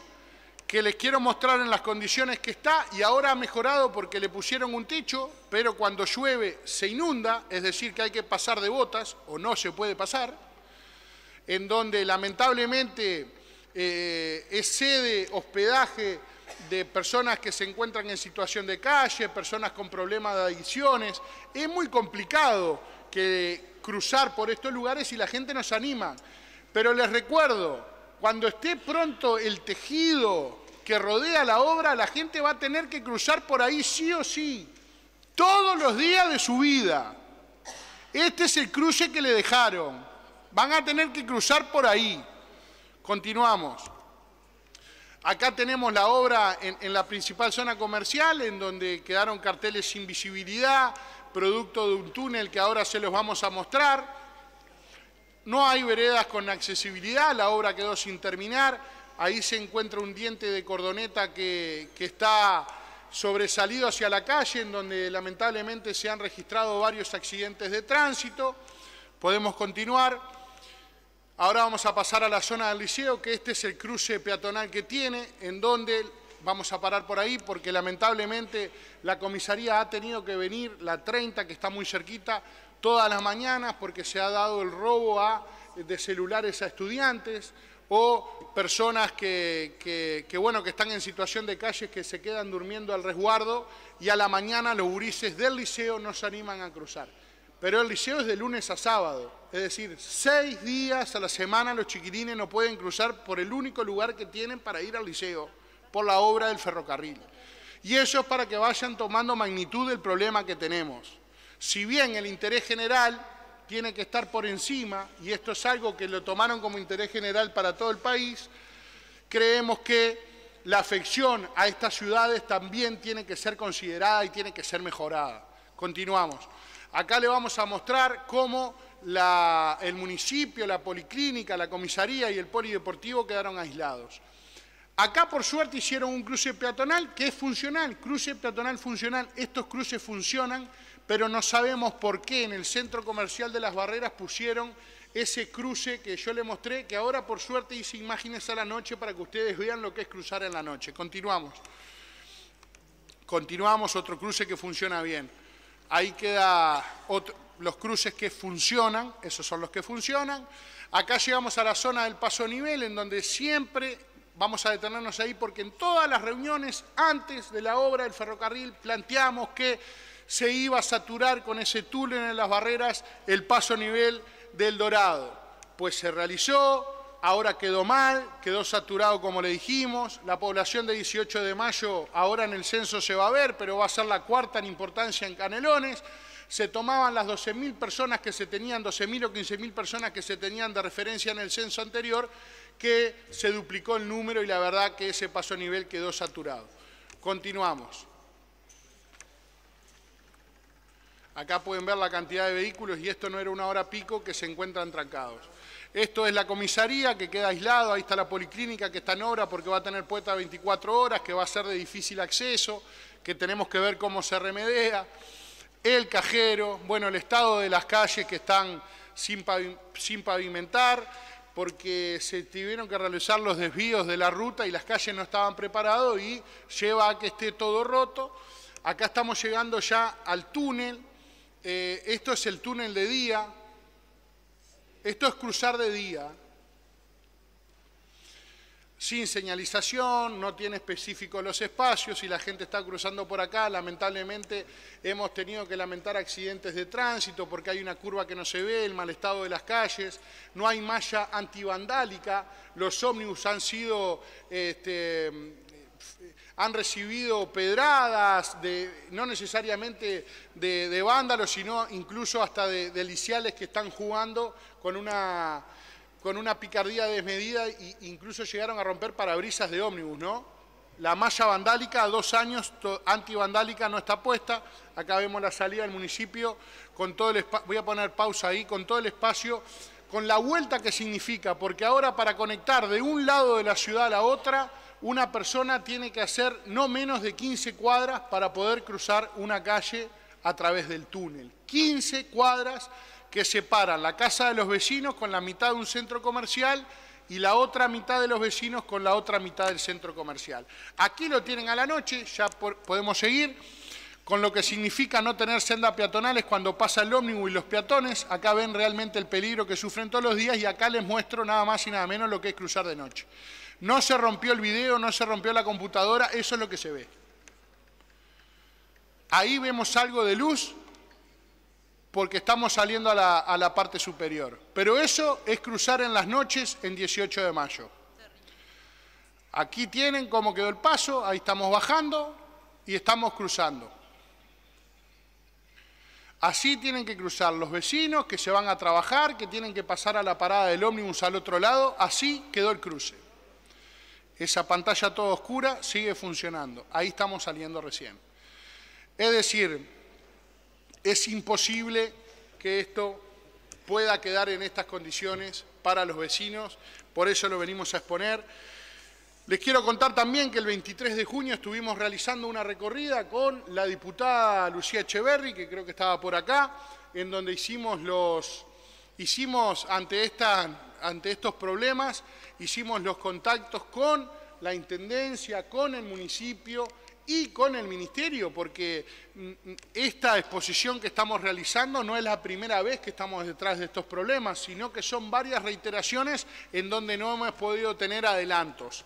que les quiero mostrar en las condiciones que está y ahora ha mejorado porque le pusieron un techo, pero cuando llueve se inunda, es decir, que hay que pasar de botas o no se puede pasar, en donde lamentablemente eh, es sede, hospedaje, de personas que se encuentran en situación de calle, personas con problemas de adicciones. Es muy complicado que cruzar por estos lugares y la gente nos anima. Pero les recuerdo, cuando esté pronto el tejido que rodea la obra, la gente va a tener que cruzar por ahí sí o sí, todos los días de su vida. Este es el cruce que le dejaron. Van a tener que cruzar por ahí. Continuamos. Acá tenemos la obra en, la principal zona comercial, en donde quedaron carteles sin visibilidad, producto de un túnel que ahora se los vamos a mostrar. No hay veredas con accesibilidad, la obra quedó sin terminar. Ahí se encuentra un diente de cordoneta que está sobresalido hacia la calle, en donde lamentablemente se han registrado varios accidentes de tránsito. Podemos continuar. Ahora vamos a pasar a la zona del liceo, que este es el cruce peatonal que tiene, en donde vamos a parar por ahí, porque lamentablemente la comisaría ha tenido que venir, la 30, que está muy cerquita, todas las mañanas, porque se ha dado el robo de celulares a estudiantes o personas que, bueno, que están en situación de calles que se quedan durmiendo al resguardo y a la mañana los urises del liceo no se animan a cruzar. Pero el liceo es de lunes a sábado, es decir, seis días a la semana los chiquirines no pueden cruzar por el único lugar que tienen para ir al liceo, por la obra del ferrocarril. Y eso es para que vayan tomando magnitud del problema que tenemos. Si bien el interés general tiene que estar por encima, y esto es algo que lo tomaron como interés general para todo el país, creemos que la afección a estas ciudades también tiene que ser considerada y tiene que ser mejorada. Continuamos. Acá le vamos a mostrar cómo el municipio, la policlínica, la comisaría y el polideportivo quedaron aislados. Acá, por suerte, hicieron un cruce peatonal que es funcional, cruce peatonal funcional. Estos cruces funcionan, pero no sabemos por qué en el centro comercial de Las Barreras pusieron ese cruce que yo le mostré, que ahora, por suerte, hice imágenes a la noche para que ustedes vean lo que es cruzar en la noche. Continuamos. Continuamos, otro cruce que funciona bien. Ahí queda los cruces que funcionan, esos son los que funcionan. Acá llegamos a la zona del paso nivel, en donde siempre vamos a detenernos ahí, porque en todas las reuniones antes de la obra del ferrocarril planteamos que se iba a saturar con ese túnel en las barreras el paso nivel del Dorado. Pues se realizó, ahora quedó mal, quedó saturado como le dijimos, la población de 18 de mayo ahora en el censo se va a ver, pero va a ser la cuarta en importancia en Canelones, se tomaban las 12.000 personas que se tenían, 12.000 o 15.000 personas que se tenían de referencia en el censo anterior, que se duplicó el número y la verdad que ese paso a nivel quedó saturado. Continuamos. Acá pueden ver la cantidad de vehículos y esto no era una hora pico que se encuentran trancados. Esto es la comisaría que queda aislado, ahí está la policlínica que está en obra porque va a tener puerta 24 horas, que va a ser de difícil acceso, que tenemos que ver cómo se remedea. El cajero, bueno, el estado de las calles que están sin, pavimentar porque se tuvieron que realizar los desvíos de la ruta y las calles no estaban preparadas y lleva a que esté todo roto. Acá estamos llegando ya al túnel, eh, esto es el túnel de día, esto es cruzar de día, sin señalización, no tiene específicos los espacios y la gente está cruzando por acá. Lamentablemente hemos tenido que lamentar accidentes de tránsito porque hay una curva que no se ve, el mal estado de las calles, no hay malla antivandálica, los ómnibus han sido este, han recibido pedradas, de, no necesariamente de, vándalos, sino incluso hasta de, liciales que están jugando con una, con una picardía desmedida e incluso llegaron a romper parabrisas de ómnibus, ¿no? La malla vandálica, dos años antivandálica, no está puesta. Acá vemos la salida del municipio, con todo el voy a poner pausa ahí, con todo el espacio, con la vuelta que significa, porque ahora para conectar de un lado de la ciudad a la otra, una persona tiene que hacer no menos de 15 cuadras para poder cruzar una calle a través del túnel. 15 cuadras que separan la casa de los vecinos con la mitad de un centro comercial y la otra mitad de los vecinos con la otra mitad del centro comercial. Aquí lo tienen a la noche, ya podemos seguir, con lo que significa no tener sendas peatonales cuando pasa el ómnibus y los peatones, acá ven realmente el peligro que sufren todos los días y acá les muestro nada más y nada menos lo que es cruzar de noche. No se rompió el video, no se rompió la computadora, eso es lo que se ve. Ahí vemos algo de luz porque estamos saliendo a la, parte superior. Pero eso es cruzar en las noches en 18 de mayo. Aquí tienen cómo quedó el paso, ahí estamos bajando y estamos cruzando. Así tienen que cruzar los vecinos que se van a trabajar, que tienen que pasar a la parada del ómnibus al otro lado, así quedó el cruce. Esa pantalla toda oscura sigue funcionando. Ahí estamos saliendo recién. Es decir, es imposible que esto pueda quedar en estas condiciones para los vecinos, por eso lo venimos a exponer. Les quiero contar también que el 23 de junio estuvimos realizando una recorrida con la diputada Lucía Echeverri, que creo que estaba por acá, en donde hicimos los hicimos ante esta ante estos problemas, hicimos los contactos con la Intendencia, con el municipio y con el Ministerio, porque mm, esta exposición que estamos realizando no es la primera vez que estamos detrás de estos problemas, sino que son varias reiteraciones en donde no hemos podido tener adelantos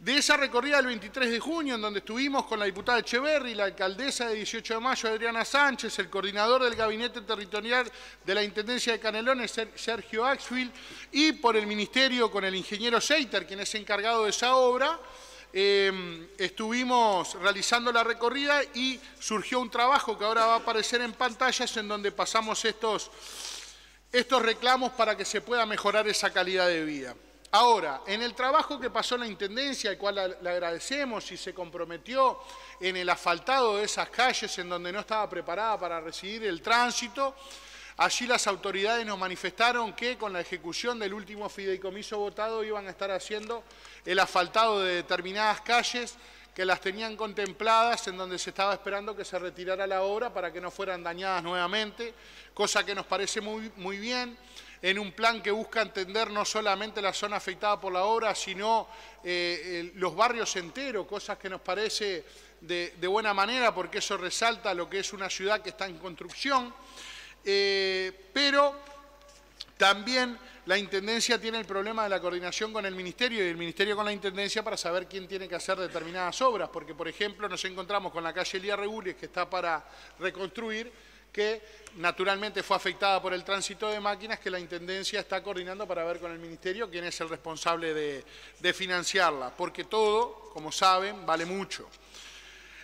de esa recorrida del 23 de junio, en donde estuvimos con la diputada Echeverri, la alcaldesa de 18 de mayo, Adriana Sánchez, el coordinador del Gabinete Territorial de la Intendencia de Canelones, Sergio Axfield, y por el Ministerio con el ingeniero Seiter, quien es encargado de esa obra, em, estuvimos realizando la recorrida y surgió un trabajo que ahora va a aparecer en pantallas en donde pasamos estos, estos reclamos para que se pueda mejorar esa calidad de vida. Ahora, en el trabajo que pasó la Intendencia, al cual le agradecemos y se comprometió en el asfaltado de esas calles en donde no estaba preparada para recibir el tránsito, allí las autoridades nos manifestaron que con la ejecución del último fideicomiso votado iban a estar haciendo el asfaltado de determinadas calles que las tenían contempladas en donde se estaba esperando que se retirara la obra para que no fueran dañadas nuevamente, cosa que nos parece muy, muy bien en un plan que busca entender no solamente la zona afectada por la obra, sino eh, los barrios enteros, cosas que nos parece de, buena manera porque eso resalta lo que es una ciudad que está en construcción, eh, pero también la Intendencia tiene el problema de la coordinación con el Ministerio y el Ministerio con la Intendencia para saber quién tiene que hacer determinadas obras, porque por ejemplo nos encontramos con la calle Elías Regules que está para reconstruir que naturalmente fue afectada por el tránsito de máquinas que la Intendencia está coordinando para ver con el Ministerio quién es el responsable de, financiarla, porque todo, como saben, vale mucho.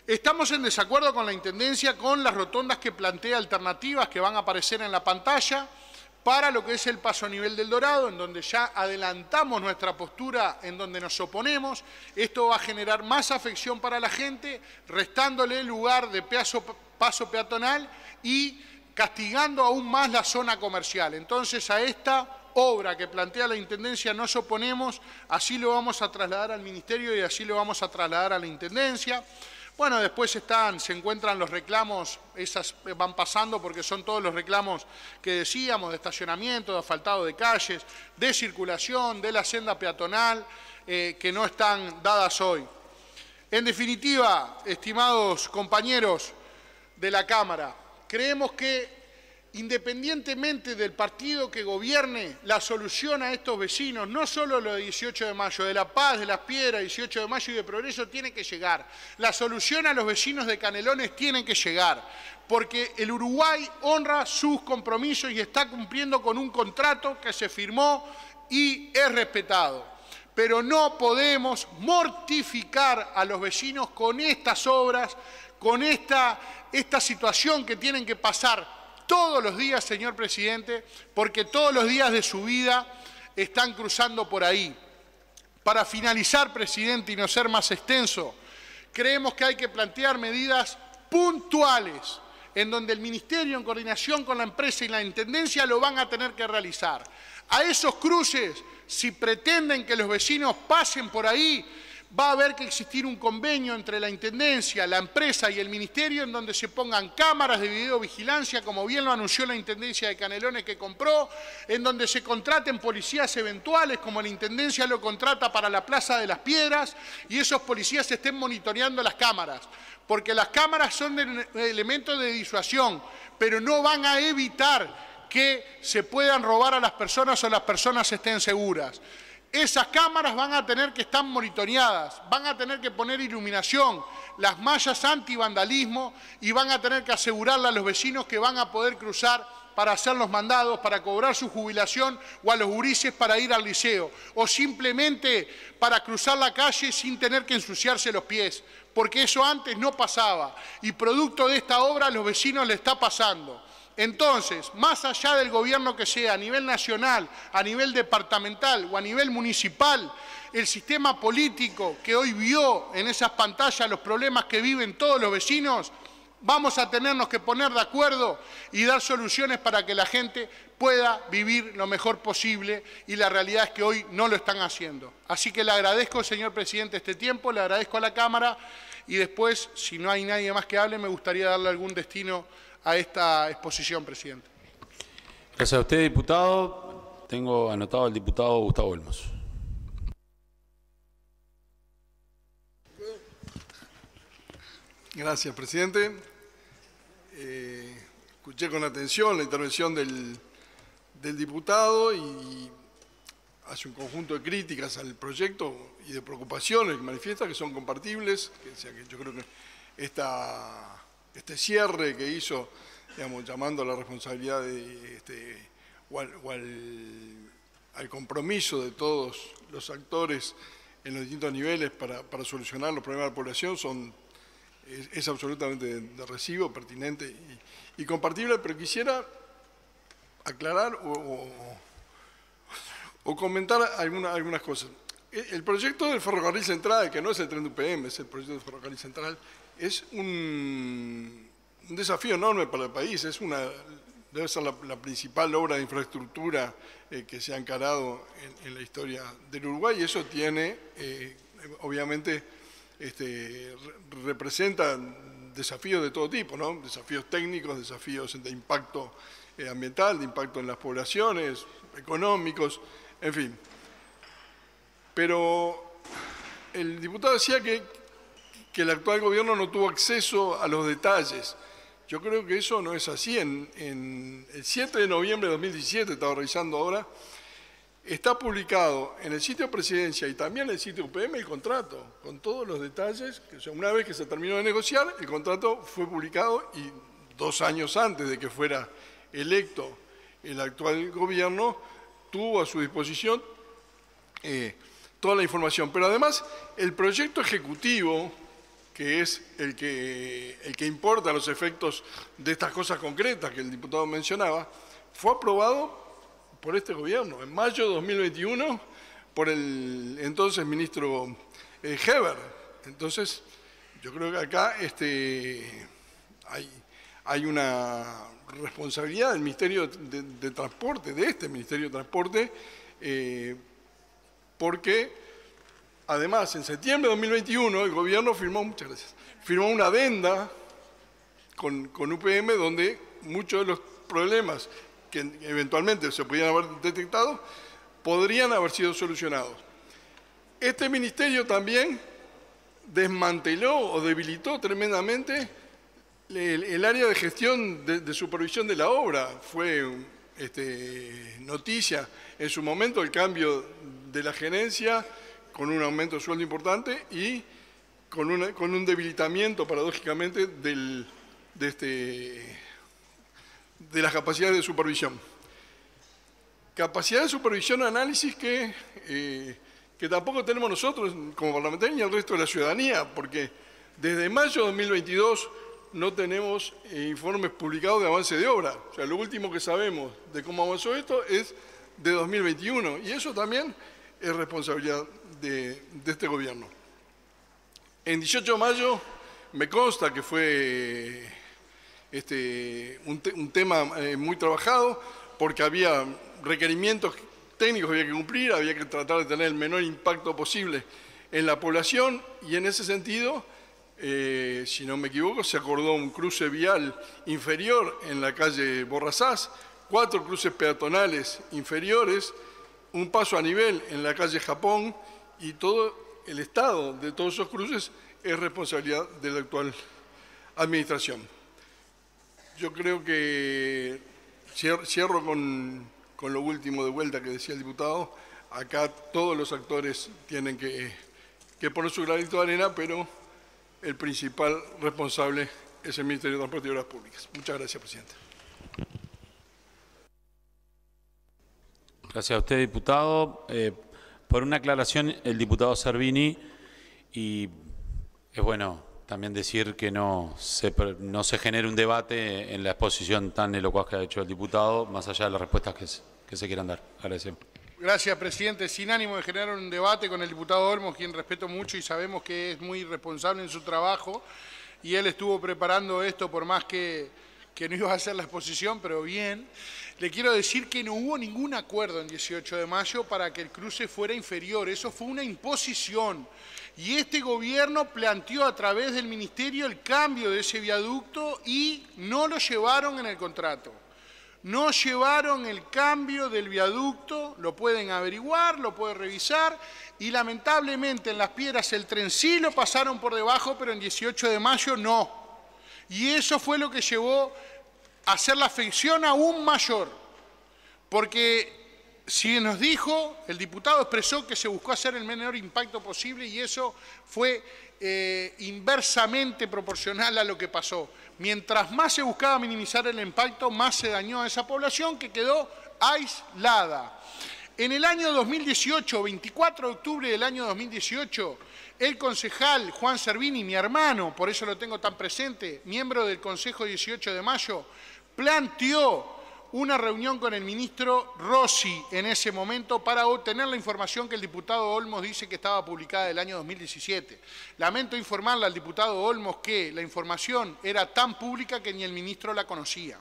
Estamos en desacuerdo con la Intendencia con las rotondas que plantea alternativas que van a aparecer en la pantalla para lo que es el paso a nivel del Dorado, en donde ya adelantamos nuestra postura, en donde nos oponemos. Esto va a generar más afección para la gente, restándole lugar de peazo paso peatonal y castigando aún más la zona comercial. Entonces a esta obra que plantea la Intendencia nos oponemos, así lo vamos a trasladar al Ministerio y así lo vamos a trasladar a la Intendencia. Bueno, después están, se encuentran los reclamos, esas van pasando porque son todos los reclamos que decíamos, de estacionamiento, de asfaltado de calles, de circulación, de la senda peatonal, eh, que no están dadas hoy. En definitiva, estimados compañeros, de la Cámara. Creemos que independientemente del partido que gobierne, la solución a estos vecinos, no solo lo de 18 de mayo, de La Paz, de Las Piedras, 18 de mayo y de Progreso, tiene que llegar. La solución a los vecinos de Canelones tiene que llegar, porque el Uruguay honra sus compromisos y está cumpliendo con un contrato que se firmó y es respetado pero no podemos mortificar a los vecinos con estas obras con esta, esta situación que tienen que pasar todos los días, señor presidente, porque todos los días de su vida están cruzando por ahí. Para finalizar, presidente, y no ser más extenso, creemos que hay que plantear medidas puntuales en donde el Ministerio, en coordinación con la empresa y la Intendencia, lo van a tener que realizar. A esos cruces, si pretenden que los vecinos pasen por ahí, va a haber que existir un convenio entre la Intendencia, la empresa y el Ministerio en donde se pongan cámaras de videovigilancia, como bien lo anunció la Intendencia de Canelones que compró, en donde se contraten policías eventuales, como la Intendencia lo contrata para la Plaza de las Piedras, y esos policías estén monitoreando las cámaras, porque las cámaras son elementos de disuasión, pero no van a evitar que se puedan robar a las personas o las personas estén seguras. Esas cámaras van a tener que estar monitoreadas, van a tener que poner iluminación, las mallas anti-vandalismo, y van a tener que asegurarle a los vecinos que van a poder cruzar para hacer los mandados, para cobrar su jubilación o a los gurises para ir al liceo, o simplemente para cruzar la calle sin tener que ensuciarse los pies, porque eso antes no pasaba y producto de esta obra a los vecinos le está pasando. Entonces, más allá del gobierno que sea, a nivel nacional, a nivel departamental o a nivel municipal, el sistema político que hoy vio en esas pantallas los problemas que viven todos los vecinos, vamos a tenernos que poner de acuerdo y dar soluciones para que la gente pueda vivir lo mejor posible y la realidad es que hoy no lo están haciendo. Así que le agradezco, señor presidente, este tiempo, le agradezco a la Cámara y después, si no hay nadie más que hable, me gustaría darle algún destino a esta exposición, presidente. Gracias a usted, diputado. Tengo anotado al diputado Gustavo Olmos. Gracias, presidente. Eh, escuché con atención la intervención del, diputado y hace un conjunto de críticas al proyecto y de preocupaciones que manifiesta que son compartibles, sea, que yo creo que esta este cierre que hizo, digamos, llamando a la responsabilidad este, o al, compromiso de todos los actores en los distintos niveles para, solucionar los problemas de la población, es, absolutamente de, recibo, pertinente y, compartible, pero quisiera aclarar o, comentar algunas cosas. E, el proyecto del ferrocarril central, que no es el tren de UPM, es el proyecto del ferrocarril central, es un, desafío enorme para el país, es una, debe ser la, principal obra de infraestructura eh, que se ha encarado en, la historia del Uruguay y eso tiene, eh, obviamente, este, representa desafíos de todo tipo, ¿no? desafíos técnicos, desafíos de impacto eh, ambiental, de impacto en las poblaciones, económicos, en fin. Pero el diputado decía que que el actual gobierno no tuvo acceso a los detalles. Yo creo que eso no es así. En, el 7 de noviembre de 2017, estaba revisando ahora, está publicado en el sitio de Presidencia y también en el sitio UPM el contrato, con todos los detalles. Que, una vez que se terminó de negociar, el contrato fue publicado y dos años antes de que fuera electo el actual gobierno, tuvo a su disposición eh, toda la información. Pero además, el proyecto ejecutivo que es el que, el que importa los efectos de estas cosas concretas que el diputado mencionaba, fue aprobado por este gobierno en mayo de 2021 por el entonces ministro eh, Heber. Entonces, yo creo que acá este, hay, una responsabilidad del Ministerio de, Transporte, de este Ministerio de Transporte, eh, porque Además, en septiembre de 2021 el gobierno firmó, muchas firmó una venda con, UPM donde muchos de los problemas que eventualmente se podían haber detectado podrían haber sido solucionados. Este ministerio también desmanteló o debilitó tremendamente el, área de gestión de, supervisión de la obra. Fue este, noticia en su momento el cambio de la gerencia con un aumento de sueldo importante y con, una, con un debilitamiento, paradójicamente, del, de, este, de las capacidades de supervisión. Capacidad de supervisión, análisis que, eh, que tampoco tenemos nosotros como parlamentarios ni el resto de la ciudadanía, porque desde mayo de 2022 no tenemos eh, informes publicados de avance de obra. O sea, lo último que sabemos de cómo avanzó esto es de 2021. Y eso también es responsabilidad de, este gobierno. En 18 de mayo me consta que fue este, un, tema eh, muy trabajado porque había requerimientos técnicos que había que cumplir, había que tratar de tener el menor impacto posible en la población y en ese sentido, eh, si no me equivoco, se acordó un cruce vial inferior en la calle Borrazás, cuatro cruces peatonales inferiores, un paso a nivel en la calle Japón y todo el estado de todos esos cruces es responsabilidad de la actual administración. Yo creo que cierro con, con, lo último de vuelta que decía el diputado. Acá todos los actores tienen que, que poner su granito de arena, pero el principal responsable es el Ministerio de Transporte y Obras Públicas. Muchas gracias, presidente. Gracias a usted, diputado. Eh, por una aclaración, el diputado Servini, y es bueno también decir que no se, no se genere un debate en la exposición tan elocuaz que ha hecho el diputado, más allá de las respuestas que se, que se quieran dar. Agradecemos. Gracias, presidente. Sin ánimo de generar un debate con el diputado Olmos, quien respeto mucho y sabemos que es muy responsable en su trabajo, y él estuvo preparando esto por más que que no iba a hacer la exposición, pero bien. Le quiero decir que no hubo ningún acuerdo en 18 de mayo para que el cruce fuera inferior. Eso fue una imposición. Y este gobierno planteó a través del ministerio el cambio de ese viaducto y no lo llevaron en el contrato. No llevaron el cambio del viaducto, lo pueden averiguar, lo pueden revisar, y lamentablemente en las piedras el tren sí lo pasaron por debajo, pero en 18 de mayo no. Y eso fue lo que llevó a hacer la afección aún mayor, porque si nos dijo, el diputado expresó que se buscó hacer el menor impacto posible y eso fue eh, inversamente proporcional a lo que pasó. Mientras más se buscaba minimizar el impacto, más se dañó a esa población que quedó aislada. En el año 2018, 24 de octubre del año 2018, el concejal Juan Servini, mi hermano, por eso lo tengo tan presente, miembro del Consejo 18 de Mayo, planteó una reunión con el ministro Rossi en ese momento para obtener la información que el diputado Olmos dice que estaba publicada el año 2017. Lamento informarle al diputado Olmos que la información era tan pública que ni el ministro la conocía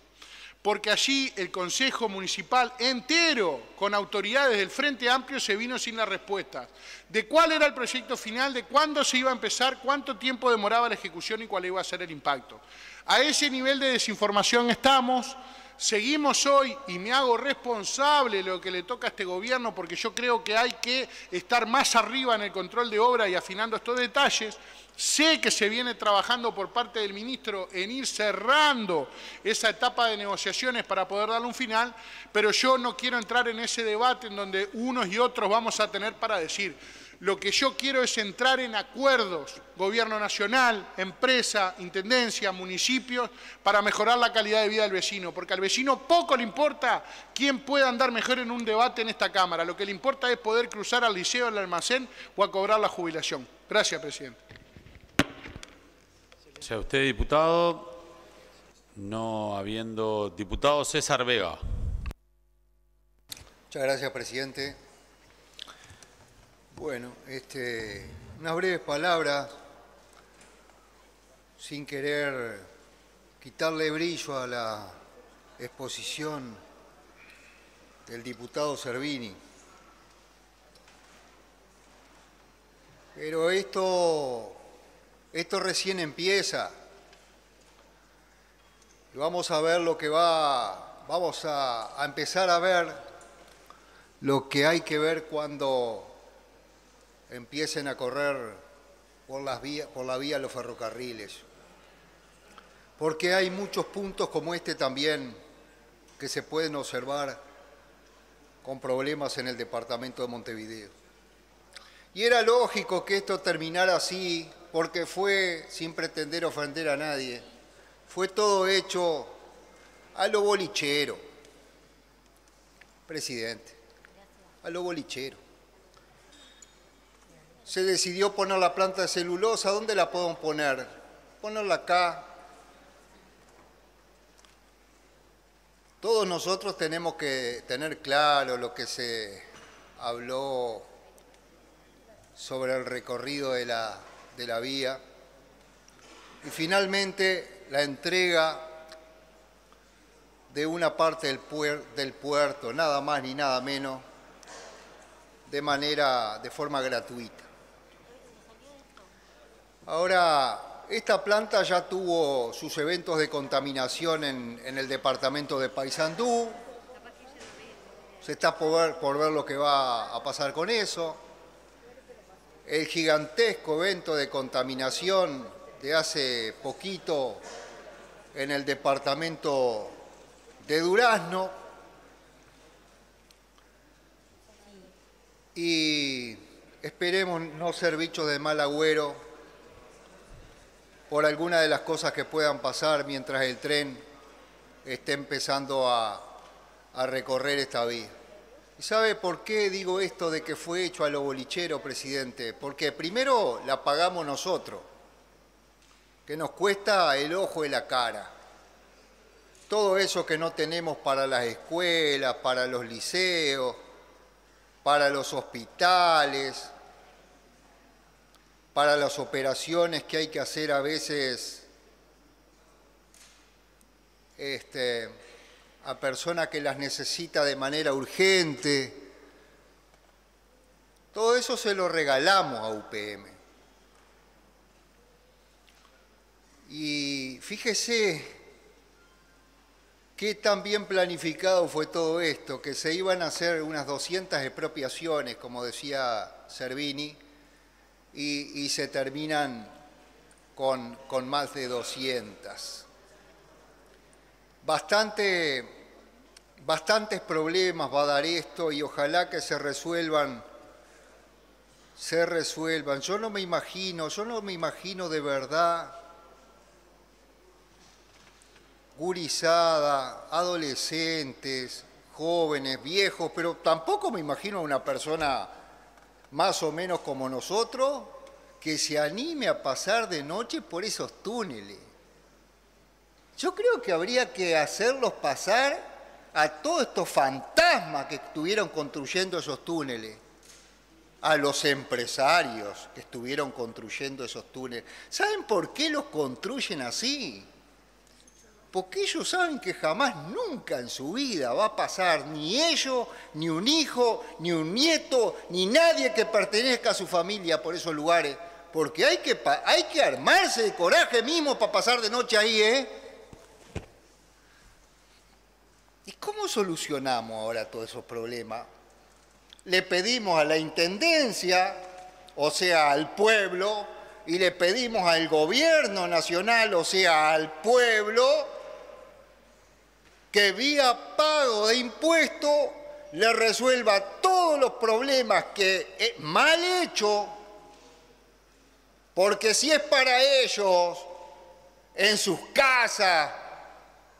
porque allí el Consejo Municipal entero, con autoridades del Frente Amplio, se vino sin la respuesta de cuál era el proyecto final, de cuándo se iba a empezar, cuánto tiempo demoraba la ejecución y cuál iba a ser el impacto. A ese nivel de desinformación estamos, seguimos hoy y me hago responsable lo que le toca a este gobierno porque yo creo que hay que estar más arriba en el control de obra y afinando estos detalles, Sé que se viene trabajando por parte del ministro en ir cerrando esa etapa de negociaciones para poder darle un final, pero yo no quiero entrar en ese debate en donde unos y otros vamos a tener para decir. Lo que yo quiero es entrar en acuerdos, gobierno nacional, empresa, intendencia, municipios, para mejorar la calidad de vida del vecino, porque al vecino poco le importa quién pueda andar mejor en un debate en esta Cámara, lo que le importa es poder cruzar al liceo, al almacén o a cobrar la jubilación. Gracias, presidente. Sea usted diputado, no habiendo diputado César Vega. Muchas gracias, presidente. Bueno, este, unas breves palabras, sin querer quitarle brillo a la exposición del diputado Cervini. Pero esto esto recién empieza. Y vamos a ver lo que va, vamos a, empezar a ver lo que hay que ver cuando empiecen a correr por, las por la vía los ferrocarriles. Porque hay muchos puntos como este también que se pueden observar con problemas en el departamento de Montevideo. Y era lógico que esto terminara así porque fue sin pretender ofender a nadie, fue todo hecho a lo bolichero, presidente, a lo bolichero. Se decidió poner la planta de celulosa, ¿dónde la podemos poner? Ponerla acá. Todos nosotros tenemos que tener claro lo que se habló sobre el recorrido de la de la vía. Y finalmente la entrega de una parte del, puerto, nada más ni nada menos, de manera, de forma gratuita. Ahora, esta planta ya tuvo sus eventos de contaminación en, el departamento de Paysandú. Se está por ver, por ver lo que va a pasar con eso el gigantesco evento de contaminación de hace poquito en el departamento de Durazno y esperemos no ser bichos de mal agüero por alguna de las cosas que puedan pasar mientras el tren esté empezando a, a recorrer esta vía. ¿Y sabe por qué digo esto de que fue hecho a lo bolichero, presidente? Porque primero la pagamos nosotros, que nos cuesta el ojo y la cara. Todo eso que no tenemos para las escuelas, para los liceos, para los hospitales, para las operaciones que hay que hacer a veces este, a personas que las necesita de manera urgente. Todo eso se lo regalamos a UPM. Y fíjese qué tan bien planificado fue todo esto, que se iban a hacer unas 200 expropiaciones, como decía Cervini, y, se terminan con, con más de 200. Bastante bastantes problemas va a dar esto y ojalá que se resuelvan, se resuelvan. Yo no me imagino, yo no me imagino de verdad gurizada, adolescentes, jóvenes, viejos, pero tampoco me imagino una persona más o menos como nosotros que se anime a pasar de noche por esos túneles. Yo creo que habría que hacerlos pasar a todos estos fantasmas que estuvieron construyendo esos túneles, a los empresarios que estuvieron construyendo esos túneles. ¿Saben por qué los construyen así? Porque ellos saben que jamás, nunca en su vida va a pasar ni ellos, ni un hijo, ni un nieto, ni nadie que pertenezca a su familia por esos lugares. Porque hay que, hay que armarse de coraje mismo para pasar de noche ahí, ¿eh? ¿Y cómo solucionamos ahora todos esos problemas? Le pedimos a la Intendencia, o sea, al pueblo, y le pedimos al gobierno nacional, o sea, al pueblo, que vía pago de impuestos le resuelva todos los problemas que es mal hecho, porque si es para ellos, en sus casas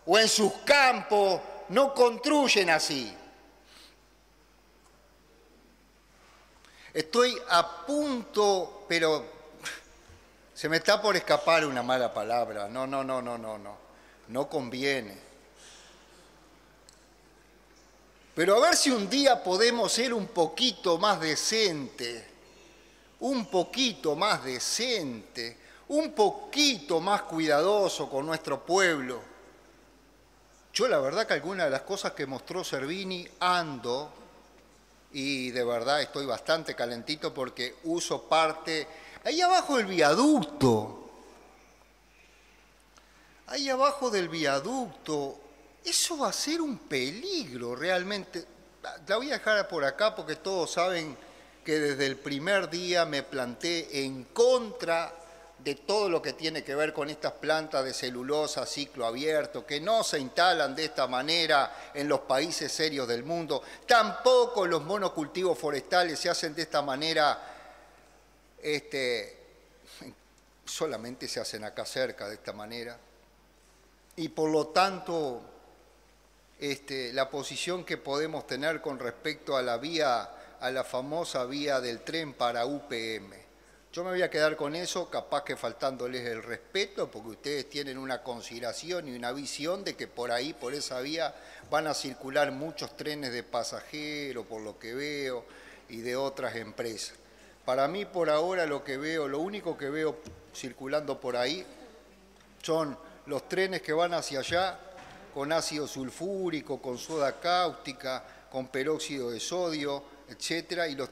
o en sus campos, no construyen así. Estoy a punto, pero se me está por escapar una mala palabra. No, no, no, no, no, no. No conviene. Pero a ver si un día podemos ser un poquito más decente, un poquito más decente, un poquito más cuidadoso con nuestro pueblo yo la verdad que alguna de las cosas que mostró Cervini ando y de verdad estoy bastante calentito porque uso parte, ahí abajo del viaducto, ahí abajo del viaducto, eso va a ser un peligro realmente. La voy a dejar por acá porque todos saben que desde el primer día me planté en contra de todo lo que tiene que ver con estas plantas de celulosa, ciclo abierto, que no se instalan de esta manera en los países serios del mundo. Tampoco los monocultivos forestales se hacen de esta manera, este, solamente se hacen acá cerca de esta manera. Y por lo tanto, este, la posición que podemos tener con respecto a la vía, a la famosa vía del tren para UPM yo me voy a quedar con eso, capaz que faltándoles el respeto, porque ustedes tienen una consideración y una visión de que por ahí, por esa vía, van a circular muchos trenes de pasajeros, por lo que veo, y de otras empresas. Para mí, por ahora, lo que veo, lo único que veo circulando por ahí son los trenes que van hacia allá con ácido sulfúrico, con soda cáustica, con peróxido de sodio, etcétera, y los,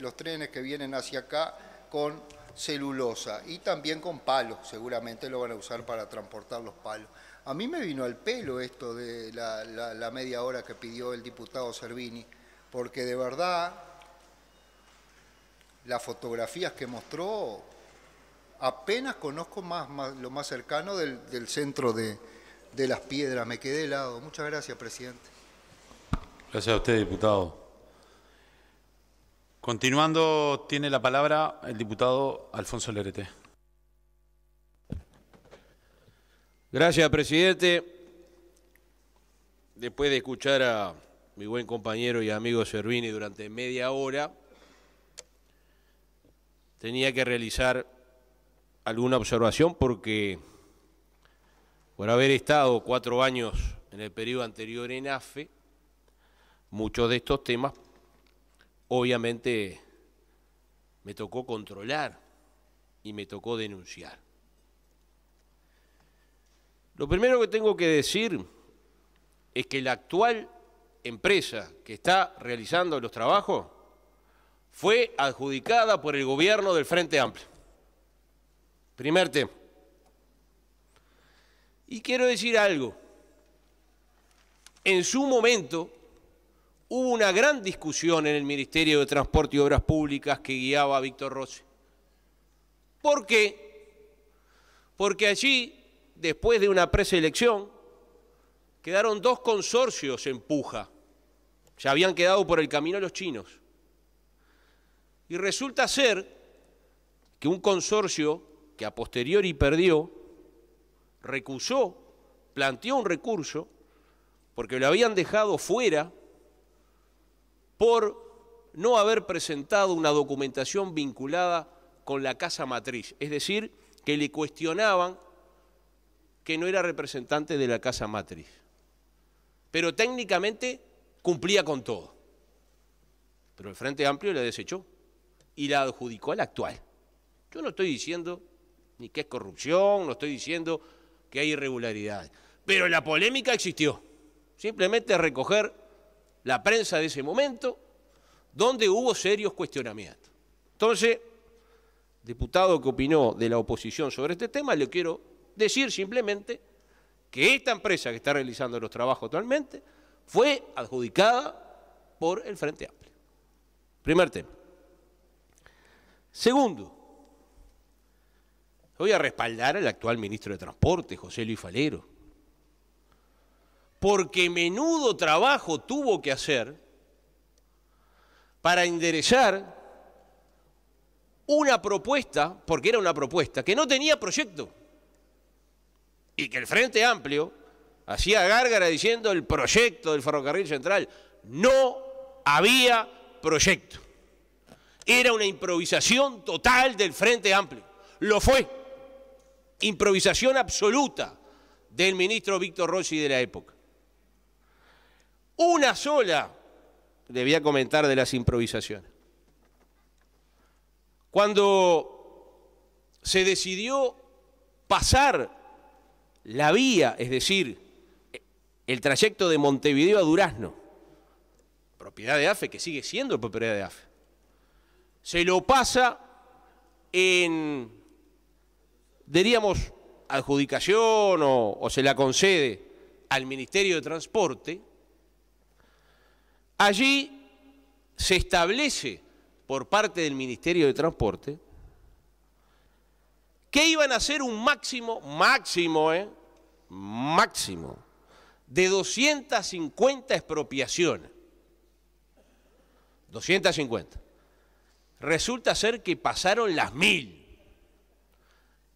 los trenes que vienen hacia acá con celulosa y también con palos, seguramente lo van a usar para transportar los palos. A mí me vino al pelo esto de la, media hora que pidió el diputado Servini, porque de verdad las fotografías que mostró apenas conozco más, lo más cercano del, centro de, de las piedras, me quedé helado. Muchas gracias, presidente. Gracias a usted, diputado. Continuando, tiene la palabra el diputado Alfonso Lerete. Gracias, presidente. Después de escuchar a mi buen compañero y amigo Servini durante media hora, tenía que realizar alguna observación porque por haber estado cuatro años en el periodo anterior en AFE, muchos de estos temas obviamente me tocó controlar y me tocó denunciar. Lo primero que tengo que decir es que la actual empresa que está realizando los trabajos fue adjudicada por el gobierno del Frente Amplio. Primer tema. Y quiero decir algo. En su momento, Hubo una gran discusión en el Ministerio de Transporte y Obras Públicas que guiaba a Víctor Rossi. ¿Por qué? Porque allí, después de una preselección, quedaron dos consorcios en puja. Se habían quedado por el camino los chinos. Y resulta ser que un consorcio que a posteriori perdió, recusó, planteó un recurso, porque lo habían dejado fuera por no haber presentado una documentación vinculada con la casa matriz, es decir, que le cuestionaban que no era representante de la casa matriz, pero técnicamente cumplía con todo. Pero el Frente Amplio la desechó y la adjudicó al actual. Yo no estoy diciendo ni que es corrupción, no estoy diciendo que hay irregularidades, pero la polémica existió. Simplemente recoger la prensa de ese momento, donde hubo serios cuestionamientos. Entonces, diputado que opinó de la oposición sobre este tema, le quiero decir simplemente que esta empresa que está realizando los trabajos actualmente fue adjudicada por el Frente Amplio. Primer tema. Segundo, voy a respaldar al actual ministro de Transporte, José Luis Falero porque menudo trabajo tuvo que hacer para enderezar una propuesta, porque era una propuesta, que no tenía proyecto. Y que el Frente Amplio hacía gárgara diciendo el proyecto del ferrocarril central. No había proyecto. Era una improvisación total del Frente Amplio. Lo fue. Improvisación absoluta del ministro Víctor Rossi de la época. Una sola debía comentar de las improvisaciones. Cuando se decidió pasar la vía, es decir, el trayecto de Montevideo a Durazno, propiedad de AFE, que sigue siendo propiedad de AFE, se lo pasa en, diríamos, adjudicación o, o se la concede al Ministerio de Transporte, Allí se establece por parte del Ministerio de Transporte que iban a ser un máximo, máximo, ¿eh? máximo, de 250 expropiaciones. 250. Resulta ser que pasaron las mil.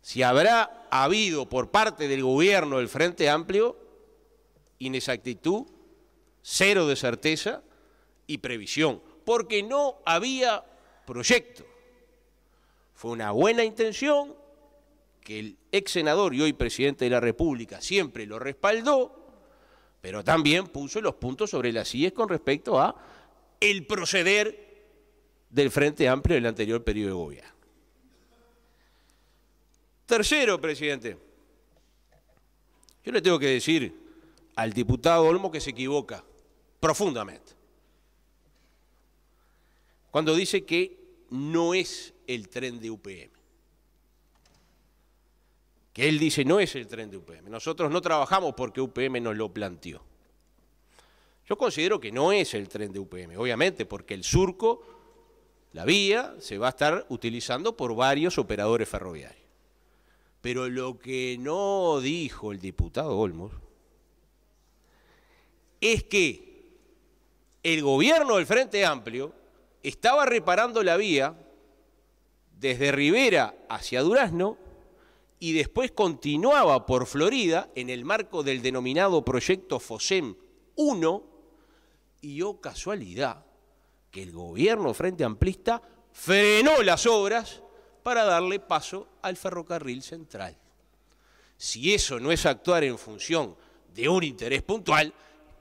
Si habrá habido por parte del gobierno del Frente Amplio inexactitud, cero de certeza, y previsión, porque no había proyecto. Fue una buena intención que el ex senador y hoy presidente de la República siempre lo respaldó, pero también puso los puntos sobre las sillas con respecto a el proceder del Frente Amplio del anterior periodo de gobierno. Tercero, presidente, yo le tengo que decir al diputado Olmo que se equivoca profundamente cuando dice que no es el tren de UPM. Que él dice no es el tren de UPM. Nosotros no trabajamos porque UPM nos lo planteó. Yo considero que no es el tren de UPM, obviamente, porque el surco, la vía, se va a estar utilizando por varios operadores ferroviarios. Pero lo que no dijo el diputado Olmos es que el gobierno del Frente Amplio estaba reparando la vía desde Rivera hacia Durazno y después continuaba por Florida en el marco del denominado proyecto FOSEM 1 y oh casualidad que el gobierno frente amplista frenó las obras para darle paso al ferrocarril central. Si eso no es actuar en función de un interés puntual,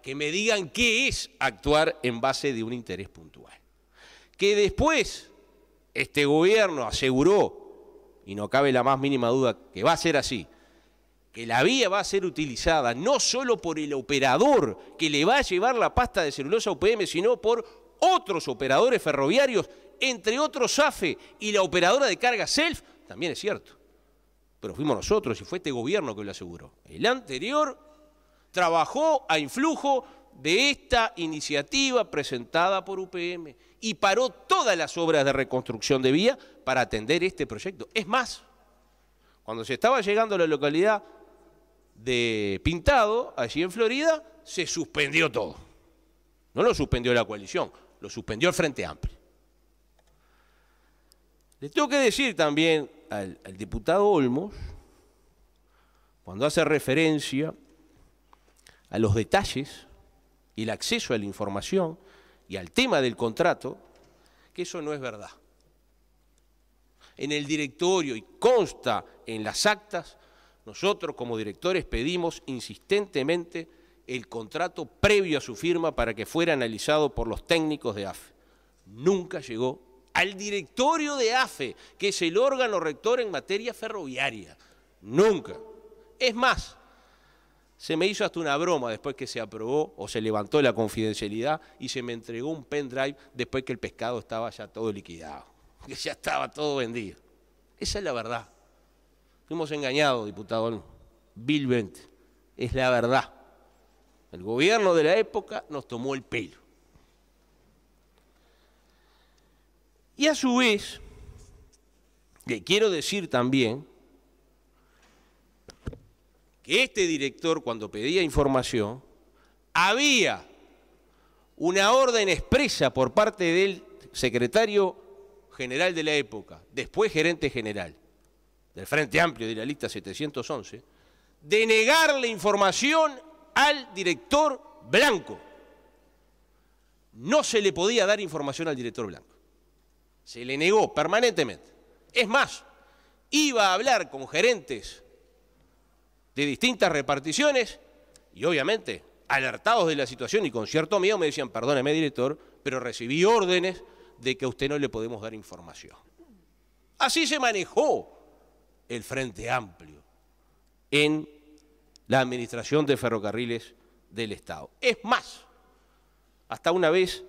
que me digan qué es actuar en base de un interés puntual que después este gobierno aseguró, y no cabe la más mínima duda que va a ser así, que la vía va a ser utilizada no solo por el operador que le va a llevar la pasta de celulosa UPM, sino por otros operadores ferroviarios, entre otros AFE y la operadora de carga SELF, también es cierto. Pero fuimos nosotros y fue este gobierno que lo aseguró. El anterior trabajó a influjo de esta iniciativa presentada por UPM y paró todas las obras de reconstrucción de vía para atender este proyecto. Es más, cuando se estaba llegando a la localidad de Pintado, allí en Florida, se suspendió todo. No lo suspendió la coalición, lo suspendió el Frente Amplio. Le tengo que decir también al, diputado Olmos, cuando hace referencia a los detalles y el acceso a la información, y al tema del contrato que eso no es verdad. En el directorio y consta en las actas, nosotros como directores pedimos insistentemente el contrato previo a su firma para que fuera analizado por los técnicos de AFE. Nunca llegó al directorio de AFE, que es el órgano rector en materia ferroviaria. Nunca. Es más, se me hizo hasta una broma después que se aprobó o se levantó la confidencialidad y se me entregó un pendrive después que el pescado estaba ya todo liquidado, [LAUGHS] que ya estaba todo vendido. Esa es la verdad. Fuimos engañados, diputado Bent. Es la verdad. El gobierno de la época nos tomó el pelo. Y a su vez, le quiero decir también que este director cuando pedía información, había una orden expresa por parte del secretario general de la época, después gerente general del Frente Amplio de la lista 711, de negar la información al director blanco. No se le podía dar información al director blanco. Se le negó permanentemente. Es más, iba a hablar con gerentes de distintas reparticiones y obviamente alertados de la situación y con cierto miedo me decían, perdóneme director, pero recibí órdenes de que a usted no le podemos dar información. Así se manejó el Frente Amplio en la Administración de Ferrocarriles del Estado. Es más, hasta una vez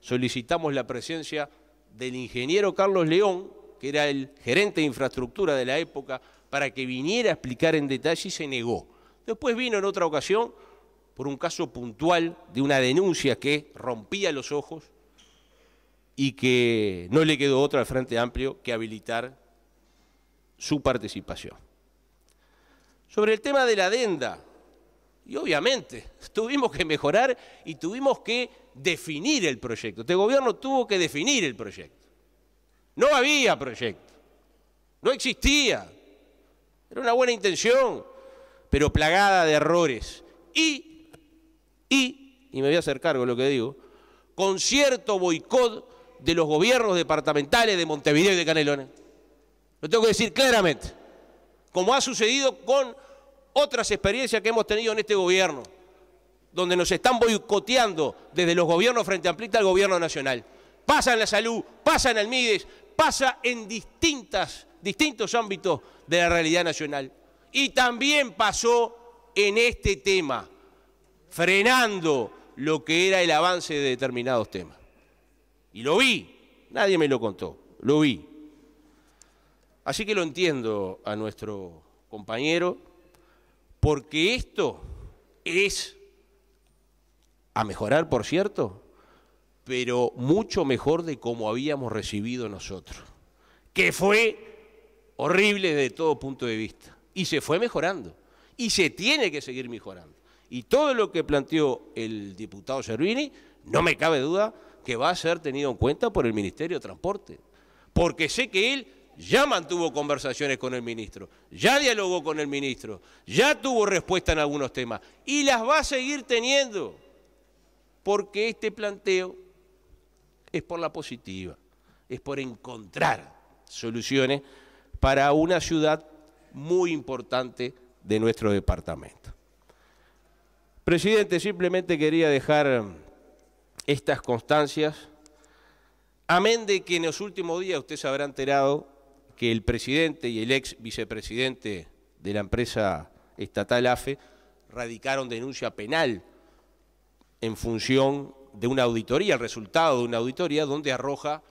solicitamos la presencia del ingeniero Carlos León, que era el gerente de infraestructura de la época, para que viniera a explicar en detalle y se negó. Después vino en otra ocasión por un caso puntual de una denuncia que rompía los ojos y que no le quedó otra al Frente Amplio que habilitar su participación. Sobre el tema de la adenda, y obviamente [LAUGHS] tuvimos que mejorar y tuvimos que definir el proyecto. Este gobierno tuvo que definir el proyecto. No había proyecto, no existía. Era una buena intención, pero plagada de errores. Y, y, y me voy a hacer cargo de lo que digo, con cierto boicot de los gobiernos departamentales de Montevideo y de Canelones. Lo tengo que decir claramente, como ha sucedido con otras experiencias que hemos tenido en este gobierno, donde nos están boicoteando desde los gobiernos frente Amplita al gobierno nacional. Pasa en la salud, pasa en el MIDES, pasa en distintas distintos ámbitos de la realidad nacional. Y también pasó en este tema, frenando lo que era el avance de determinados temas. Y lo vi, nadie me lo contó, lo vi. Así que lo entiendo a nuestro compañero, porque esto es a mejorar, por cierto, pero mucho mejor de como habíamos recibido nosotros, que fue horrible desde todo punto de vista. Y se fue mejorando. Y se tiene que seguir mejorando. Y todo lo que planteó el diputado Servini, no me cabe duda que va a ser tenido en cuenta por el Ministerio de Transporte. Porque sé que él ya mantuvo conversaciones con el ministro, ya dialogó con el ministro, ya tuvo respuesta en algunos temas y las va a seguir teniendo. Porque este planteo es por la positiva, es por encontrar soluciones para una ciudad muy importante de nuestro departamento. Presidente, simplemente quería dejar um, estas constancias. Amén de que en los últimos días usted se habrá enterado que el presidente y el ex vicepresidente de la empresa estatal AFE radicaron denuncia penal en función de una auditoría, el resultado de una auditoría donde arroja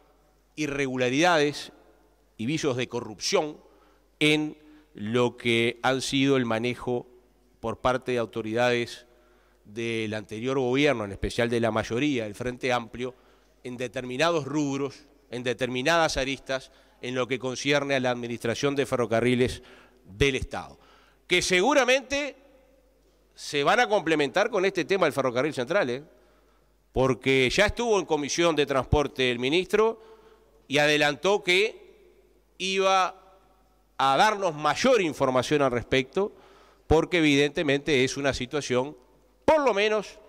irregularidades y visos de corrupción en lo que han sido el manejo por parte de autoridades del anterior gobierno, en especial de la mayoría, el Frente Amplio, en determinados rubros, en determinadas aristas, en lo que concierne a la administración de ferrocarriles del Estado, que seguramente se van a complementar con este tema del ferrocarril central, ¿eh? porque ya estuvo en comisión de transporte el ministro y adelantó que iba a darnos mayor información al respecto, porque evidentemente es una situación, por lo menos,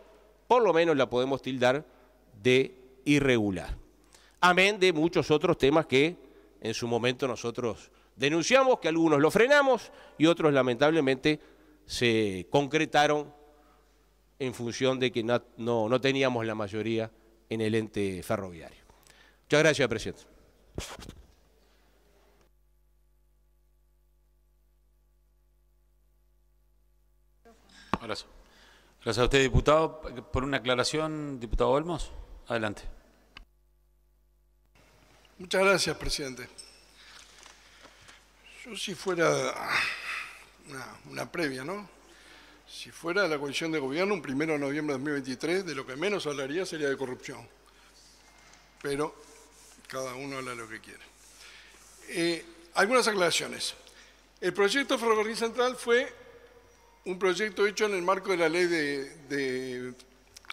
por lo menos la podemos tildar de irregular. Amén de muchos otros temas que en su momento nosotros denunciamos, que algunos lo frenamos y otros lamentablemente se concretaron en función de que no, no, no teníamos la mayoría en el ente ferroviario. Muchas gracias, presidente. Gracias. a usted, diputado. Por una aclaración, diputado Olmos, adelante. Muchas gracias, presidente. Yo si fuera una, previa, ¿no? Si fuera la coalición de gobierno, un primero de noviembre de 2023, de lo que menos hablaría sería de corrupción. Pero cada uno habla lo que quiere. Eh, algunas aclaraciones. El proyecto Ferrocarril Central fue un proyecto hecho en el marco de la ley de, de,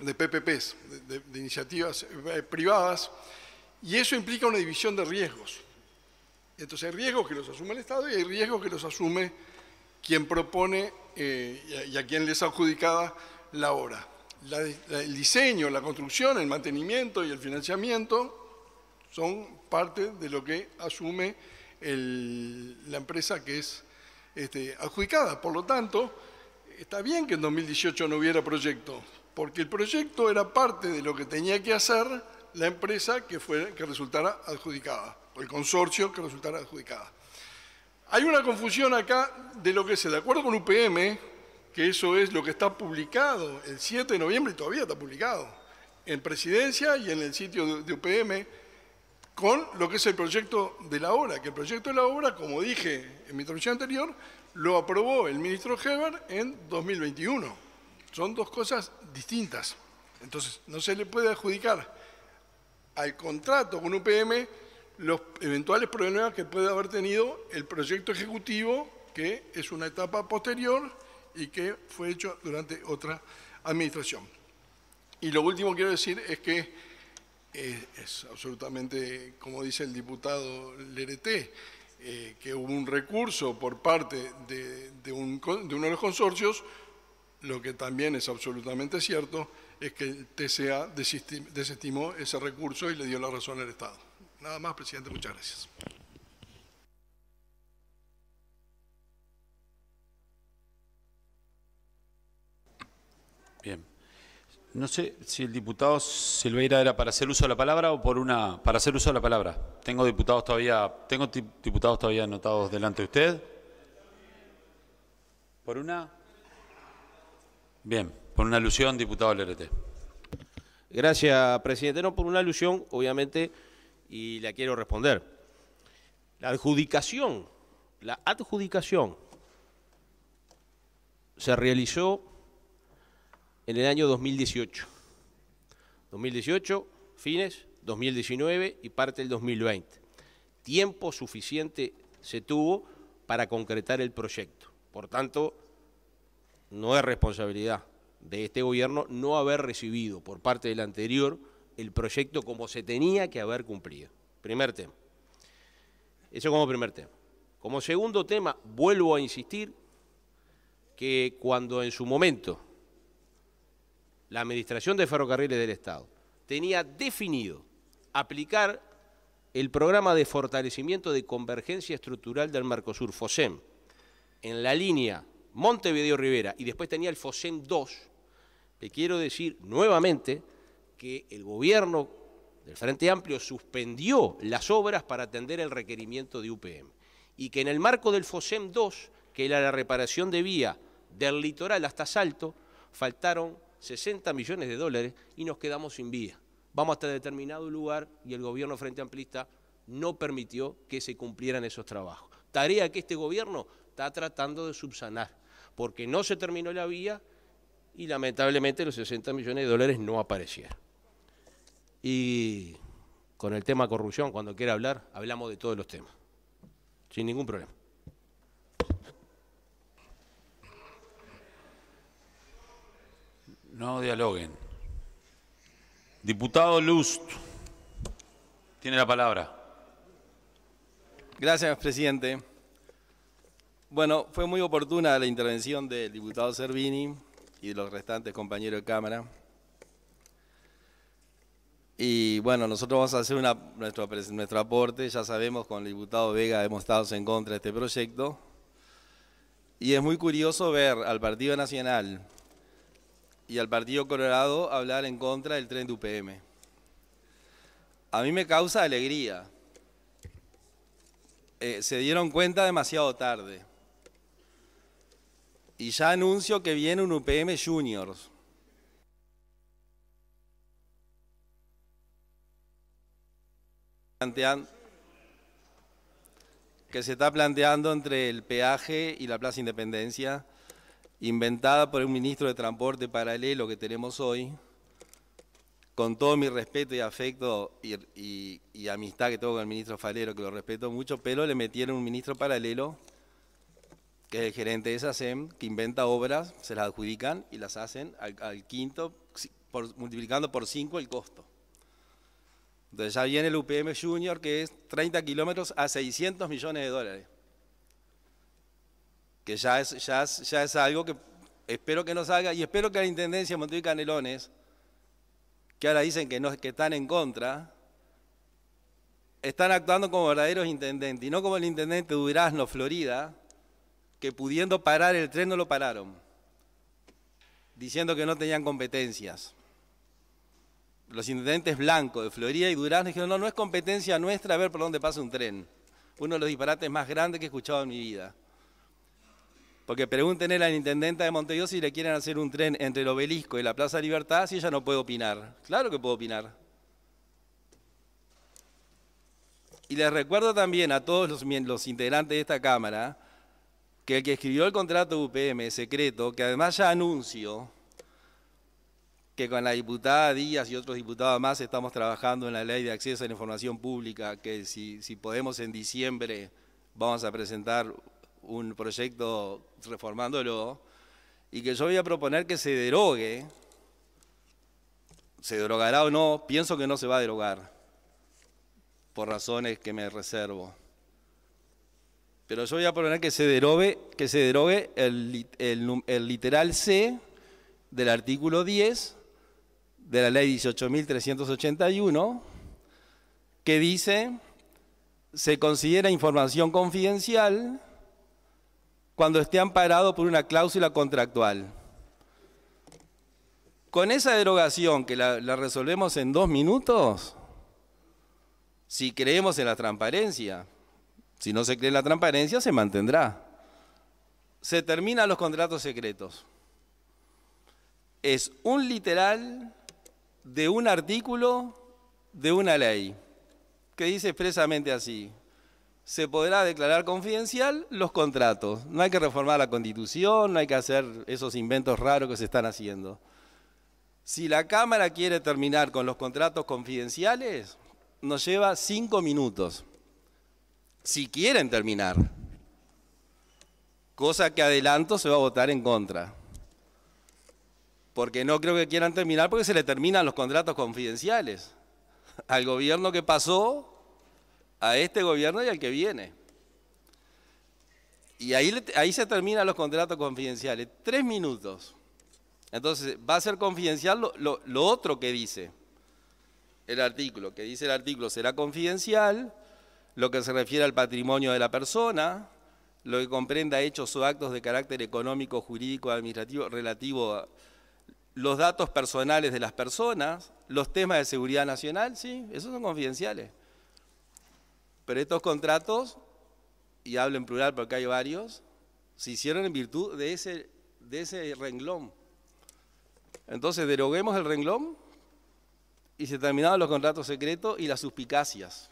de PPPs, de, iniciativas eh, privadas, y eso implica una división de riesgos. Entonces hay riesgos que los asume el Estado y hay riesgos que los asume quien propone eh, y, a, quien les adjudicada la obra. el diseño, la construcción, el mantenimiento y el financiamiento son parte de lo que asume la empresa que es este, adjudicada. Por lo tanto, está bien que en 2018 no hubiera proyecto, porque el proyecto era parte de lo que tenía que hacer la empresa que, resultara adjudicada, o el consorcio que resultara adjudicada. Hay una confusión acá de lo que es el acuerdo con UPM, que eso es lo que está publicado el 7 de noviembre y todavía está publicado, en Presidencia y en el sitio de UPM, con lo que es el proyecto de la obra, que el proyecto de la obra, como dije en mi introducción anterior, lo aprobó el ministro Heber en 2021. Son dos cosas distintas. Entonces, no se le puede adjudicar al contrato con UPM los eventuales problemas que puede haber tenido el proyecto ejecutivo, que es una etapa posterior y que fue hecho durante otra administración. Y lo último que quiero decir es que eh, es, absolutamente, como dice el diputado Lereté, eh, que hubo un recurso por parte de, de, uno de los consorcios, lo que también es absolutamente cierto es que el TCA desestimó ese recurso y le dio la razón al Estado. Nada más, presidente, muchas gracias. No sé si el diputado Silveira era para hacer uso de la palabra o por una para hacer uso de la palabra. Tengo diputados todavía, tengo diputados todavía anotados delante de usted. Por una Bien, por una alusión, diputado Lerete. Gracias, presidente. No, por una alusión, obviamente, y la quiero responder. La adjudicación, la adjudicación se realizó en el año 2018. 2018, fines, 2019 y parte del 2020. Tiempo suficiente se tuvo para concretar el proyecto. Por tanto, no es responsabilidad de este gobierno no haber recibido por parte del anterior el proyecto como se tenía que haber cumplido. Primer tema. Eso como primer tema. Como segundo tema, vuelvo a insistir que cuando en su momento la Administración de Ferrocarriles del Estado tenía definido aplicar el programa de fortalecimiento de convergencia estructural del Mercosur, FOSEM, en la línea Montevideo-Rivera y después tenía el FOSEM 2, le quiero decir nuevamente que el gobierno del Frente Amplio suspendió las obras para atender el requerimiento de UPM y que en el marco del FOSEM 2, que era la reparación de vía del litoral hasta Salto, faltaron 60 millones de dólares y nos quedamos sin vía. Vamos hasta determinado lugar y el gobierno Frente Amplista no permitió que se cumplieran esos trabajos. Tarea que este gobierno está tratando de subsanar, porque no se terminó la vía y lamentablemente los 60 millones de dólares no aparecieron. Y con el tema corrupción, cuando quiera hablar, hablamos de todos los temas, sin ningún problema. No dialoguen. Diputado Lust, tiene la palabra. Gracias, presidente. Bueno, fue muy oportuna la intervención del diputado Cervini y de los restantes compañeros de Cámara. Y bueno, nosotros vamos a hacer una, nuestro, nuestro aporte, ya sabemos, con el diputado Vega hemos estado en contra de este proyecto. Y es muy curioso ver al Partido Nacional y al Partido Colorado hablar en contra del tren de UPM. A mí me causa alegría. Eh, se dieron cuenta demasiado tarde. Y ya anuncio que viene un UPM Juniors. que se está planteando entre el peaje y la Plaza Independencia inventada por un ministro de Transporte paralelo que tenemos hoy, con todo mi respeto y afecto y, amistad que tengo con el ministro Falero, que lo respeto mucho, pero le metieron un ministro paralelo, que es el gerente de SACEM, que inventa obras, se las adjudican y las hacen al, quinto, por, multiplicando por cinco el costo. Entonces ya viene el UPM Junior, que es 30 kilómetros a 600 millones de dólares que ya es, ya es, ya es algo que espero que no salga y espero que la Intendencia de Montevideo y Canelones, que ahora dicen que, no, que están en contra, están actuando como verdaderos intendentes y no como el intendente de Durazno, Florida, que pudiendo parar el tren no lo pararon, diciendo que no tenían competencias. Los intendentes blancos de Florida y Durazno dijeron, no, no es competencia nuestra ver por dónde pasa un tren. Uno de los disparates más grandes que he escuchado en mi vida. Porque pregúntenle a la intendenta de Montevideo si le quieren hacer un tren entre el obelisco y la Plaza Libertad si ella no puede opinar. Claro que puedo opinar. Y les recuerdo también a todos los, integrantes de esta Cámara que el que escribió el contrato de UPM secreto, que además ya anuncio que con la diputada Díaz y otros diputados más estamos trabajando en la ley de acceso a la información pública, que si podemos en diciembre vamos a presentar un proyecto reformándolo y que yo voy a proponer que se derogue, se derogará o no, pienso que no se va a derogar, por razones que me reservo. Pero yo voy a proponer que se derogue, que se derogue el, el literal C del artículo 10 de la ley 18.381, que dice, se considera información confidencial cuando esté amparado por una cláusula contractual. Con esa derogación que la, resolvemos en dos minutos, si creemos en la transparencia, si no se cree en la transparencia, se mantendrá. Se terminan los contratos secretos. Es un literal de un artículo de una ley que dice expresamente así, se podrá declarar confidencial los contratos. No hay que reformar la constitución, no hay que hacer esos inventos raros que se están haciendo. Si la Cámara quiere terminar con los contratos confidenciales, nos lleva cinco minutos. Si quieren terminar. Cosa que adelanto se va a votar en contra. Porque no creo que quieran terminar porque se le terminan los contratos confidenciales. Al gobierno que pasó a este gobierno y al que viene. Y ahí, ahí se terminan los contratos confidenciales. Tres minutos. Entonces, va a ser confidencial lo, lo otro que dice el artículo, que dice el artículo será confidencial, lo que se refiere al patrimonio de la persona, lo que comprenda hechos o actos de carácter económico, jurídico, administrativo, relativo a los datos personales de las personas, los temas de seguridad nacional, sí, esos son confidenciales. Pero estos contratos, y hablo en plural porque hay varios, se hicieron en virtud de ese, de ese renglón. Entonces deroguemos el renglón y se terminaron los contratos secretos y las suspicacias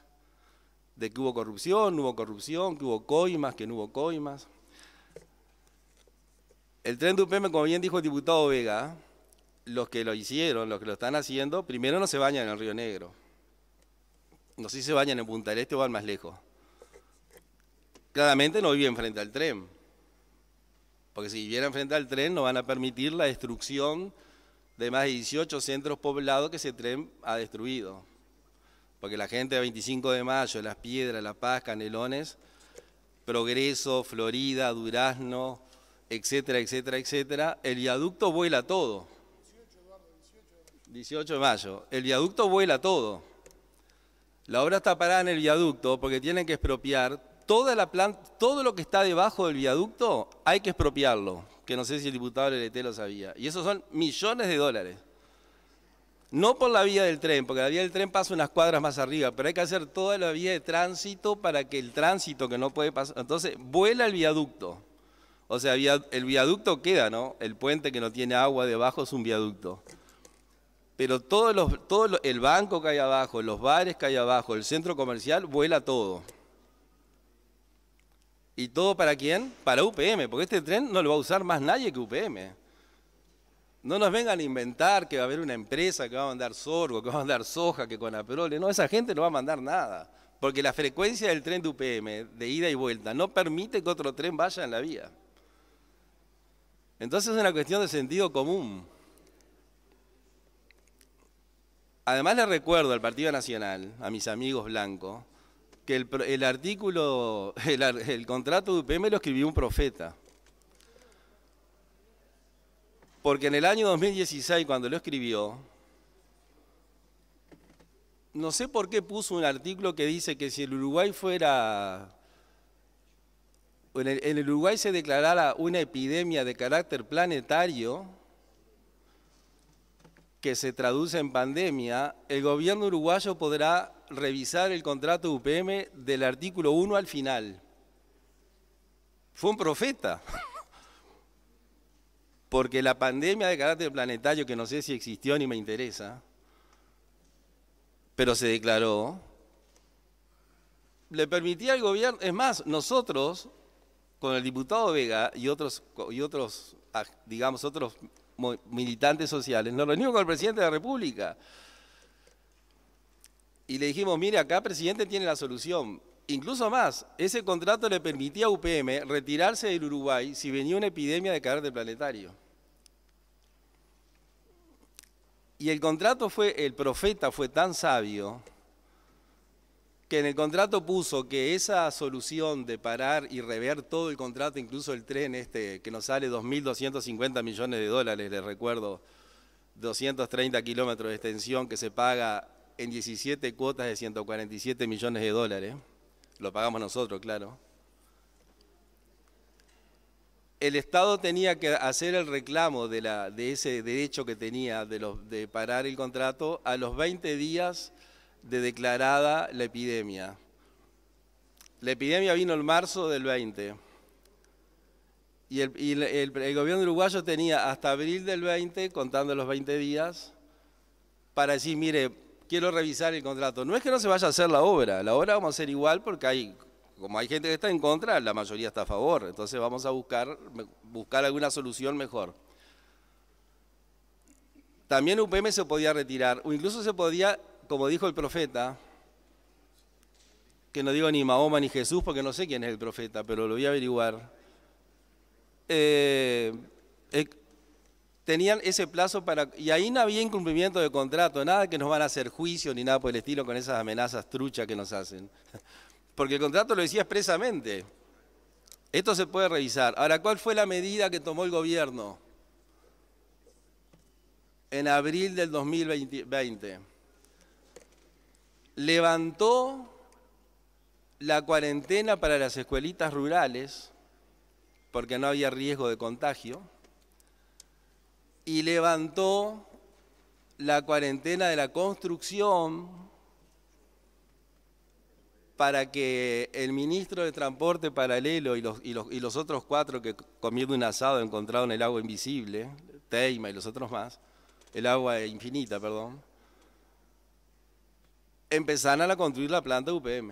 de que hubo corrupción, no hubo corrupción, que hubo coimas, que no hubo coimas. El tren de UPM, como bien dijo el diputado Vega, ¿eh? los que lo hicieron, los que lo están haciendo, primero no se bañan en el Río Negro. No sé si se bañan en Punta del Este o van más lejos. Claramente no viven frente al tren. Porque si vivieran frente al tren no van a permitir la destrucción de más de 18 centros poblados que ese tren ha destruido. Porque la gente de 25 de mayo, Las Piedras, La Paz, Canelones, Progreso, Florida, Durazno, etcétera, etcétera, etcétera, el viaducto vuela todo. 18 de mayo. El viaducto vuela todo. La obra está parada en el viaducto porque tienen que expropiar toda la todo lo que está debajo del viaducto hay que expropiarlo, que no sé si el diputado Leleté lo sabía. Y esos son millones de dólares. No por la vía del tren, porque la vía del tren pasa unas cuadras más arriba, pero hay que hacer toda la vía de tránsito para que el tránsito que no puede pasar, entonces vuela el viaducto. O sea, el viaducto queda, ¿no? El puente que no tiene agua debajo es un viaducto pero todo, los, todo el banco que hay abajo, los bares que hay abajo, el centro comercial, vuela todo. ¿Y todo para quién? Para UPM, porque este tren no lo va a usar más nadie que UPM. No nos vengan a inventar que va a haber una empresa que va a mandar sorgo, que va a mandar soja, que con aperole. No, esa gente no va a mandar nada. Porque la frecuencia del tren de UPM, de ida y vuelta, no permite que otro tren vaya en la vía. Entonces es una cuestión de sentido común. Además le recuerdo al Partido Nacional, a mis amigos blancos, que el, artículo, [LAUGHS] el, contrato de UPM lo escribió un profeta. Porque en el año 2016, cuando lo escribió, no sé por qué puso un artículo que dice que si el Uruguay fuera, en en el Uruguay se declarara una epidemia de carácter planetario, que se traduce en pandemia, el gobierno uruguayo podrá revisar el contrato UPM del artículo 1 al final. Fue un profeta. [LAUGHS] Porque la pandemia de carácter planetario, que no sé si existió ni me interesa, pero se declaró, le permitía al gobierno, es más, nosotros, con el diputado Vega y otros, y otros ah, digamos, otros militantes sociales, nos reunimos con el presidente de la República. Y le dijimos, mire, acá presidente tiene la solución. Incluso más, ese contrato le permitía a UPM retirarse del Uruguay si venía una epidemia de carácter planetario. Y el contrato fue, el profeta fue tan sabio que en el contrato puso que esa solución de parar y rever todo el contrato, incluso el tren este, que nos sale 2.250 millones de dólares, les recuerdo, 230 kilómetros de extensión que se paga en 17 cuotas de 147 millones de dólares, lo pagamos nosotros, claro. El Estado tenía que hacer el reclamo de, la, de ese derecho que tenía de, los, de parar el contrato a los 20 días de declarada la epidemia. La epidemia vino en marzo del 20. Y, el, gobierno uruguayo tenía hasta abril del 20, contando los 20 días, para decir, mire, quiero revisar el contrato. No es que no se vaya a hacer la obra, la obra vamos a hacer igual porque hay, como hay gente que está en contra, la mayoría está a favor. Entonces vamos a buscar, buscar alguna solución mejor. También UPM se podía retirar, o incluso se podía como dijo el profeta, que no digo ni Mahoma ni Jesús porque no sé quién es el profeta, pero lo voy a averiguar, eh, eh, tenían ese plazo para... Y ahí no había incumplimiento de contrato, nada que nos van a hacer juicio ni nada por el estilo con esas amenazas truchas que nos hacen. [LAUGHS] Porque el contrato lo decía expresamente. Esto se puede revisar. Ahora, ¿cuál fue la medida que tomó el gobierno en abril del 2020? levantó la cuarentena para las escuelitas rurales, porque no había riesgo de contagio, y levantó la cuarentena de la construcción para que el ministro de Transporte Paralelo y los, otros cuatro que comiendo un asado encontraron el agua invisible, Teima y los otros más, el agua infinita, perdón, empezaron a construir la planta UPM.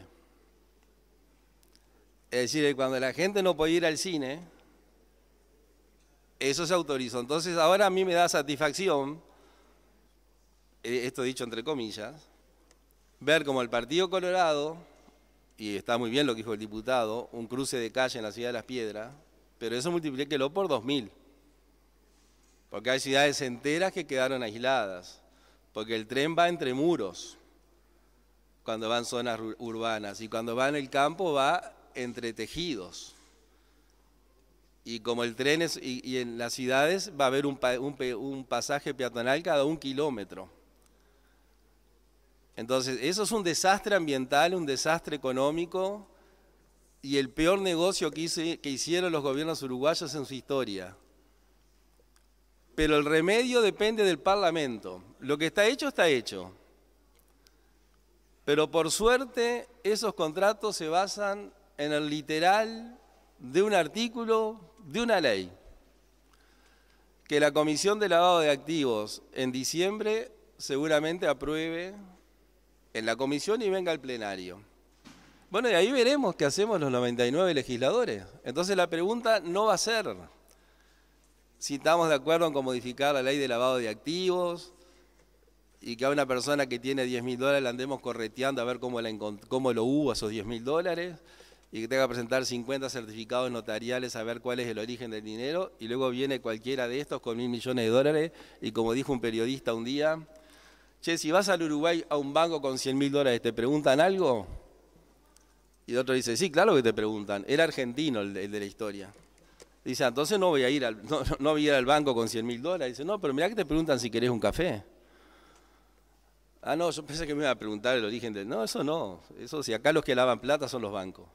Es decir, cuando la gente no podía ir al cine, eso se autorizó. Entonces ahora a mí me da satisfacción, eh, esto dicho entre comillas, ver como el Partido Colorado, y está muy bien lo que dijo el diputado, un cruce de calle en la ciudad de Las Piedras, pero eso multiplíquelo por 2000. Porque hay ciudades enteras que quedaron aisladas, porque el tren va entre muros cuando van zonas urbanas y cuando va en el campo va entre tejidos. Y como el tren es, y, en las ciudades va a haber un, pasaje peatonal cada un kilómetro. Entonces, eso es un desastre ambiental, un desastre económico y el peor negocio que, que, hicieron los gobiernos uruguayos en su historia. Pero el remedio depende del Parlamento. Lo que está hecho, está hecho. Pero por suerte esos contratos se basan en el literal de un artículo de una ley que la Comisión de Lavado de Activos en diciembre seguramente apruebe en la comisión y venga al plenario. Bueno, y ahí veremos qué hacemos los 99 legisladores. Entonces la pregunta no va a ser si estamos de acuerdo en modificar la ley de lavado de activos, y que a una persona que tiene 10 mil dólares la andemos correteando a ver cómo, cómo lo hubo a esos 10 mil dólares y que tenga que presentar 50 certificados notariales a ver cuál es el origen del dinero y luego viene cualquiera de estos con mil millones de dólares y como dijo un periodista un día, che, si vas al Uruguay a un banco con 100 mil dólares, ¿te preguntan algo? Y el otro dice, sí, claro que te preguntan, era argentino el de, la historia. Dice, ah, entonces no voy a ir al, no, voy a ir al banco con 100 mil dólares. Dice, no, pero mirá que te preguntan si querés un café. Ah, no, yo pensé que me iba a preguntar el origen de... No, eso no. Eso sí. acá los que lavan plata son los bancos.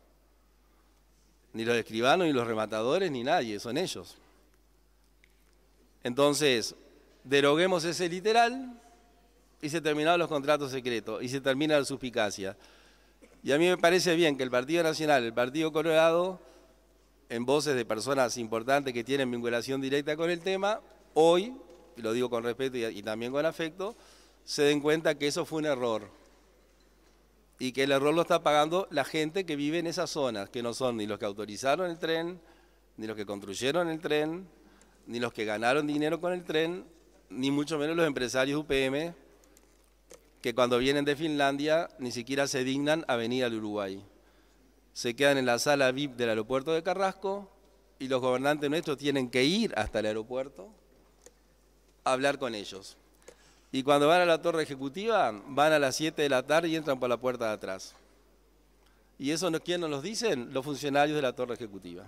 Ni los escribanos, ni los rematadores, ni nadie, son ellos. Entonces, deroguemos ese literal y se terminan los contratos secretos y se termina la suspicacia. Y a mí me parece bien que el Partido Nacional, el Partido Colorado, en voces de personas importantes que tienen vinculación directa con el tema, hoy, y lo digo con respeto y también con afecto, se den cuenta que eso fue un error y que el error lo está pagando la gente que vive en esas zonas, que no son ni los que autorizaron el tren, ni los que construyeron el tren, ni los que ganaron dinero con el tren, ni mucho menos los empresarios UPM, que cuando vienen de Finlandia ni siquiera se dignan a venir al Uruguay. Se quedan en la sala VIP del aeropuerto de Carrasco y los gobernantes nuestros tienen que ir hasta el aeropuerto a hablar con ellos. Y cuando van a la torre ejecutiva, van a las 7 de la tarde y entran por la puerta de atrás. Y eso no, ¿quién nos lo dicen? Los funcionarios de la torre ejecutiva.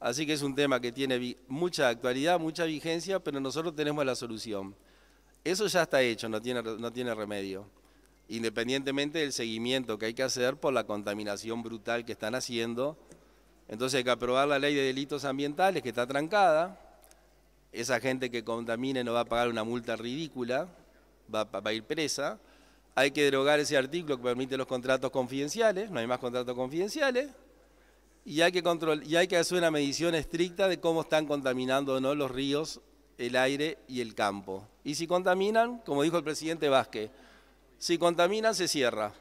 Así que es un tema que tiene mucha actualidad, mucha vigencia, pero nosotros tenemos la solución. Eso ya está hecho, no tiene remedio. Independientemente del seguimiento que hay que hacer por la contaminación brutal que están haciendo. Entonces hay que aprobar la ley de delitos ambientales que está trancada esa gente que contamine no va a pagar una multa ridícula, va, a ir presa. Hay que derogar ese artículo que permite los contratos confidenciales, no hay más contratos confidenciales. Y hay que, hay que hacer una medición estricta de cómo están contaminando o no los ríos, el aire y el campo. Y si contaminan, como dijo el presidente Vázquez, si contaminan se cierra.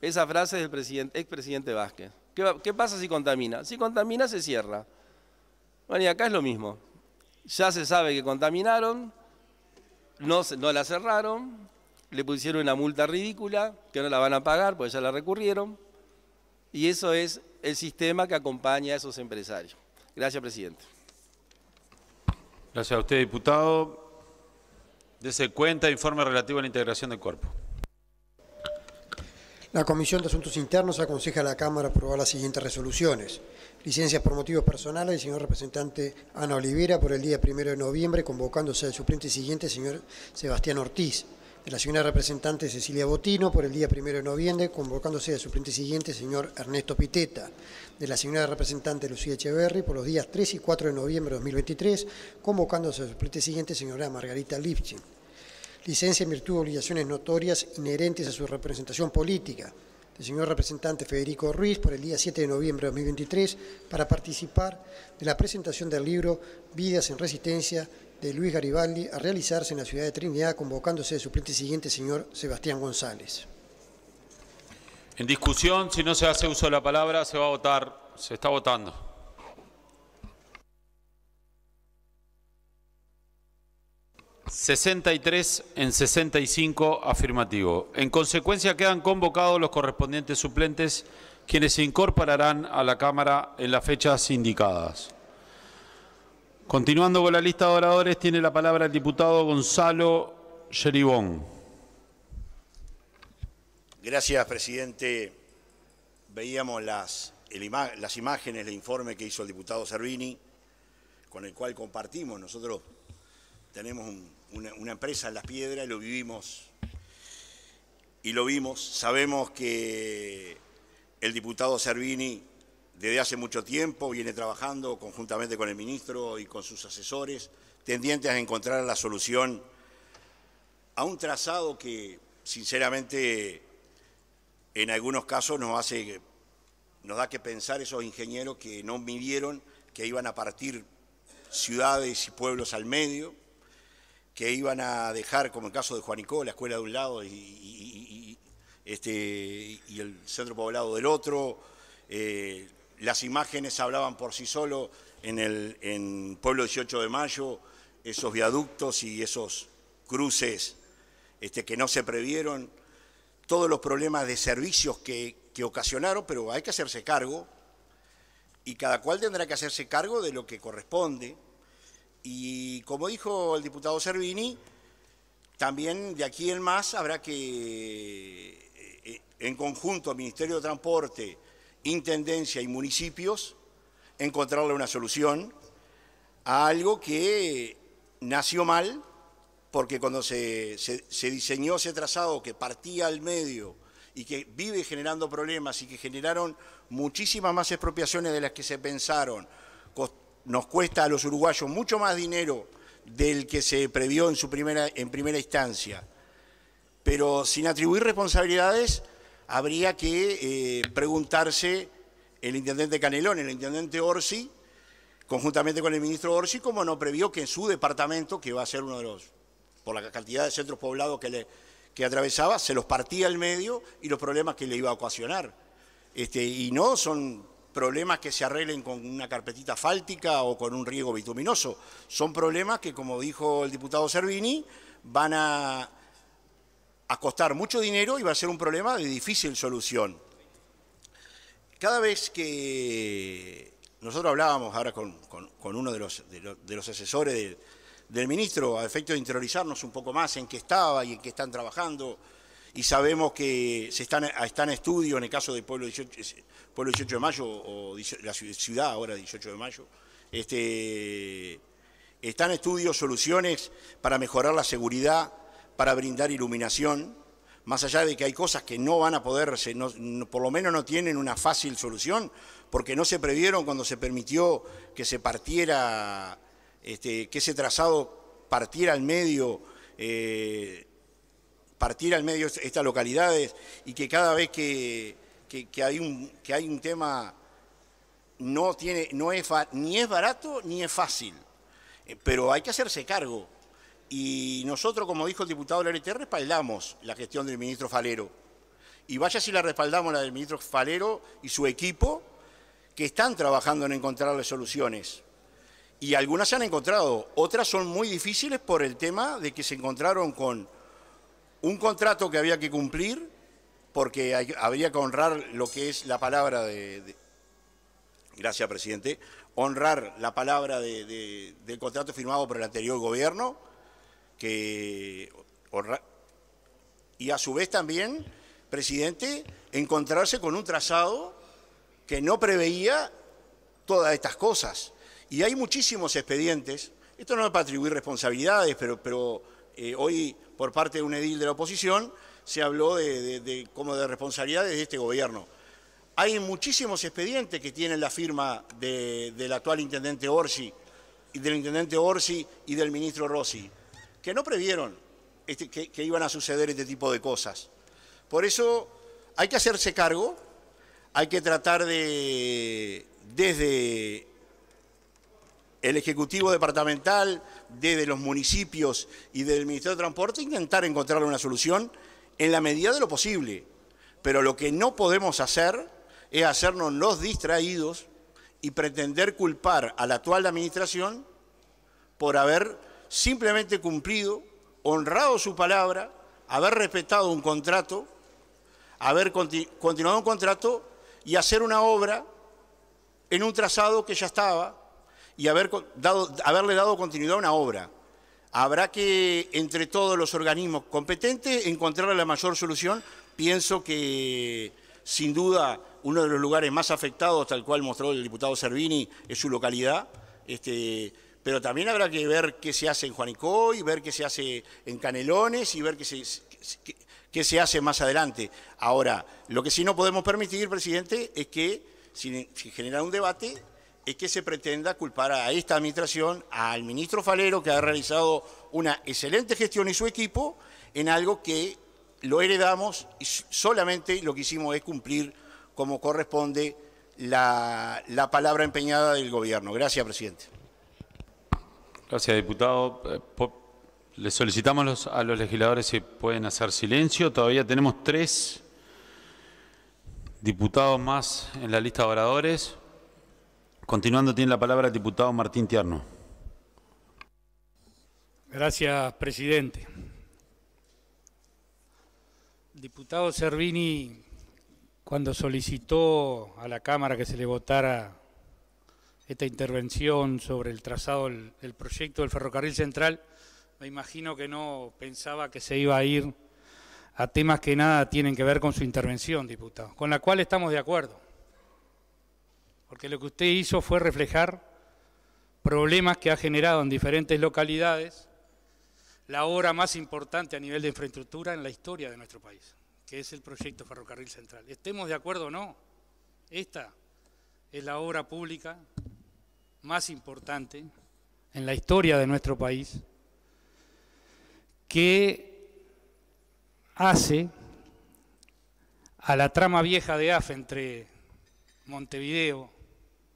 Esa frase del presidente, expresidente Vázquez. ¿Qué pasa si contamina? Si contamina se cierra. Bueno, y acá es lo mismo. Ya se sabe que contaminaron, no, la cerraron, le pusieron una multa ridícula, que no la van a pagar, pues ya la recurrieron. Y eso es el sistema que acompaña a esos empresarios. Gracias, presidente. Gracias a usted, diputado. Dese cuenta, informe relativo a la integración del cuerpo. La Comisión de Asuntos Internos aconseja a la Cámara aprobar las siguientes resoluciones. Licencias por motivos personales, del señor representante Ana Oliveira por el día primero de noviembre, convocándose al suplente siguiente, señor Sebastián Ortiz. De la señora representante Cecilia Botino por el día primero de noviembre, convocándose al suplente siguiente, señor Ernesto Piteta. De la señora representante Lucía Echeverri por los días 3 y 4 de noviembre de 2023, convocándose al suplente siguiente, señora Margarita Lipchin. Licencia en virtud de obligaciones notorias inherentes a su representación política el señor representante Federico Ruiz por el día 7 de noviembre de 2023 para participar de la presentación del libro Vidas en Resistencia de Luis Garibaldi a realizarse en la ciudad de Trinidad, convocándose de suplente siguiente señor Sebastián González. En discusión, si no se hace uso de la palabra, se va a votar, se está votando. 63 en 65 afirmativo. En consecuencia quedan convocados los correspondientes suplentes quienes se incorporarán a la Cámara en las fechas indicadas. Continuando con la lista de oradores, tiene la palabra el diputado Gonzalo Yeribón. Gracias, presidente. Veíamos las, las imágenes, el informe que hizo el diputado Servini con el cual compartimos. Nosotros tenemos un, una, empresa en las piedras, lo vivimos y lo vimos. Sabemos que el diputado Servini desde hace mucho tiempo viene trabajando conjuntamente con el ministro y con sus asesores, tendientes a encontrar la solución a un trazado que, sinceramente, en algunos casos nos hace, nos da que pensar esos ingenieros que no midieron que iban a partir ciudades y pueblos al medio, que iban a dejar, como el caso de Juanico, la escuela de un lado y, este, y el centro poblado del otro. Eh, las imágenes hablaban por sí solo en el en Pueblo 18 de Mayo, esos viaductos y esos cruces este, que no se previeron, todos los problemas de servicios que, que ocasionaron, pero hay que hacerse cargo y cada cual tendrá que hacerse cargo de lo que corresponde. Y como dijo el diputado Servini, también de aquí en más habrá que, eh, eh, en conjunto, Ministerio de Transporte, Intendencia y municipios, encontrarle una solución a algo que nació mal, porque cuando se, se, diseñó ese trazado que partía al medio y que vive generando problemas y que generaron muchísimas más expropiaciones de las que se pensaron, nos cuesta a los uruguayos mucho más dinero del que se previó en su primera, en primera instancia. Pero sin atribuir responsabilidades, habría que eh, preguntarse el intendente Canelón, el intendente Orsi, conjuntamente con el ministro Orsi, cómo no previó que en su departamento, que va a ser uno de los, por la cantidad de centros poblados que, que atravesaba, se los partía el medio y los problemas que le iba a ocasionar. Este, y no son problemas que se arreglen con una carpetita fáltica o con un riego bituminoso. Son problemas que, como dijo el diputado Servini, van a, a costar mucho dinero y va a ser un problema de difícil solución. Cada vez que nosotros hablábamos ahora con, uno de los, asesores del, ministro a efecto de interiorizarnos un poco más en qué estaba y en qué están trabajando, y sabemos que se están, están estudios en el caso del Pueblo 18, Pueblo 18 de Mayo, o la ciudad ahora 18 de Mayo, este, están estudios, soluciones para mejorar la seguridad, para brindar iluminación, más allá de que hay cosas que no van a poder, por lo menos no tienen una fácil solución, porque no se previeron cuando se permitió que se partiera, este, que ese trazado partiera al medio, eh, partiera al medio estas localidades y que cada vez que que, hay, un, que hay un tema, no, tiene, no es, ni es barato ni es fácil, eh, pero hay que hacerse cargo. Y nosotros, como dijo el diputado Larete, respaldamos la gestión del ministro Falero. Y vaya si la respaldamos la del ministro Falero y su equipo, que están trabajando en encontrarle soluciones. Y algunas se han encontrado, otras son muy difíciles por el tema de que se encontraron con un contrato que había que cumplir, porque habría que honrar lo que es la palabra de, gracias presidente, honrar la palabra de, del contrato firmado por el anterior gobierno, que y a su vez también, presidente, encontrarse con un trazado que no preveía todas estas cosas. Y hay muchísimos expedientes, esto no es para atribuir responsabilidades, pero, eh, hoy por parte de un edil de la oposición, se habló de, como de responsabilidades de este gobierno. Hay muchísimos expedientes que tienen la firma del actual intendente Orsi, y del intendente Orsi y del ministro Rossi, que no previeron este, que, que iban a suceder este tipo de cosas. Por eso hay que hacerse cargo, hay que tratar de, desde el Ejecutivo Departamental, desde los municipios y del Ministerio de Transporte, intentar encontrar una solución en la medida de lo posible. Pero lo que no podemos hacer es hacernos los distraídos y pretender culpar a la actual administración por haber simplemente cumplido, honrado su palabra, haber respetado un contrato, haber continuado un contrato y hacer una obra en un trazado que ya estaba y haber haberle dado continuidad a una obra. Habrá que, entre todos los organismos competentes, encontrar la mayor solución. Pienso que, sin duda, uno de los lugares más afectados, tal cual mostró el diputado Servini, es su localidad. Este, pero también habrá que ver qué se hace en y ver qué se hace en Canelones y ver qué se, se hace más adelante. Ahora, lo que sí no podemos permitir, presidente, es que, si sin generar un debate, es que se pretenda culpar a esta administración, al ministro Falero, que ha realizado una excelente gestión y su equipo, en algo que lo heredamos y solamente lo que hicimos es cumplir como corresponde la, palabra empeñada del gobierno. Gracias, presidente. Gracias, diputado. Eh, le solicitamos a los legisladores si pueden hacer silencio. Todavía tenemos tres diputados más en la lista de oradores. Continuando, tiene la palabra el diputado Martín Tierno. Gracias, presidente. diputado Servini, cuando solicitó a la Cámara que se le votara esta intervención sobre el trazado del proyecto del ferrocarril central, me imagino que no pensaba que se iba a ir a temas que nada tienen que ver con su intervención, diputado, con la cual estamos de acuerdo porque lo que usted hizo fue reflejar problemas que ha generado en diferentes localidades la obra más importante a nivel de infraestructura en la historia de nuestro país, que es el proyecto Ferrocarril Central. Estemos de acuerdo o no, esta es la obra pública más importante en la historia de nuestro país que hace a la trama vieja de AFE entre Montevideo,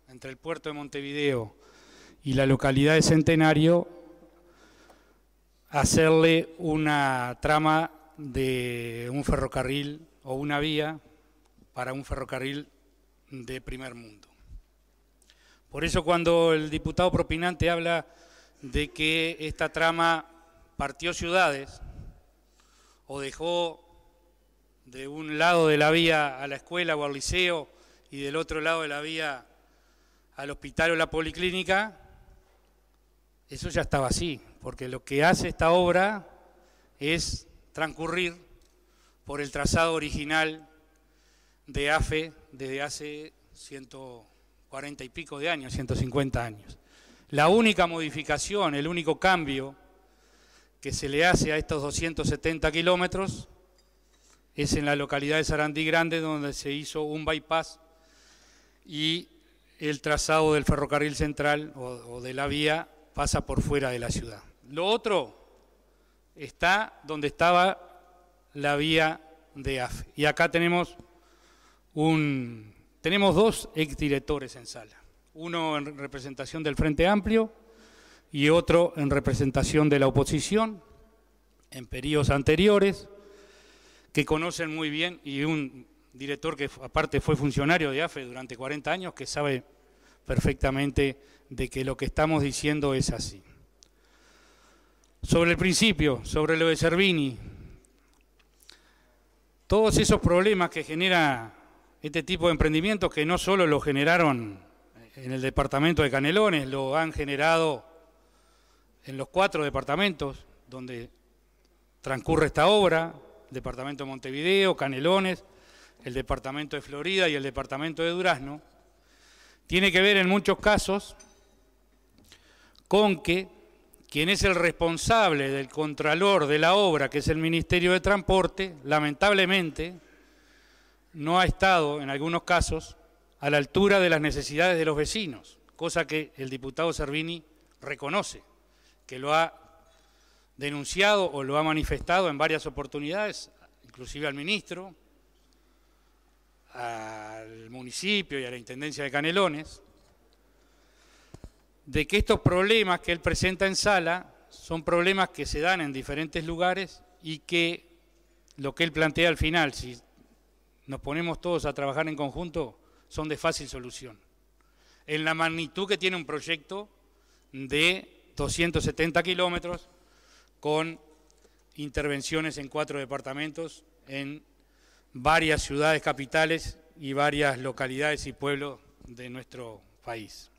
entre el puerto de Montevideo y la localidad de Centenario, hacerle una trama de un ferrocarril o una vía para un ferrocarril de primer mundo. Por eso cuando el diputado propinante habla de que esta trama partió ciudades o dejó de un lado de la vía a la escuela o al liceo y del otro lado de la vía al hospital o la policlínica, eso ya estaba así, porque lo que hace esta obra es transcurrir por el trazado original de AFE desde hace 140 y pico de años, 150 años. La única modificación, el único cambio que se le hace a estos 270 kilómetros es en la localidad de Sarandí Grande, donde se hizo un bypass y el trazado del ferrocarril central o, de la vía pasa por fuera de la ciudad. Lo otro está donde estaba la vía de AFE. Y acá tenemos un tenemos dos exdirectores en sala, uno en representación del Frente Amplio y otro en representación de la oposición en periodos anteriores que conocen muy bien y un director que aparte fue funcionario de AFE durante 40 años, que sabe perfectamente de que lo que estamos diciendo es así. Sobre el principio, sobre lo de Servini, todos esos problemas que genera este tipo de emprendimientos, que no solo lo generaron en el departamento de Canelones, lo han generado en los cuatro departamentos donde transcurre esta obra, departamento de Montevideo, Canelones, el departamento de Florida y el departamento de Durazno, tiene que ver en muchos casos con que quien es el responsable del contralor de la obra, que es el Ministerio de Transporte, lamentablemente no ha estado, en algunos casos, a la altura de las necesidades de los vecinos, cosa que el diputado Servini reconoce, que lo ha denunciado o lo ha manifestado en varias oportunidades, inclusive al ministro, al municipio y a la Intendencia de Canelones de que estos problemas que él presenta en sala son problemas que se dan en diferentes lugares y que lo que él plantea al final, si nos ponemos todos a trabajar en conjunto, son de fácil solución. En la magnitud que tiene un proyecto de 270 kilómetros con intervenciones en cuatro departamentos en varias ciudades capitales y varias localidades y pueblos de nuestro país.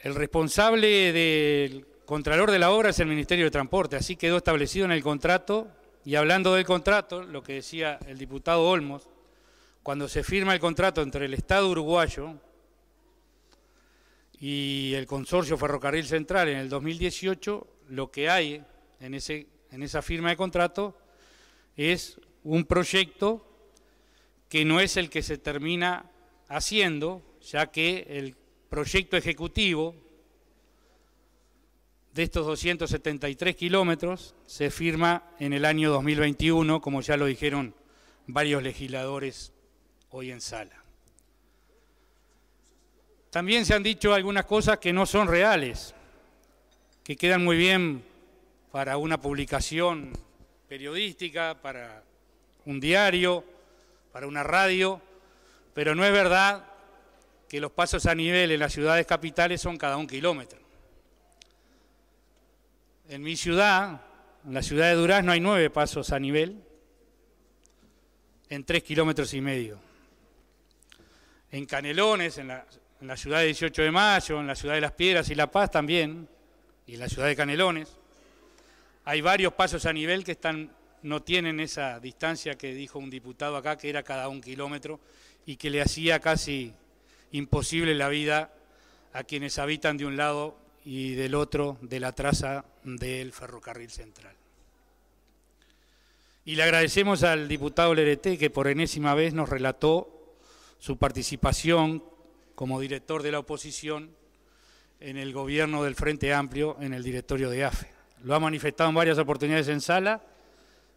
El responsable del contralor de la obra es el Ministerio de Transporte, así quedó establecido en el contrato, y hablando del contrato, lo que decía el diputado Olmos, cuando se firma el contrato entre el Estado uruguayo y el Consorcio Ferrocarril Central en el 2018, lo que hay en, ese, en esa firma de contrato es un proyecto que no es el que se termina haciendo, ya que el proyecto ejecutivo de estos 273 kilómetros se firma en el año 2021, como ya lo dijeron varios legisladores hoy en sala. También se han dicho algunas cosas que no son reales, que quedan muy bien para una publicación periodística, para un diario, para una radio, pero no es verdad que los pasos a nivel en las ciudades capitales son cada un kilómetro. En mi ciudad, en la ciudad de Durazno, hay nueve pasos a nivel en tres kilómetros y medio. En Canelones, en la, en la ciudad de 18 de Mayo, en la ciudad de Las Piedras y La Paz también, y en la ciudad de Canelones. Hay varios pasos a nivel que están, no tienen esa distancia que dijo un diputado acá, que era cada un kilómetro, y que le hacía casi imposible la vida a quienes habitan de un lado y del otro de la traza del ferrocarril central. Y le agradecemos al diputado Lereté que por enésima vez nos relató su participación como director de la oposición en el gobierno del Frente Amplio en el directorio de AFE. Lo ha manifestado en varias oportunidades en sala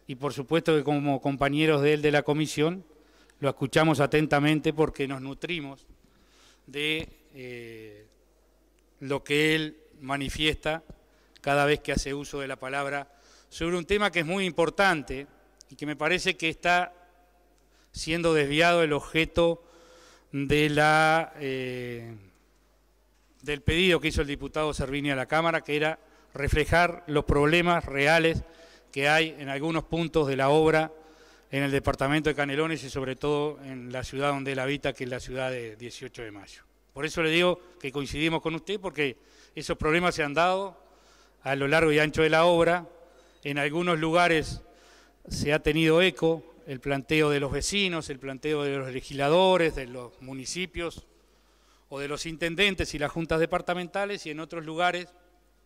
y por supuesto que como compañeros de él de la comisión lo escuchamos atentamente porque nos nutrimos de eh, lo que él manifiesta cada vez que hace uso de la palabra sobre un tema que es muy importante y que me parece que está siendo desviado el objeto eh, del pedido que hizo el diputado Servini a la Cámara, que era reflejar los problemas reales que hay en algunos puntos de la obra en el departamento de Canelones y sobre todo en la ciudad donde él habita, que es la ciudad de 18 de mayo. Por eso le digo que coincidimos con usted, porque esos problemas se han dado a lo largo y ancho de la obra. En algunos lugares se ha tenido eco el planteo de los vecinos, el planteo de los legisladores, de los municipios o de los intendentes y las juntas departamentales, y en otros lugares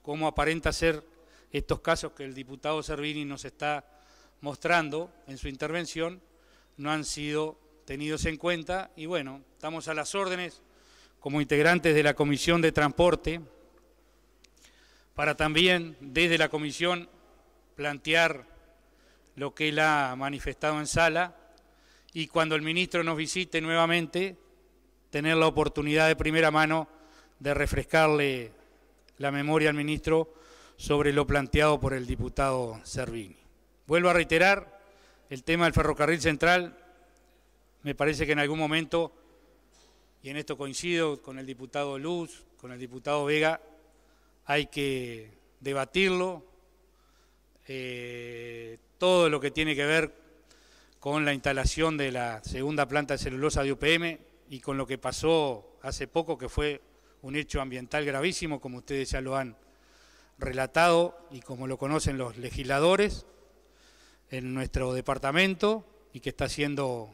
como aparenta ser estos casos que el diputado Servini nos está mostrando en su intervención, no han sido tenidos en cuenta y bueno, estamos a las órdenes como integrantes de la Comisión de Transporte para también desde la Comisión plantear lo que él ha manifestado en sala y cuando el ministro nos visite nuevamente, tener la oportunidad de primera mano de refrescarle la memoria al ministro sobre lo planteado por el diputado Servini. Vuelvo a reiterar, el tema del ferrocarril central, me parece que en algún momento, y en esto coincido con el diputado Luz, con el diputado Vega, hay que debatirlo, eh, todo lo que tiene que ver con la instalación de la segunda planta celulosa de UPM y con lo que pasó hace poco, que fue un hecho ambiental gravísimo, como ustedes ya lo han relatado y como lo conocen los legisladores en nuestro departamento y que está siendo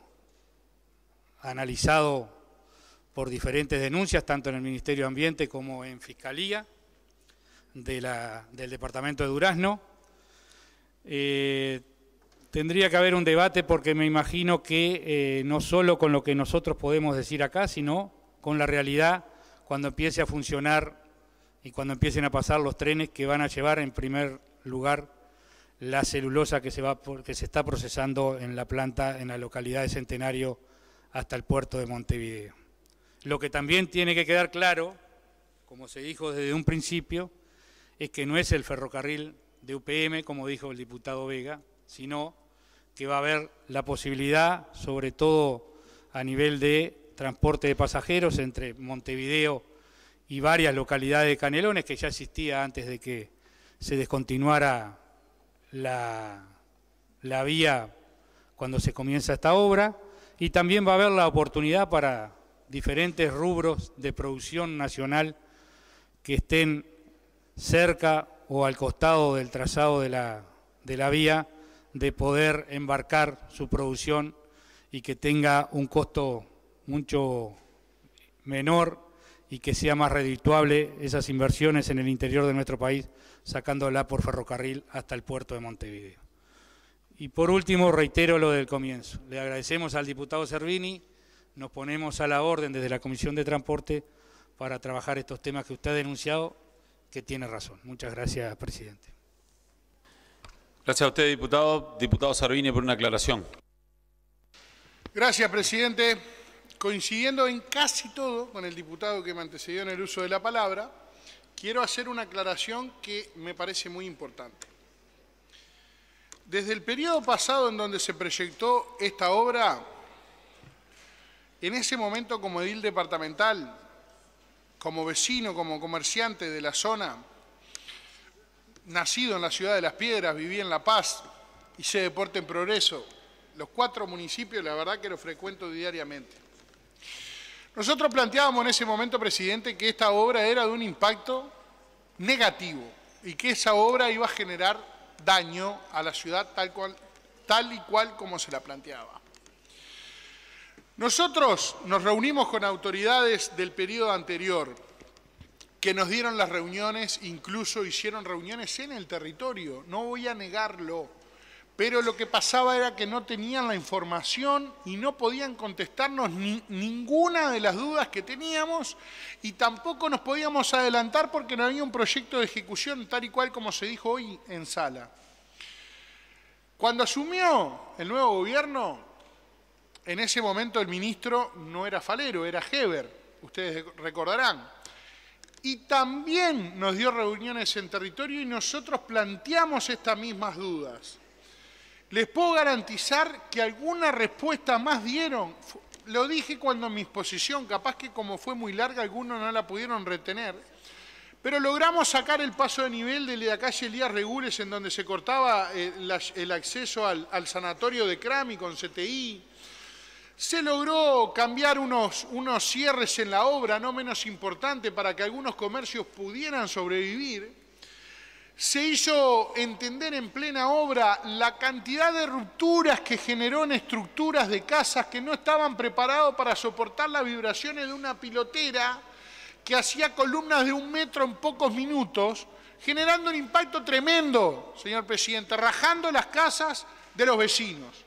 analizado por diferentes denuncias, tanto en el Ministerio de Ambiente como en Fiscalía del departamento de Durazno. Eh, tendría que haber un debate porque me imagino que eh, no solo con lo que nosotros podemos decir acá, sino con la realidad cuando empiece a funcionar y cuando empiecen a pasar los trenes que van a llevar en primer lugar la celulosa que se, va se está procesando en la planta en la localidad de Centenario hasta el puerto de Montevideo. Lo que también tiene que quedar claro, como se dijo desde un principio, es que no es el ferrocarril de UPM, como dijo el diputado Vega, sino que va a haber la posibilidad, sobre todo a nivel de transporte de pasajeros entre Montevideo y varias localidades de Canelones, que ya existía antes de que se descontinuara la, vía cuando se comienza esta obra, y también va a haber la oportunidad para diferentes rubros de producción nacional que estén cerca o al costado del trazado de la vía, de poder embarcar su producción y que tenga un costo mucho menor y que sea más redituable esas inversiones en el interior de nuestro país, sacándola por ferrocarril hasta el puerto de Montevideo. Y por último, reitero lo del comienzo. Le agradecemos al diputado Servini, nos ponemos a la orden desde la Comisión de Transporte para trabajar estos temas que usted ha denunciado, que tiene razón. Muchas gracias, presidente. Gracias a usted, diputado. Diputado Servini, por una aclaración. Gracias, presidente coincidiendo en casi todo con el diputado que me antecedió en el uso de la palabra, quiero hacer una aclaración que me parece muy importante. Desde el periodo pasado en donde se proyectó esta obra, en ese momento como edil departamental, como vecino, como comerciante de la zona, nacido en la ciudad de Las Piedras, viví en La Paz, y hice deporte en progreso, los cuatro municipios la verdad que los frecuento diariamente. Nosotros planteábamos en ese momento, presidente, que esta obra era de un impacto negativo y que esa obra iba a generar daño a la ciudad tal, y cual como se la planteaba. Nosotros nos reunimos con autoridades del periodo anterior que nos dieron las reuniones, incluso hicieron reuniones en el territorio, no voy a negarlo pero lo que pasaba era que no tenían la información y no podían contestarnos ninguna de las dudas que teníamos y tampoco nos podíamos adelantar porque no había un proyecto de ejecución tal y cual como se dijo hoy en sala. Cuando asumió el nuevo gobierno, en ese momento el ministro no era Falero, era Heber, ustedes recordarán. Y también nos dio reuniones en territorio y nosotros planteamos estas mismas dudas. Les puedo garantizar que alguna respuesta más dieron. Lo dije cuando en mi exposición, capaz que como fue muy larga, algunos no la pudieron retener. Pero logramos sacar el paso de nivel de la calle Elías Regules, en donde se cortaba eh, el acceso al, sanatorio de Crami con CTI. Se logró cambiar unos, unos cierres en la obra, no menos importante, para que algunos comercios pudieran sobrevivir se hizo entender en plena obra la cantidad de rupturas que generó en estructuras de casas que no estaban preparadas para soportar las vibraciones de una pilotera que hacía columnas de un metro en pocos minutos, generando un impacto tremendo, señor presidente, rajando las casas de los vecinos.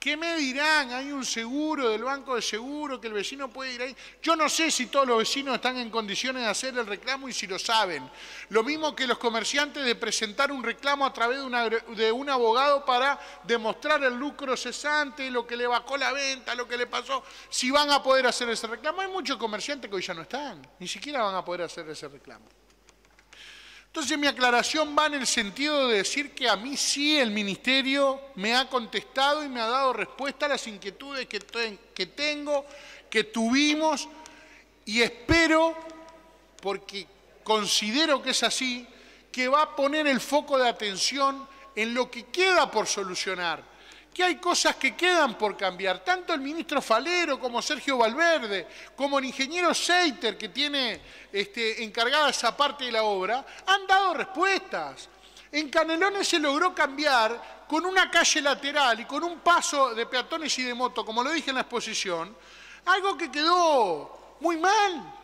¿Qué me dirán? Hay un seguro del banco de seguro que el vecino puede ir ahí. Yo no sé si todos los vecinos están en condiciones de hacer el reclamo y si lo saben. Lo mismo que los comerciantes de presentar un reclamo a través de, un abogado para demostrar el lucro cesante, lo que le bajó la venta, lo que le pasó, si van a poder hacer ese reclamo. Hay muchos comerciantes que hoy ya no están, ni siquiera van a poder hacer ese reclamo. Entonces mi aclaración va en el sentido de decir que a mí sí el ministerio me ha contestado y me ha dado respuesta a las inquietudes que, que tengo, que tuvimos y espero, porque considero que es así, que va a poner el foco de atención en lo que queda por solucionar hay cosas que quedan por cambiar. Tanto el ministro Falero como Sergio Valverde, como el ingeniero Seiter, que tiene este, encargada esa parte de la obra, han dado respuestas. En Canelones se logró cambiar con una calle lateral y con un paso de peatones y de moto, como lo dije en la exposición, algo que quedó muy mal.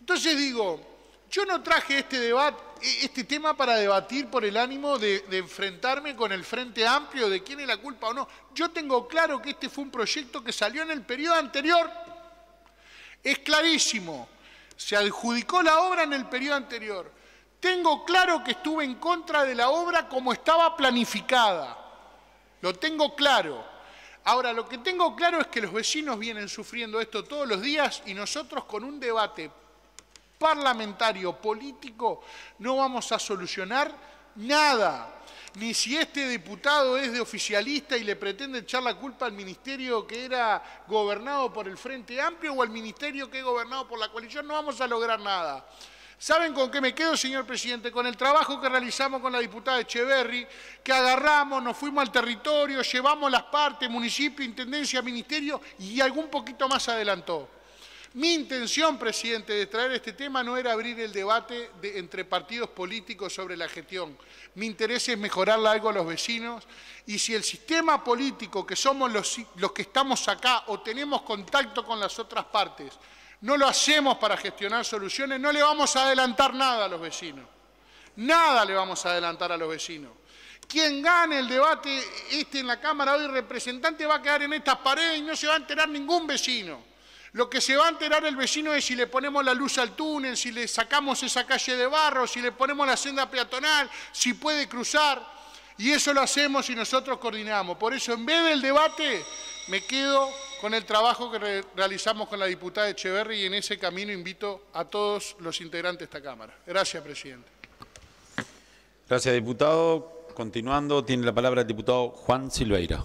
Entonces digo, yo no traje este debate, e, este tema para debatir por el ánimo de, de, enfrentarme con el Frente Amplio de quién es la culpa o no. Yo tengo claro que este fue un proyecto que salió en el periodo anterior. Es clarísimo. Se adjudicó la obra en el periodo anterior. Tengo claro que estuve en contra de la obra como estaba planificada. Lo tengo claro. Ahora, lo que tengo claro es que los vecinos vienen sufriendo esto todos los días y nosotros con un debate parlamentario, político, no vamos a solucionar nada. Ni si este diputado es de oficialista y le pretende echar la culpa al ministerio que era gobernado por el Frente Amplio o al ministerio que es gobernado por la coalición, no vamos a lograr nada. ¿Saben con qué me quedo, señor presidente? Con el trabajo que realizamos con la diputada Echeverry, que agarramos, nos fuimos al territorio, llevamos las partes, municipio, intendencia, ministerio y algún poquito más adelantó. Mi intención, presidente, de traer este tema no era abrir el debate entre partidos políticos sobre la gestión. Mi interés es mejorarle algo a los vecinos y si el sistema político, que somos los que estamos acá o tenemos contacto con las otras partes, no lo hacemos para gestionar soluciones, no le vamos a adelantar nada a los vecinos. Nada le vamos a adelantar a los vecinos. Quien gane el debate este en la Cámara hoy representante va a quedar en estas paredes y no se va a enterar ningún vecino. Lo que se va a enterar el vecino es si le ponemos la luz al túnel, si le sacamos esa calle de barro, si le ponemos la senda peatonal, si puede cruzar. Y eso lo hacemos y nosotros coordinamos. Por eso, en vez del debate, me quedo con el trabajo que realizamos con la diputada Echeverri y en ese camino invito a todos los integrantes de esta Cámara. Gracias, presidente. Gracias, diputado. Continuando, tiene la palabra el diputado Juan Silveira.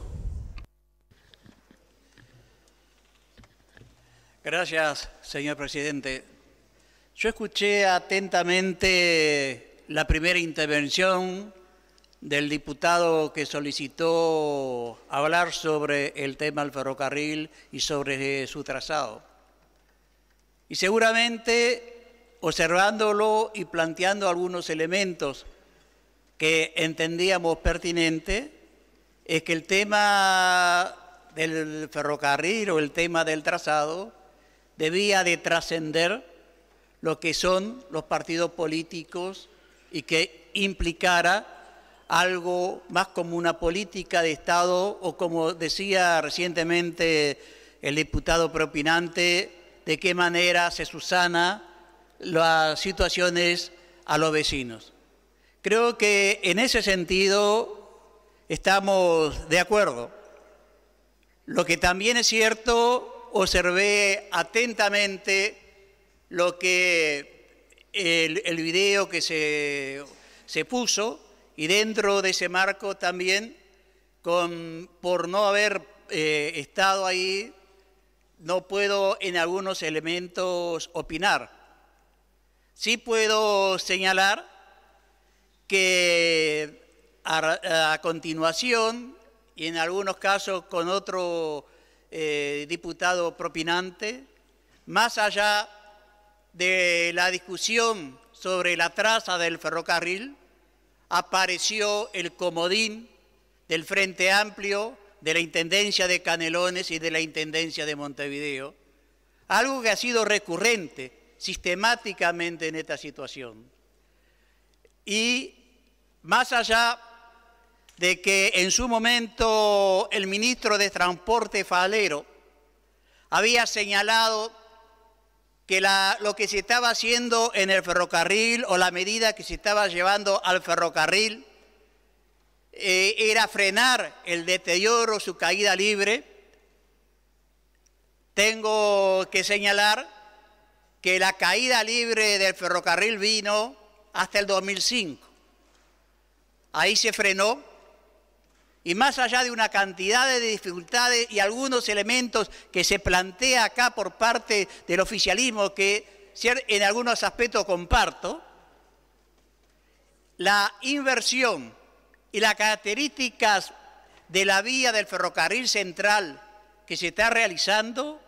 Gracias, señor presidente. Yo escuché atentamente la primera intervención del diputado que solicitó hablar sobre el tema del ferrocarril y sobre eh, su trazado. Y seguramente observándolo y planteando algunos elementos que entendíamos pertinentes, es que el tema del ferrocarril o el tema del trazado debía de trascender lo que son los partidos políticos y que implicara algo más como una política de Estado o como decía recientemente el diputado propinante, de qué manera se susana las situaciones a los vecinos. Creo que en ese sentido estamos de acuerdo. Lo que también es cierto observé atentamente lo que el, video que se, se, puso y dentro de ese marco también, con, por no haber eh, estado ahí, no puedo en algunos elementos opinar. Sí puedo señalar que a continuación, y en algunos casos con otro eh, diputado propinante, más allá de la discusión sobre la traza del ferrocarril, apareció el comodín del Frente Amplio, de la Intendencia de Canelones y de la Intendencia de Montevideo, algo que ha sido recurrente sistemáticamente en esta situación. Y más allá de que en su momento el ministro de Transporte Falero había señalado que la, lo que se estaba haciendo en el ferrocarril o la medida que se estaba llevando al ferrocarril eh, era frenar el deterioro, su caída libre. Tengo que señalar que la caída libre del ferrocarril vino hasta el 2005. Ahí se frenó y más allá de una cantidad de dificultades y algunos elementos que se plantea acá por parte del oficialismo que en algunos aspectos comparto, la inversión y las características de la vía del ferrocarril central que se está realizando,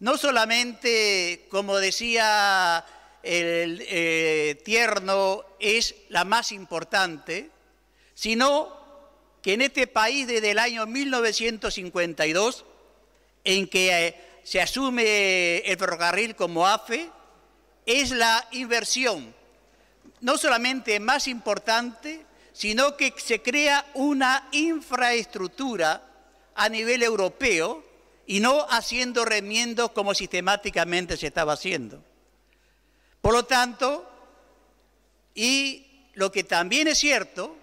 no solamente, como decía el eh, tierno, es la más importante, sino que en este país desde el año 1952, en que eh, se asume el ferrocarril como AFE, es la inversión no solamente más importante, sino que se crea una infraestructura a nivel europeo y no haciendo remiendos como sistemáticamente se estaba haciendo. Por lo tanto, y lo que también es cierto,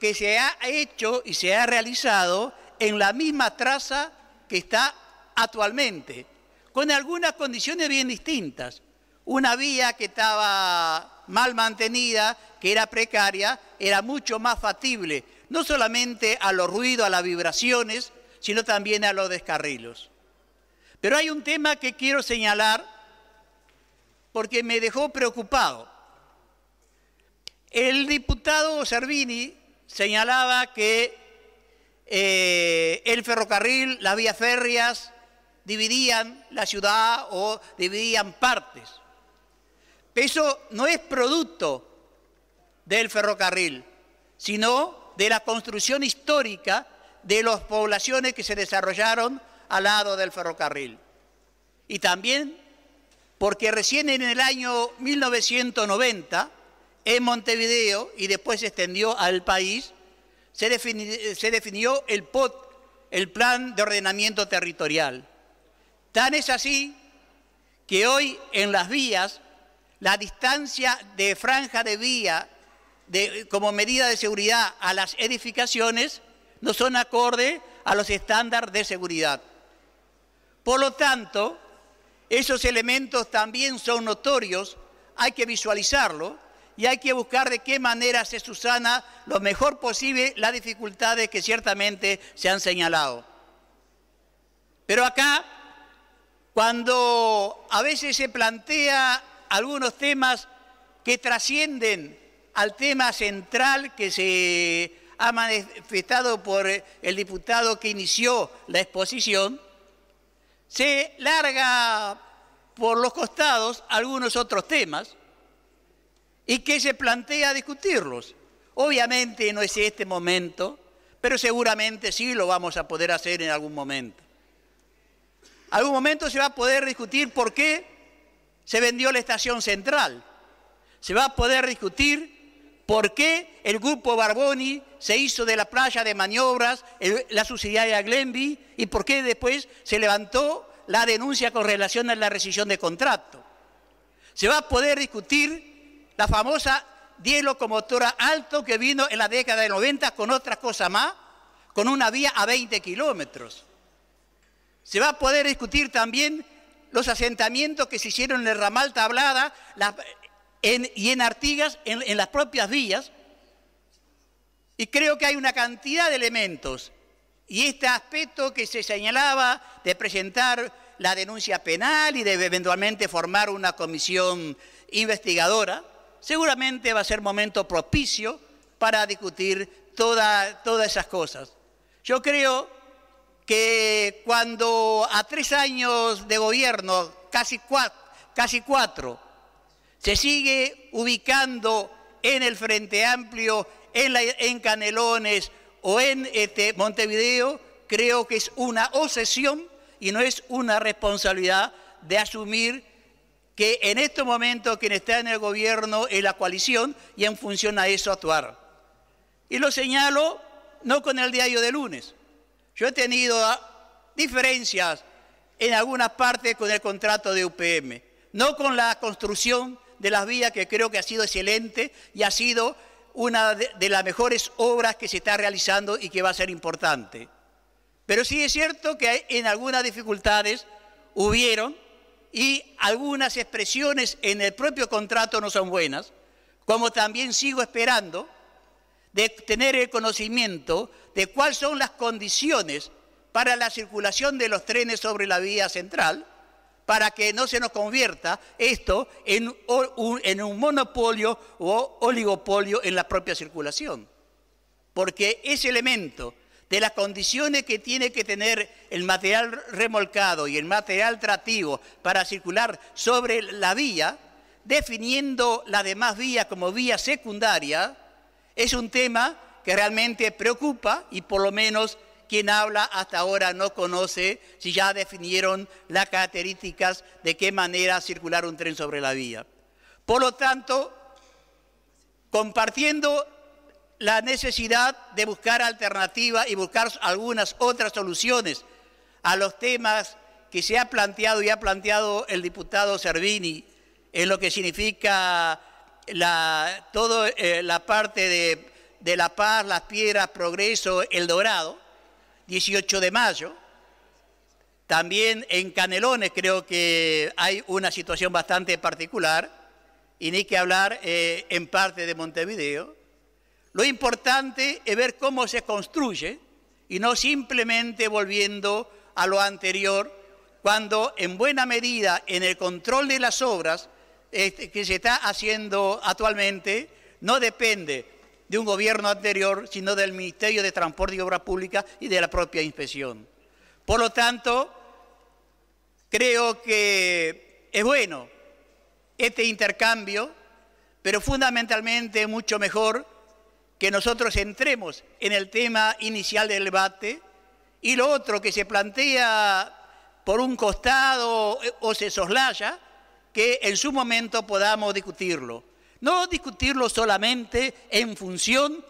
que se ha hecho y se ha realizado en la misma traza que está actualmente, con algunas condiciones bien distintas. Una vía que estaba mal mantenida, que era precaria, era mucho más factible, no solamente a los ruidos, a las vibraciones, sino también a los descarrilos. Pero hay un tema que quiero señalar porque me dejó preocupado. El diputado Servini señalaba que eh, el ferrocarril, las vías férreas, dividían la ciudad o dividían partes. Eso no es producto del ferrocarril, sino de la construcción histórica de las poblaciones que se desarrollaron al lado del ferrocarril. Y también porque recién en el año 1990 en Montevideo y después se extendió al país, se, definió el POT, el Plan de Ordenamiento Territorial. Tan es así que hoy en las vías la distancia de franja de vía de, como medida de seguridad a las edificaciones no son acorde a los estándares de seguridad. Por lo tanto, esos elementos también son notorios, hay que visualizarlo y hay que buscar de qué manera se susana lo mejor posible las dificultades que ciertamente se han señalado. Pero acá, cuando a veces se plantea algunos temas que trascienden al tema central que se ha manifestado por el diputado que inició la exposición, se larga por los costados algunos otros temas y que se plantea discutirlos. Obviamente no es este momento, pero seguramente sí lo vamos a poder hacer en algún momento. Algún momento se va a poder discutir por qué se vendió la estación central. Se va a poder discutir por qué el grupo Barboni se hizo de la playa de maniobras la subsidiaria Glenby y por qué después se levantó la denuncia con relación a la rescisión de contrato. Se va a poder discutir la famosa 10 locomotora alto que vino en la década de 90 con otra cosa más, con una vía a 20 kilómetros. Se va a poder discutir también los asentamientos que se hicieron en el ramal Tablada y en Artigas, en, en las propias vías. Y creo que hay una cantidad de elementos. Y este aspecto que se señalaba de presentar la denuncia penal y de eventualmente formar una comisión investigadora, seguramente va a ser momento propicio para discutir todas esas cosas. Yo creo que cuando a tres años de gobierno, casi cuatro, se sigue ubicando en el Frente Amplio, en, en Canelones o en este, Montevideo, creo que es una obsesión y no es una responsabilidad de asumir que en este momento quien está en el gobierno es la coalición y en función a eso actuar. Y lo señalo no con el diario de lunes. Yo he tenido ah, diferencias en algunas partes con el contrato de UPM, no con la construcción de las vías que creo que ha sido excelente y ha sido una de las mejores obras que se está realizando y que va a ser importante. Pero sí es cierto que en algunas dificultades hubieron y algunas expresiones en el propio contrato no son buenas, como también sigo esperando de tener el conocimiento de cuáles son las condiciones para la circulación de los trenes sobre la vía central, para que no se nos convierta esto en un, monopolio o oligopolio en la propia circulación. Porque ese elemento de las condiciones que tiene que tener el material remolcado y el material tractivo para circular sobre la vía, definiendo la demás vía como vía secundaria, es un tema que realmente preocupa y por lo menos quien habla hasta ahora no conoce si ya definieron las características de qué manera circular un tren sobre la vía. Por lo tanto, compartiendo la necesidad de buscar alternativas y buscar algunas otras soluciones a los temas que se ha planteado y ha planteado el diputado Servini en lo que significa toda eh, la parte de, La Paz, Las Piedras, Progreso, El Dorado, 18 de mayo. También en Canelones creo que hay una situación bastante particular y ni que hablar eh, en parte de Montevideo. Lo importante es ver cómo se construye y no simplemente volviendo a lo anterior, cuando en buena medida en el control de las obras este, que se está haciendo actualmente no depende de un gobierno anterior, sino del Ministerio de Transporte y Obras Públicas y de la propia inspección. Por lo tanto, creo que es bueno este intercambio, pero fundamentalmente mucho mejor que nosotros entremos en el tema inicial del debate y lo otro que se plantea por un costado o se soslaya, que en su momento podamos discutirlo. No discutirlo solamente en función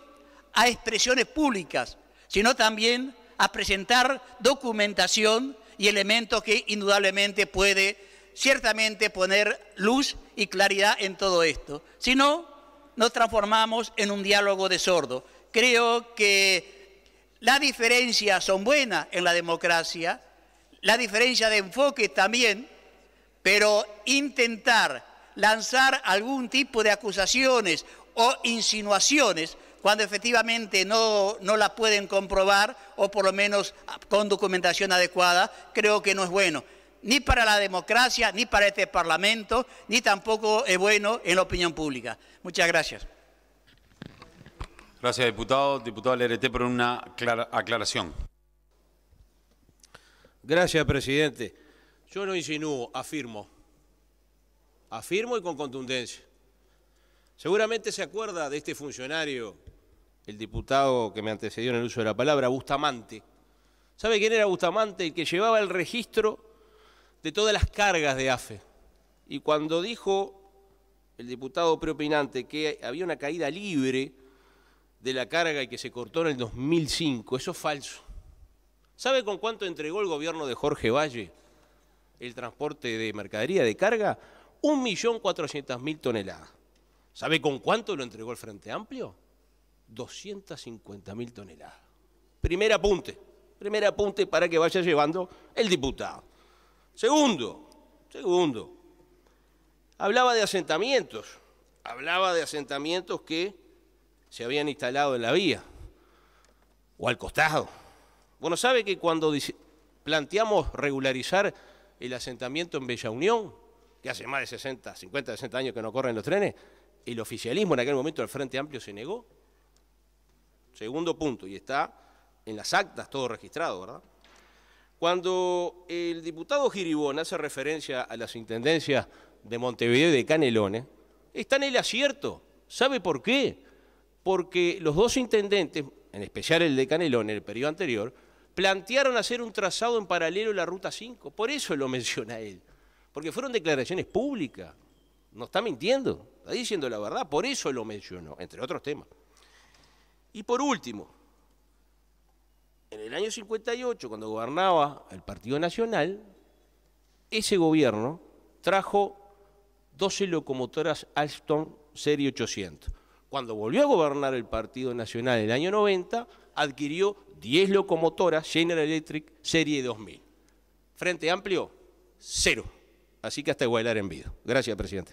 a expresiones públicas, sino también a presentar documentación y elementos que indudablemente puede ciertamente poner luz y claridad en todo esto. sino nos transformamos en un diálogo de sordo. Creo que las diferencias son buenas en la democracia, la diferencia de enfoque también, pero intentar lanzar algún tipo de acusaciones o insinuaciones cuando efectivamente no, no la pueden comprobar o por lo menos con documentación adecuada, creo que no es bueno ni para la democracia, ni para este Parlamento, ni tampoco es bueno en la opinión pública. Muchas gracias. Gracias, diputado. Diputado LRT, por una aclaración. Gracias, presidente. Yo no insinúo, afirmo. Afirmo y con contundencia. Seguramente se acuerda de este funcionario, el diputado que me antecedió en el uso de la palabra, Bustamante. ¿Sabe quién era Bustamante? El que llevaba el registro de todas las cargas de AFE. Y cuando dijo el diputado preopinante que había una caída libre de la carga y que se cortó en el 2005, eso es falso. ¿Sabe con cuánto entregó el gobierno de Jorge Valle el transporte de mercadería de carga? 1.400.000 toneladas. ¿Sabe con cuánto lo entregó el Frente Amplio? 250.000 toneladas. Primer apunte, primer apunte para que vaya llevando el diputado. Segundo, segundo, hablaba de asentamientos, hablaba de asentamientos que se habían instalado en la vía o al costado. Bueno, ¿sabe que cuando planteamos regularizar el asentamiento en Bella Unión, que hace más de 60, 50, 60 años que no corren los trenes, el oficialismo en aquel momento del Frente Amplio se negó? Segundo punto, y está en las actas todo registrado, ¿verdad? Cuando el diputado Giribón hace referencia a las intendencias de Montevideo y de Canelones, está en el acierto. ¿Sabe por qué? Porque los dos intendentes, en especial el de Canelones, el periodo anterior, plantearon hacer un trazado en paralelo a la Ruta 5. Por eso lo [LAUGHS] menciona él. Porque fueron declaraciones públicas. No está mintiendo, está diciendo la verdad. Por eso lo mencionó, entre otros temas. Y por último, en el año 58, cuando gobernaba el Partido Nacional, ese gobierno trajo 12 locomotoras Alstom Serie 800. Cuando volvió a gobernar el Partido Nacional en el año 90, adquirió 10 locomotoras General Electric Serie 2000. Frente Amplio, cero. Así que hasta igualar en vivo. Gracias, presidente.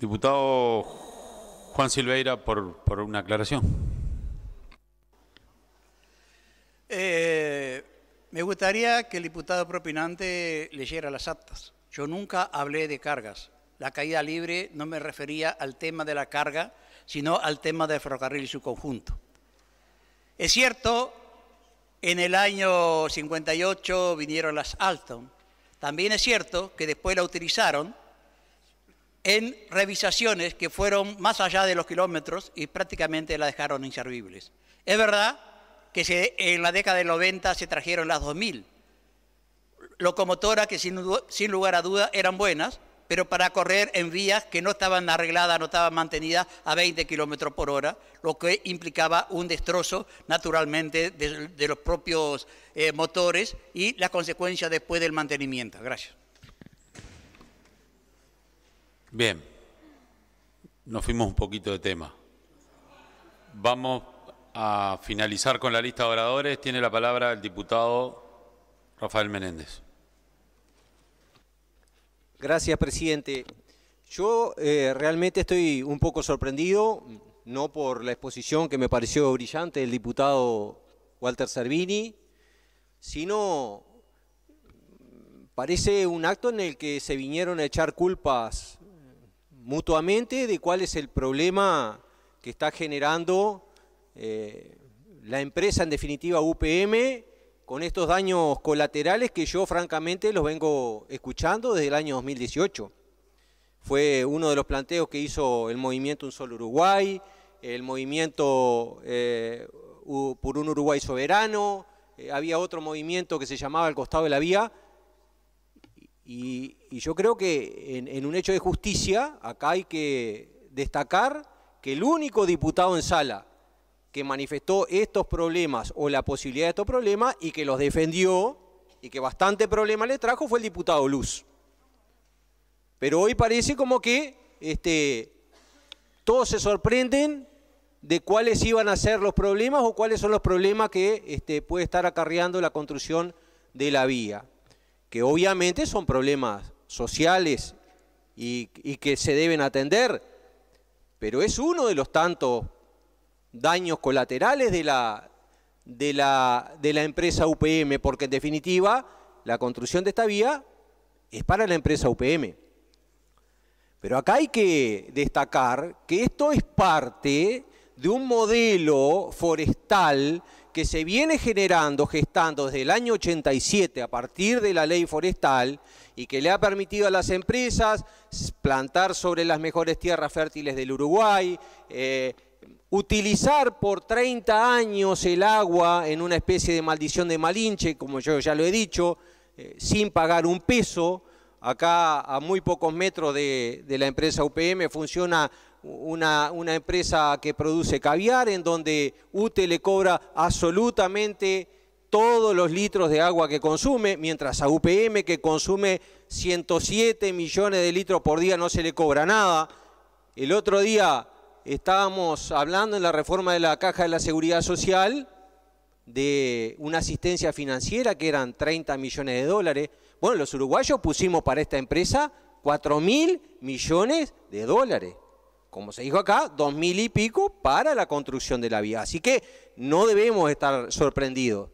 Diputado Juan Silveira, por, por una aclaración. Eh, me gustaría que el diputado propinante leyera las actas. Yo nunca hablé de cargas. La caída libre no me refería al tema de la carga, sino al tema del ferrocarril y su conjunto. Es cierto, en el año 58 vinieron las Alton. También es cierto que después la utilizaron en revisaciones que fueron más allá de los kilómetros y prácticamente la dejaron inservibles. Es verdad que en la década del 90 se trajeron las 2000. Locomotoras que sin, lugar a duda eran buenas, pero para correr en vías que no estaban arregladas, no estaban mantenidas a 20 kilómetros por hora, lo que implicaba un destrozo naturalmente de, los propios eh, motores y la consecuencia después del mantenimiento. Gracias. Bien, nos fuimos un poquito de tema. Vamos a finalizar con la lista de oradores, tiene la palabra el diputado Rafael Menéndez. Gracias, presidente. Yo eh, realmente estoy un poco sorprendido, no por la exposición que me pareció brillante del diputado Walter Servini, sino parece un acto en el que se vinieron a echar culpas mutuamente de cuál es el problema que está generando eh, la empresa, en definitiva UPM, con estos daños colaterales que yo francamente los vengo escuchando desde el año 2018. Fue uno de los planteos que hizo el movimiento Un Solo Uruguay, el movimiento eh, por un Uruguay soberano, eh, había otro movimiento que se llamaba El costado de la vía, y, yo creo que en, en un hecho de justicia acá hay que destacar que el único diputado en sala que manifestó estos problemas o la posibilidad de estos problemas y que los defendió y que bastante problema le trajo fue el diputado Luz. Pero hoy parece como que este, todos se sorprenden de cuáles iban a ser los problemas o cuáles son los problemas que este, puede estar acarreando la construcción de la vía, que obviamente son problemas sociales y, y que se deben atender, pero es uno de los tantos daños colaterales de la, de de la empresa UPM, porque en definitiva la construcción de esta vía es para la empresa UPM. Pero acá hay que destacar que esto es parte de un modelo forestal que se viene generando, gestando desde el año 87 a partir de la ley forestal y que le ha permitido a las empresas plantar sobre las mejores tierras fértiles del Uruguay, eh, utilizar por 30 años el agua en una especie de maldición de Malinche, como yo ya lo he dicho, eh, sin pagar un peso. Acá a muy pocos metros de, la empresa UPM funciona una, una, empresa que produce caviar en donde UTE le cobra absolutamente todos los litros de agua que consume, mientras a UPM que consume 107 millones de litros por día no se le cobra nada. El otro día estábamos hablando en la reforma de la caja de la seguridad social de una asistencia financiera que eran 30 millones de dólares. Bueno, los uruguayos pusimos para esta empresa 4 mil millones de dólares. Como se dijo acá, 2 mil y pico para la construcción de la vía. Así que no debemos estar sorprendidos.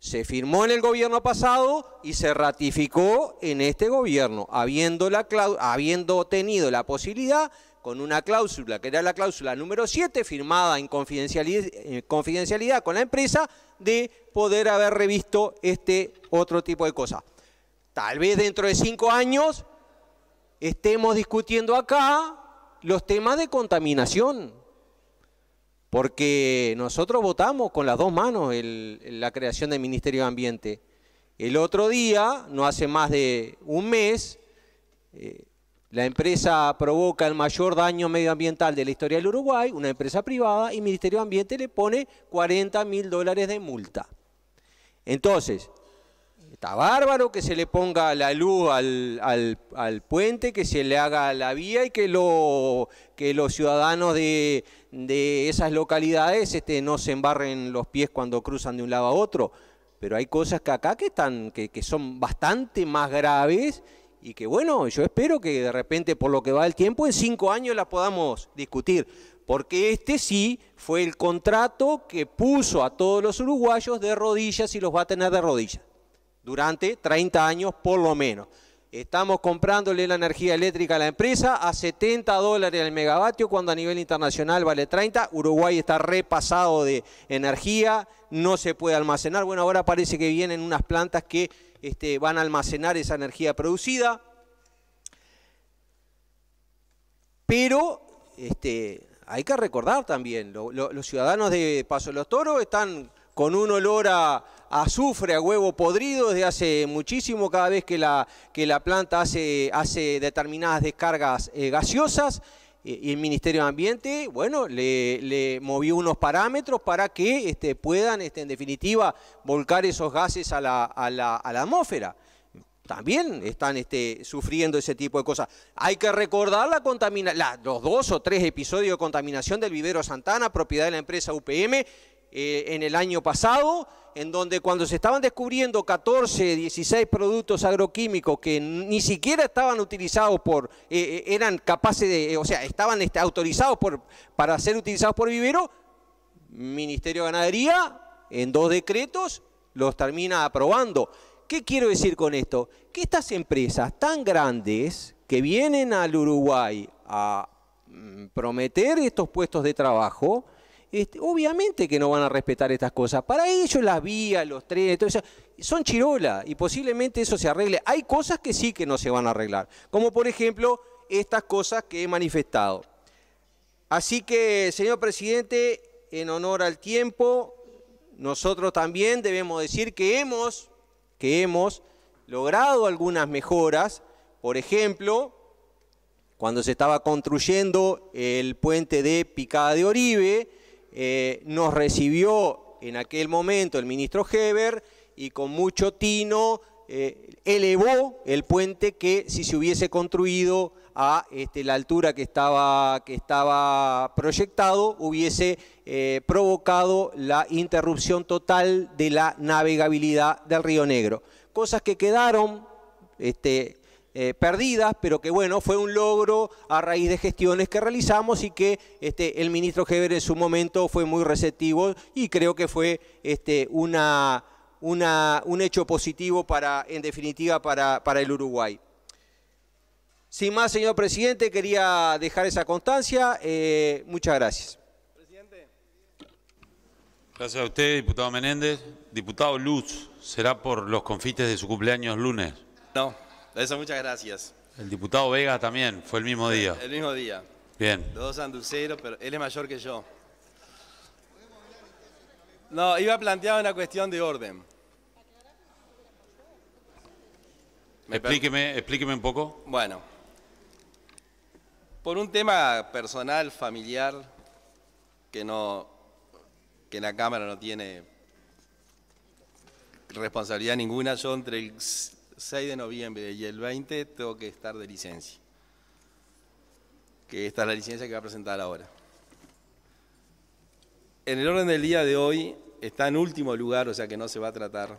Se firmó en el gobierno pasado y se ratificó en este gobierno, habiendo, la habiendo tenido la posibilidad con una cláusula, que era la cláusula número 7, firmada en eh, confidencialidad, con la empresa, de poder haber revisto este otro tipo de cosas. Tal vez dentro de cinco años estemos discutiendo acá los temas de contaminación, porque nosotros votamos con las dos manos la creación del Ministerio de Ambiente. El otro día, no hace más de un mes, eh, la empresa provoca el mayor daño medioambiental de la historia del Uruguay, una empresa privada, y el Ministerio de Ambiente le pone 40 mil dólares de multa. Entonces, está bárbaro que se le ponga la luz al, puente, que se le haga la vía y que, los ciudadanos de, esas localidades este, no se embarren los pies cuando cruzan de un lado a otro. Pero hay cosas que acá que, están, que son bastante más graves y que bueno, yo espero que de repente por lo que va el tiempo en cinco años la podamos discutir, porque este sí fue el contrato que puso a todos los uruguayos de rodillas y los va a tener de rodillas durante 30 años por lo menos. Estamos comprándole la energía eléctrica a la empresa a 70 dólares el megavatio, cuando a nivel internacional vale 30. Uruguay está repasado de energía, no se puede almacenar. Bueno, ahora parece que vienen unas plantas que este, van a almacenar esa energía producida. Pero este, hay que recordar también, los ciudadanos de Paso de los Toros están con un olor a, azufre, a huevo podrido desde hace muchísimo, cada vez que la, planta hace, determinadas descargas eh, gaseosas y el Ministerio de Ambiente, bueno, le, movió unos parámetros para que este, puedan, este, en definitiva, volcar esos gases a la, atmósfera. También están este, sufriendo ese tipo de cosas. Hay que recordar la los dos o tres episodios de contaminación del vivero Santana, propiedad de la empresa UPM, eh, en el año pasado, en donde cuando se estaban descubriendo 14, 16 productos agroquímicos que ni siquiera estaban utilizados por, eh, eh, eran capaces de, eh, o sea, estaban este, autorizados por, para ser utilizados por vivero, Ministerio de Ganadería, en dos decretos, los termina aprobando. ¿Qué quiero decir con esto? Que estas empresas tan grandes que vienen al Uruguay a mm, prometer estos puestos de trabajo, este, obviamente que no van a respetar estas cosas. Para ellos las vías, los trenes, todo son chirolas y posiblemente eso se arregle. Hay cosas que sí que no se van a arreglar, como por ejemplo estas cosas que he manifestado. Así que, señor presidente, en honor al tiempo, nosotros también debemos decir que hemos, que hemos logrado algunas mejoras. Por ejemplo, cuando se estaba construyendo el puente de Picada de Oribe, eh, nos recibió en aquel momento el ministro Heber y con mucho tino eh, elevó el puente que si se hubiese construido a este, la altura que estaba, que estaba proyectado, hubiese eh, provocado la interrupción total de la navegabilidad del Río Negro. Cosas que quedaron este, eh, perdidas, pero que bueno, fue un logro a raíz de gestiones que realizamos y que este, el ministro Geber en su momento fue muy receptivo y creo que fue este, una, una, un hecho positivo para, en definitiva para, para el Uruguay. Sin más, señor presidente, quería dejar esa constancia. Eh, muchas gracias. Presidente. Gracias a usted, diputado Menéndez. Diputado Luz, ¿será por los confites de su cumpleaños lunes? No. Eso, muchas gracias. El diputado Vega también, fue el mismo día. El mismo día. Bien. Los dos anduceros, pero él es mayor que yo. No, iba planteado una cuestión de orden. Explíqueme, explíqueme un poco. Bueno, por un tema personal, familiar, que no, que la Cámara no tiene responsabilidad ninguna, yo entre el 6 de noviembre y el 20 tengo que estar de licencia. Que esta es la licencia que va a presentar ahora. En el orden del día de hoy está en último lugar, o sea que no se va a tratar.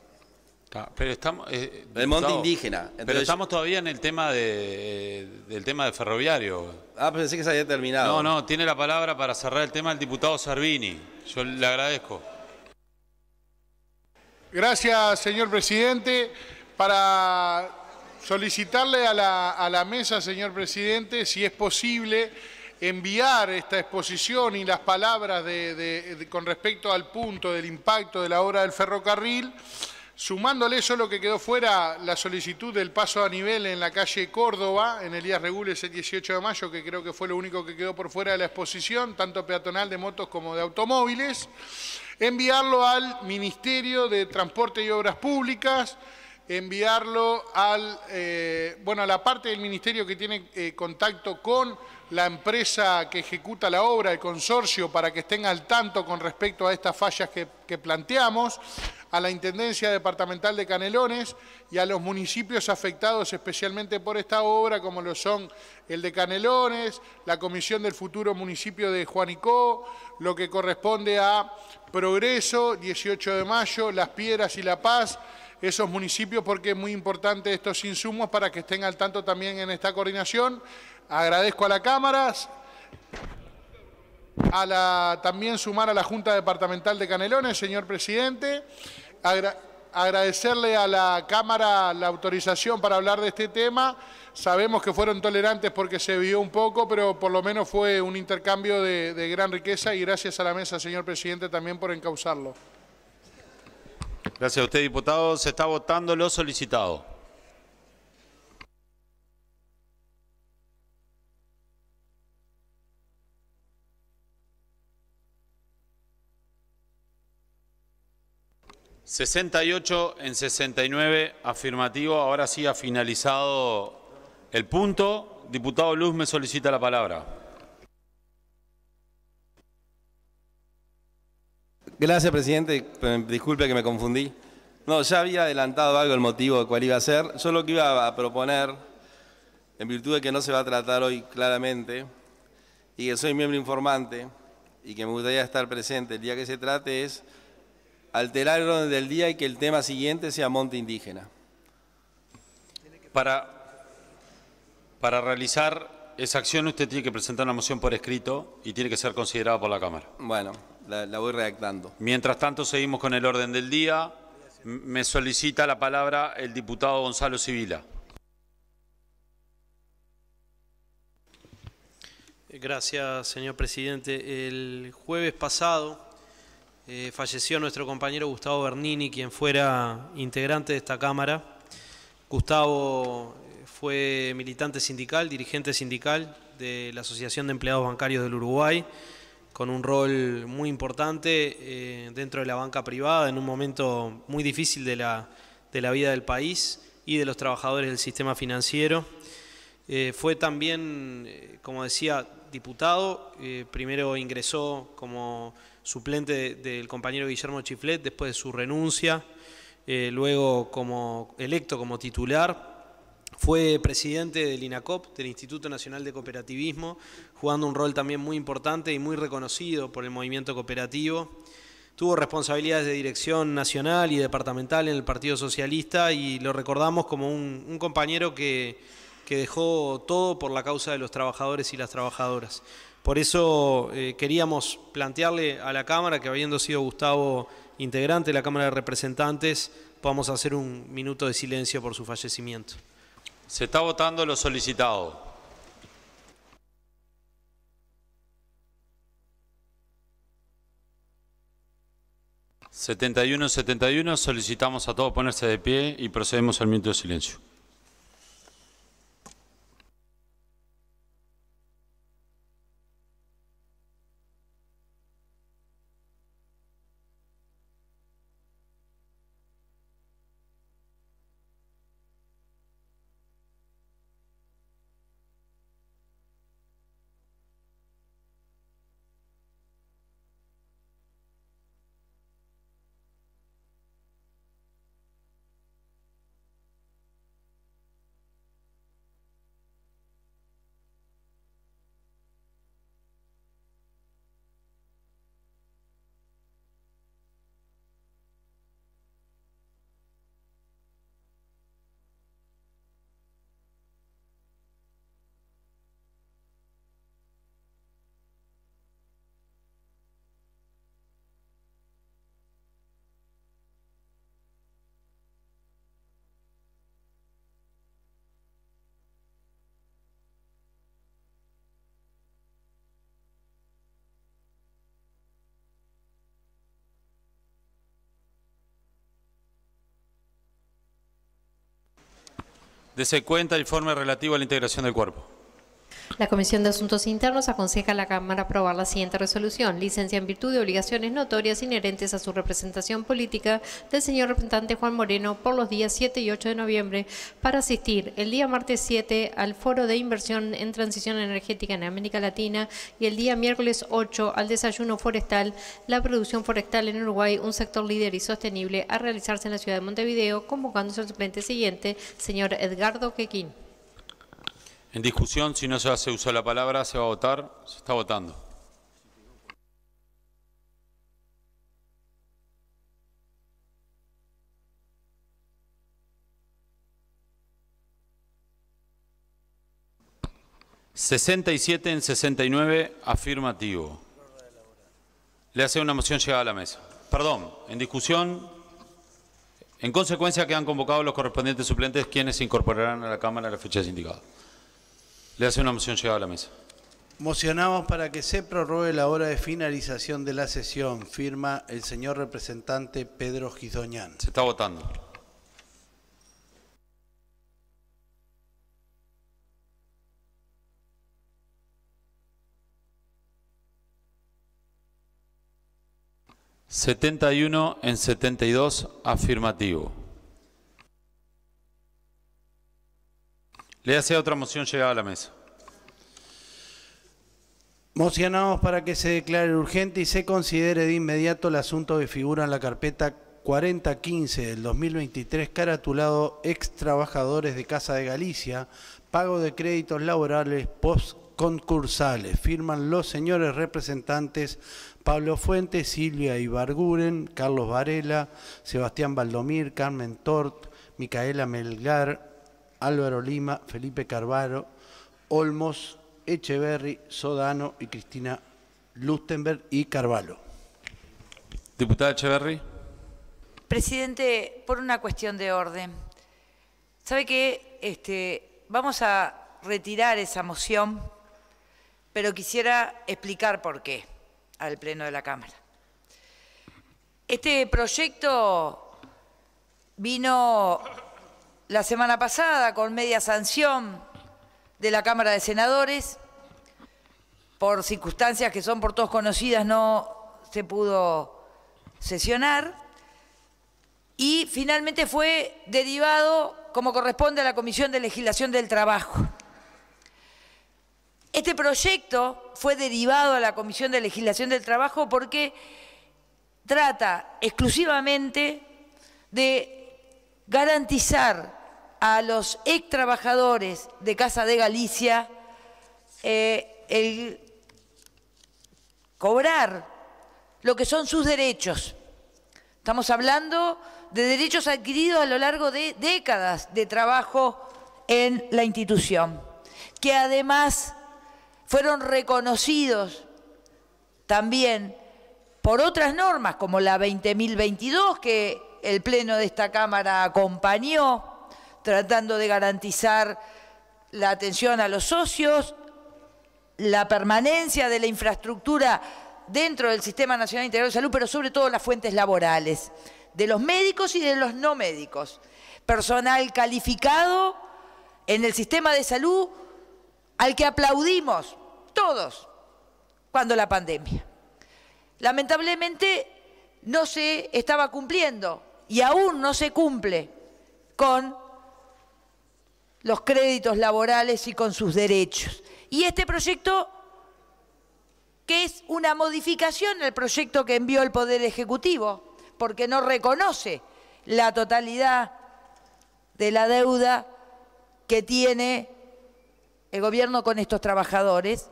pero estamos. Eh, el monte indígena. pero estamos todavía en el tema de, eh, del tema de ferroviario. Ah, pensé que se había terminado. No, no, tiene la palabra para cerrar el tema el diputado Sarvini. Yo le agradezco. Gracias, señor presidente para solicitarle a la, mesa, señor presidente, si es posible enviar esta exposición y las palabras con respecto al punto del impacto de la obra del ferrocarril, sumándole eso lo que quedó fuera la solicitud del paso a nivel en la calle Córdoba, en Elías Regules el 18 de mayo, que creo que fue lo único que quedó por fuera de la exposición, tanto peatonal de motos como de automóviles, enviarlo al Ministerio de Transporte y Obras Públicas, enviarlo al, eh, bueno, a la parte del ministerio que tiene eh, contacto con la empresa que ejecuta la obra, el consorcio, para que estén al tanto con respecto a estas fallas que, que planteamos, a la Intendencia Departamental de Canelones y a los municipios afectados especialmente por esta obra, como lo son el de Canelones, la Comisión del Futuro Municipio de Juanicó, lo que corresponde a Progreso, 18 de mayo, Las Piedras y La Paz, esos municipios porque es muy importante estos insumos para que estén al tanto también en esta coordinación. Agradezco a la Cámara, a la, también sumar a la Junta Departamental de Canelones, señor presidente. agradecerle a la Cámara la autorización para hablar de este tema. Sabemos que fueron tolerantes porque se vio un poco, pero por lo menos fue un intercambio de, de gran riqueza y gracias a la mesa, señor presidente, también por encauzarlo. Gracias a usted, diputado. Se está votando lo solicitado. ...68 en 69, afirmativo. Ahora sí ha finalizado el punto. Diputado Luz me solicita la palabra. Gracias, presidente. Disculpe que me confundí. No, ya había adelantado algo el motivo de cuál iba a ser. Yo lo que iba a proponer, en virtud de que no se va a tratar hoy claramente, y que soy miembro informante, y que me gustaría estar presente el día que se trate, es alterar el orden del día y que el tema siguiente sea monte indígena. Para, para realizar esa acción usted tiene que presentar una moción por escrito y tiene que ser considerado por la Cámara. Bueno, la, voy redactando. Mientras tanto, seguimos con el orden del día. Me solicita la palabra el diputado Gonzalo Civila. Gracias, señor presidente. El jueves pasado eh, falleció nuestro compañero Gustavo Bernini, quien fuera integrante de esta Cámara. Gustavo eh, fue militante sindical, dirigente sindical de la Asociación de Empleados Bancarios del Uruguay con un rol muy importante eh, dentro de la banca privada en un momento muy difícil de la, de la vida del país y de los trabajadores del sistema financiero. Eh, fue también, eh, como decía, diputado, primero ingresó como suplente del compañero Guillermo Chiflet después de su renuncia, luego como electo como titular, fue presidente del INACOP, del Instituto Nacional de Cooperativismo, jugando un rol también muy importante y muy reconocido por el movimiento cooperativo. Tuvo responsabilidades de dirección nacional y departamental en el Partido Socialista y lo recordamos como un, compañero que, que, dejó todo por la causa de los trabajadores y las trabajadoras. Por eso eh, queríamos plantearle a la Cámara que habiendo sido Gustavo integrante de la Cámara de Representantes, podamos hacer un minuto de silencio por su fallecimiento. Se está votando lo solicitado. 71-71, solicitamos a todos ponerse de pie y procedemos al minuto de silencio. se cuenta el informe relativo a la integración del cuerpo. La Comisión de Asuntos Internos aconseja a la Cámara aprobar la siguiente resolución. Licencia en virtud de obligaciones notorias inherentes a su representación política del señor representante Juan Moreno por los días 7 y 8 de noviembre para asistir el día martes 7 al Foro de Inversión en Transición Energética en América Latina y el día miércoles 8 al Desayuno Forestal, la producción forestal en Uruguay, un sector líder y sostenible a realizarse en la ciudad de Montevideo, convocándose al suplente siguiente, señor Edgardo Quequín. En discusión, si no se hace uso la palabra, se va a votar. Se está votando. ¿67 en 69? Afirmativo. Le hace una moción llegada a la mesa. Perdón, en discusión, en consecuencia quedan convocados los correspondientes suplentes quienes se incorporarán a la Cámara a la fecha sindicato. Le hace una moción llegada a la mesa. Mocionamos para que se prorrogue la hora de finalización de la sesión. Firma el señor representante Pedro Gizoñán. Se está votando. ¿71 en 72? Afirmativo. Le hace otra moción llegada a la mesa. Mocionamos para que se declare urgente y se considere de inmediato el asunto que figura en la carpeta 4015 del 2023, caratulado ex trabajadores de Casa de Galicia, pago de créditos laborales post concursales. Firman los señores representantes Pablo Fuentes, Silvia Ibarguren, Carlos Varela, Sebastián Valdomir, Carmen Tort, Micaela Melgar, Álvaro Lima, Felipe Carvaro, Olmos, Echeverry, Sodano y Cristina Lustenberg y Carvalho. Diputada Echeverry. Presidente, por una cuestión de orden. ¿Sabe que este, vamos a retirar esa moción, pero quisiera explicar por qué al Pleno de la Cámara. Este proyecto vino la semana pasada con media sanción de la Cámara de Senadores. Por circunstancias que son por todos conocidas no se pudo sesionar y finalmente fue derivado como corresponde a la Comisión de Legislación del Trabajo. Este proyecto fue derivado a la Comisión de Legislación del Trabajo porque trata exclusivamente de garantizar a los ex trabajadores de Casa de Galicia eh, el cobrar lo que son sus derechos. Estamos hablando de derechos adquiridos a lo largo de décadas de trabajo en la institución, que además fueron reconocidos también por otras normas, como la 20.022, que el Pleno de esta Cámara acompañó, tratando de garantizar la atención a los socios, la permanencia de la infraestructura dentro del Sistema Nacional Integral de Salud, pero sobre todo las fuentes laborales, de los médicos y de los no médicos. Personal calificado en el sistema de salud al que aplaudimos todos cuando la pandemia. Lamentablemente no se estaba cumpliendo y aún no se cumple con los créditos laborales y con sus derechos. Y este proyecto, que es una modificación al proyecto que envió el Poder Ejecutivo, porque no reconoce la totalidad de la deuda que tiene el gobierno con estos trabajadores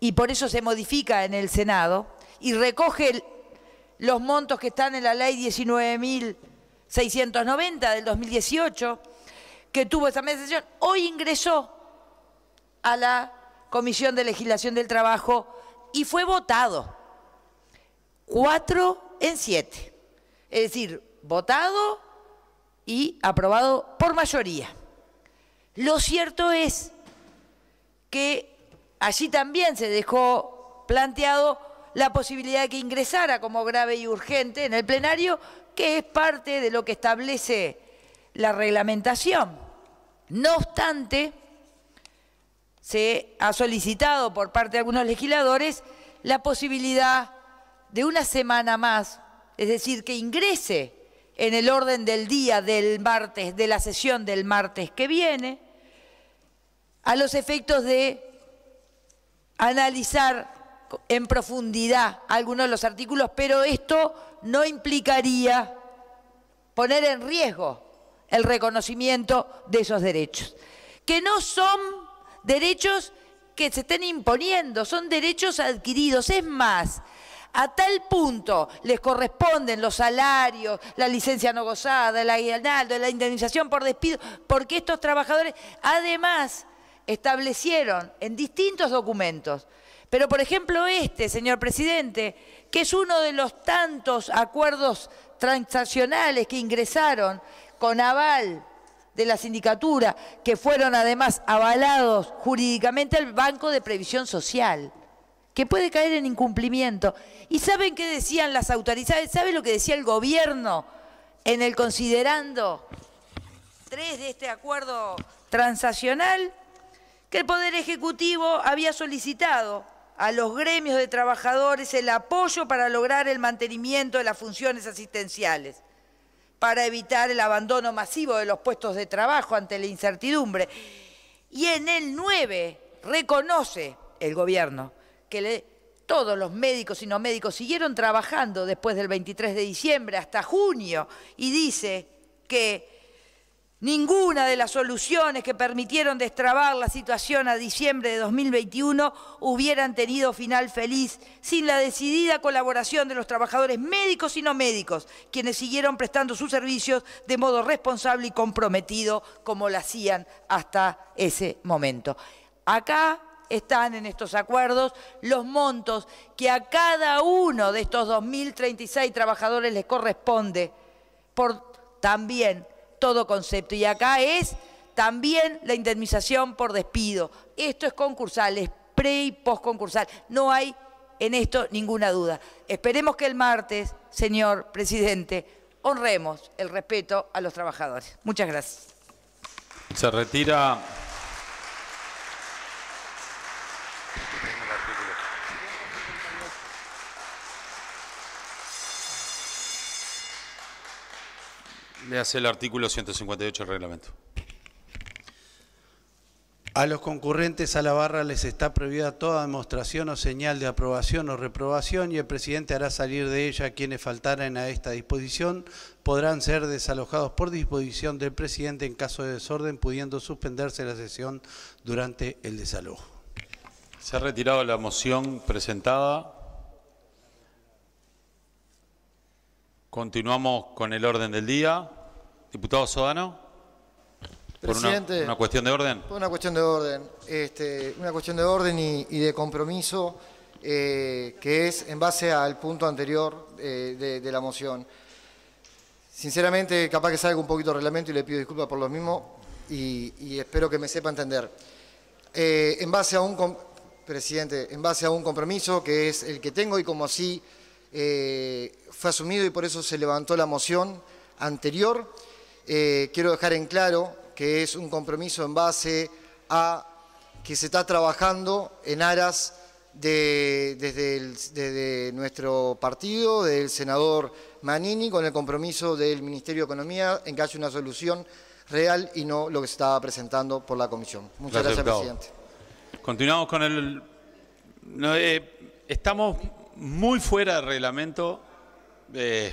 y por eso se modifica en el Senado y recoge los montos que están en la ley 19.690 del 2018 que tuvo esa mesa sesión, hoy ingresó a la Comisión de Legislación del Trabajo y fue votado. Cuatro en siete. Es decir, votado y aprobado por mayoría. Lo cierto es que allí también se dejó planteado la posibilidad de que ingresara como grave y urgente en el plenario, que es parte de lo que establece la reglamentación. No obstante, se ha solicitado por parte de algunos legisladores la posibilidad de una semana más, es decir, que ingrese en el orden del día del martes, de la sesión del martes que viene, a los efectos de analizar en profundidad algunos de los artículos, pero esto no implicaría poner en riesgo el reconocimiento de esos derechos, que no son derechos que se estén imponiendo, son derechos adquiridos. Es más, a tal punto les corresponden los salarios, la licencia no gozada, el aguinaldo, la indemnización por despido, porque estos trabajadores además establecieron en distintos documentos, pero por ejemplo este, señor presidente, que es uno de los tantos acuerdos transaccionales que ingresaron con aval de la sindicatura, que fueron además avalados jurídicamente al Banco de Previsión Social, que puede caer en incumplimiento. ¿Y saben qué decían las autoridades? ¿Saben lo que decía el gobierno en el considerando tres de este acuerdo transaccional? Que el Poder Ejecutivo había solicitado a los gremios de trabajadores el apoyo para lograr el mantenimiento de las funciones asistenciales para evitar el abandono masivo de los puestos de trabajo ante la incertidumbre. Y en el 9 reconoce el gobierno que todos los médicos y no médicos siguieron trabajando después del 23 de diciembre hasta junio y dice que Ninguna de las soluciones que permitieron destrabar la situación a diciembre de 2021 hubieran tenido final feliz sin la decidida colaboración de los trabajadores médicos y no médicos, quienes siguieron prestando sus servicios de modo responsable y comprometido como lo hacían hasta ese momento. Acá están en estos acuerdos los montos que a cada uno de estos 2.036 trabajadores les corresponde por también todo concepto. Y acá es también la indemnización por despido. Esto es concursal, es pre y concursal, No hay en esto ninguna duda. Esperemos que el martes, señor presidente, honremos el respeto a los trabajadores. Muchas gracias. Se retira. Le hace el artículo 158 del reglamento. A los concurrentes a la barra les está prohibida toda demostración o señal de aprobación o reprobación y el presidente hará salir de ella quienes faltaran a esta disposición. Podrán ser desalojados por disposición del presidente en caso de desorden, pudiendo suspenderse la sesión durante el desalojo. Se ha retirado la moción presentada. Continuamos con el orden del día. Diputado Sodano. Presidente, una, cuestión de orden. Por una cuestión de orden. Este, una cuestión de orden y, de compromiso eh, que es en base al punto anterior eh, de, la moción. Sinceramente, capaz que salga un poquito de reglamento y le pido disculpas por lo mismo y, espero que me sepa entender. Eh, en base a un presidente, en base a un compromiso que es el que tengo y como así fue asumido y por eso se levantó la moción anterior eh, quiero dejar en claro que es un compromiso en base a que se está trabajando en aras de, desde, el, desde, nuestro partido, del senador Manini, con el compromiso del Ministerio de Economía en que haya una solución real y no lo que se estaba presentando por la Comisión. Muchas gracias, presidente. Continuamos con el... Eh, estamos muy fuera de reglamento. Eh,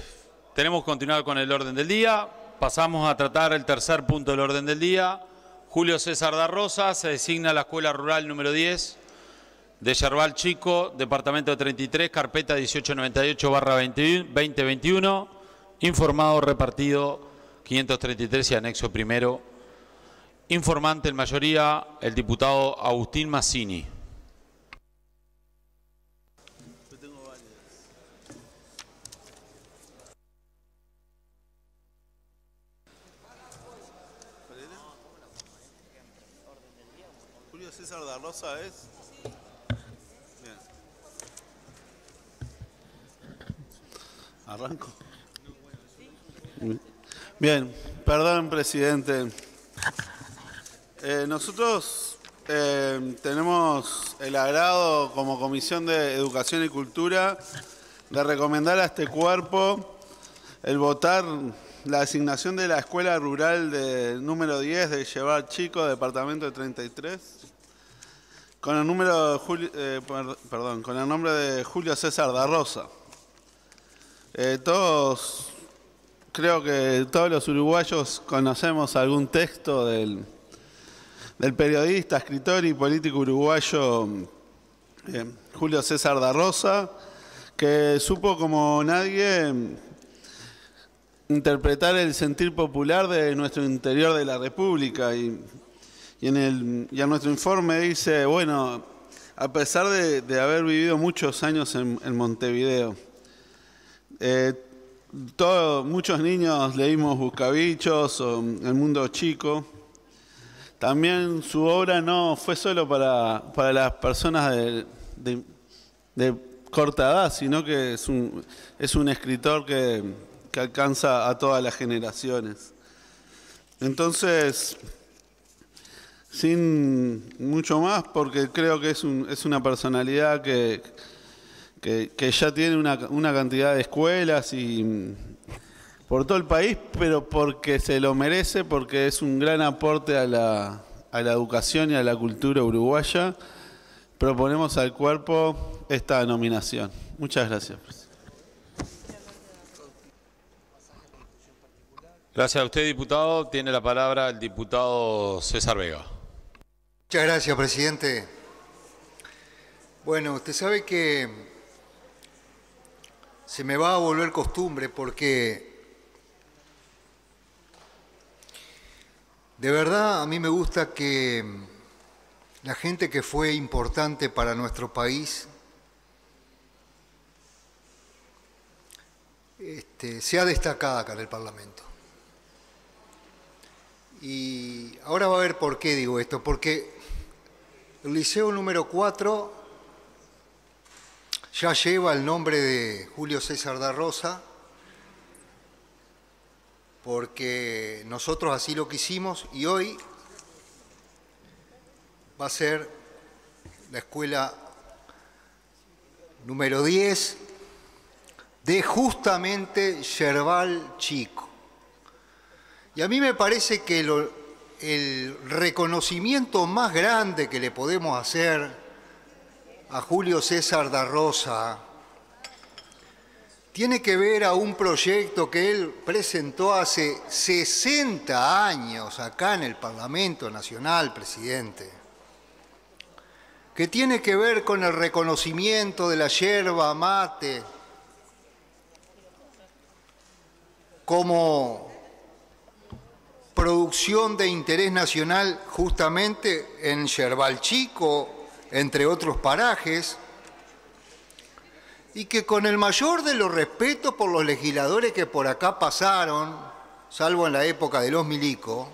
tenemos que continuar con el orden del día. Pasamos a tratar el tercer punto del orden del día. Julio César da Rosa se designa la Escuela Rural número 10 de Yerbal Chico, Departamento 33, carpeta 1898-2021, informado repartido 533 y anexo primero. Informante en mayoría el diputado Agustín Massini. Bien. Bien, perdón, presidente. Eh, nosotros eh, tenemos el agrado como Comisión de Educación y Cultura de recomendar a este cuerpo el votar la asignación de la escuela rural de número 10 de Llevar Chico, departamento de 33, con el número de eh, perdón, con el nombre de Julio César da Rosa. Eh, todos, creo que todos los uruguayos conocemos algún texto del, periodista, escritor y político uruguayo eh, Julio César da Rosa, que supo como nadie interpretar el sentir popular de nuestro interior de la República y y en, el, nuestro informe dice, bueno, a pesar de, haber vivido muchos años en, Montevideo, eh, muchos niños leímos Buscabichos o El Mundo Chico. También su obra no fue solo para, las personas de, de, corta edad, sino que es un, escritor que, que alcanza a todas las generaciones. Entonces, sin mucho más, porque creo que es, una personalidad que, ya tiene una, cantidad de escuelas y por todo el país, pero porque se lo merece, porque es un gran aporte a la, a la educación y a la cultura uruguaya, proponemos al cuerpo esta nominación. Muchas gracias. Gracias a usted, diputado. Tiene la palabra el diputado César Vega. Muchas gracias, presidente. Bueno, usted sabe que se me va a volver costumbre porque de verdad a mí me gusta que la gente que fue importante para nuestro país este, sea destacada acá en el Parlamento. Y ahora va a ver por qué digo esto, porque el liceo número 4 ya lleva el nombre de Julio César da Rosa, porque nosotros así lo quisimos y hoy va a ser la escuela número 10 de justamente Yerbal Chico. Y a mí me parece que lo, el reconocimiento más grande que le podemos hacer a Julio César da Rosa tiene que ver a un proyecto que él presentó hace 60 años acá en el Parlamento Nacional, presidente, que tiene que ver con el reconocimiento de la yerba mate como producción de interés nacional justamente en Yerbal Chico, entre otros parajes, y que con el mayor de los respetos por los legisladores que por acá pasaron, salvo en la época de los milicos,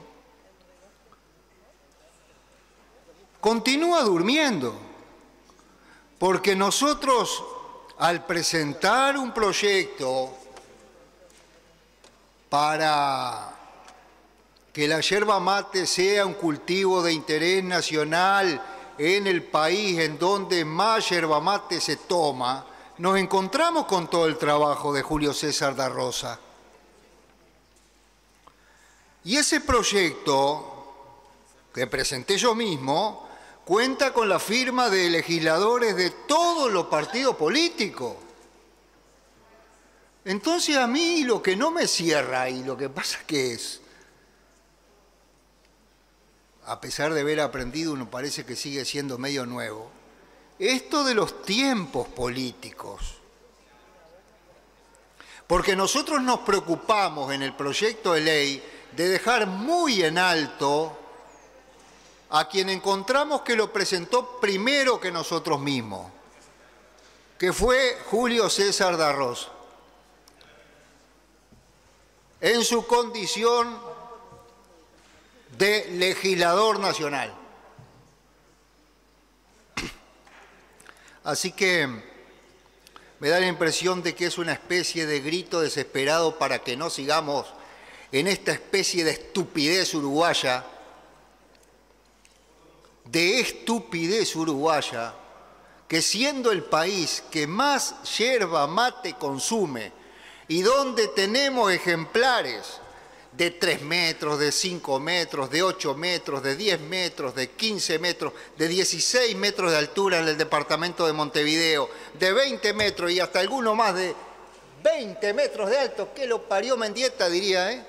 continúa durmiendo, porque nosotros al presentar un proyecto para que la yerba mate sea un cultivo de interés nacional en el país en donde más yerba mate se toma, nos encontramos con todo el trabajo de Julio César da Rosa. Y ese proyecto que presenté yo mismo cuenta con la firma de legisladores de todos los partidos políticos. Entonces a mí lo que no me cierra y lo que pasa que es a pesar de haber aprendido, uno parece que sigue siendo medio nuevo. Esto de los tiempos políticos. Porque nosotros nos preocupamos en el proyecto de ley de dejar muy en alto a quien encontramos que lo presentó primero que nosotros mismos, que fue Julio César arroz En su condición de legislador nacional. Así que me da la impresión de que es una especie de grito desesperado para que no sigamos en esta especie de estupidez uruguaya, de estupidez uruguaya, que siendo el país que más yerba mate consume y donde tenemos ejemplares de 3 metros, de 5 metros, de 8 metros, de 10 metros, de 15 metros, de 16 metros de altura en el departamento de Montevideo, de 20 metros y hasta alguno más de 20 metros de alto, que lo parió Mendieta, diría, ¿eh?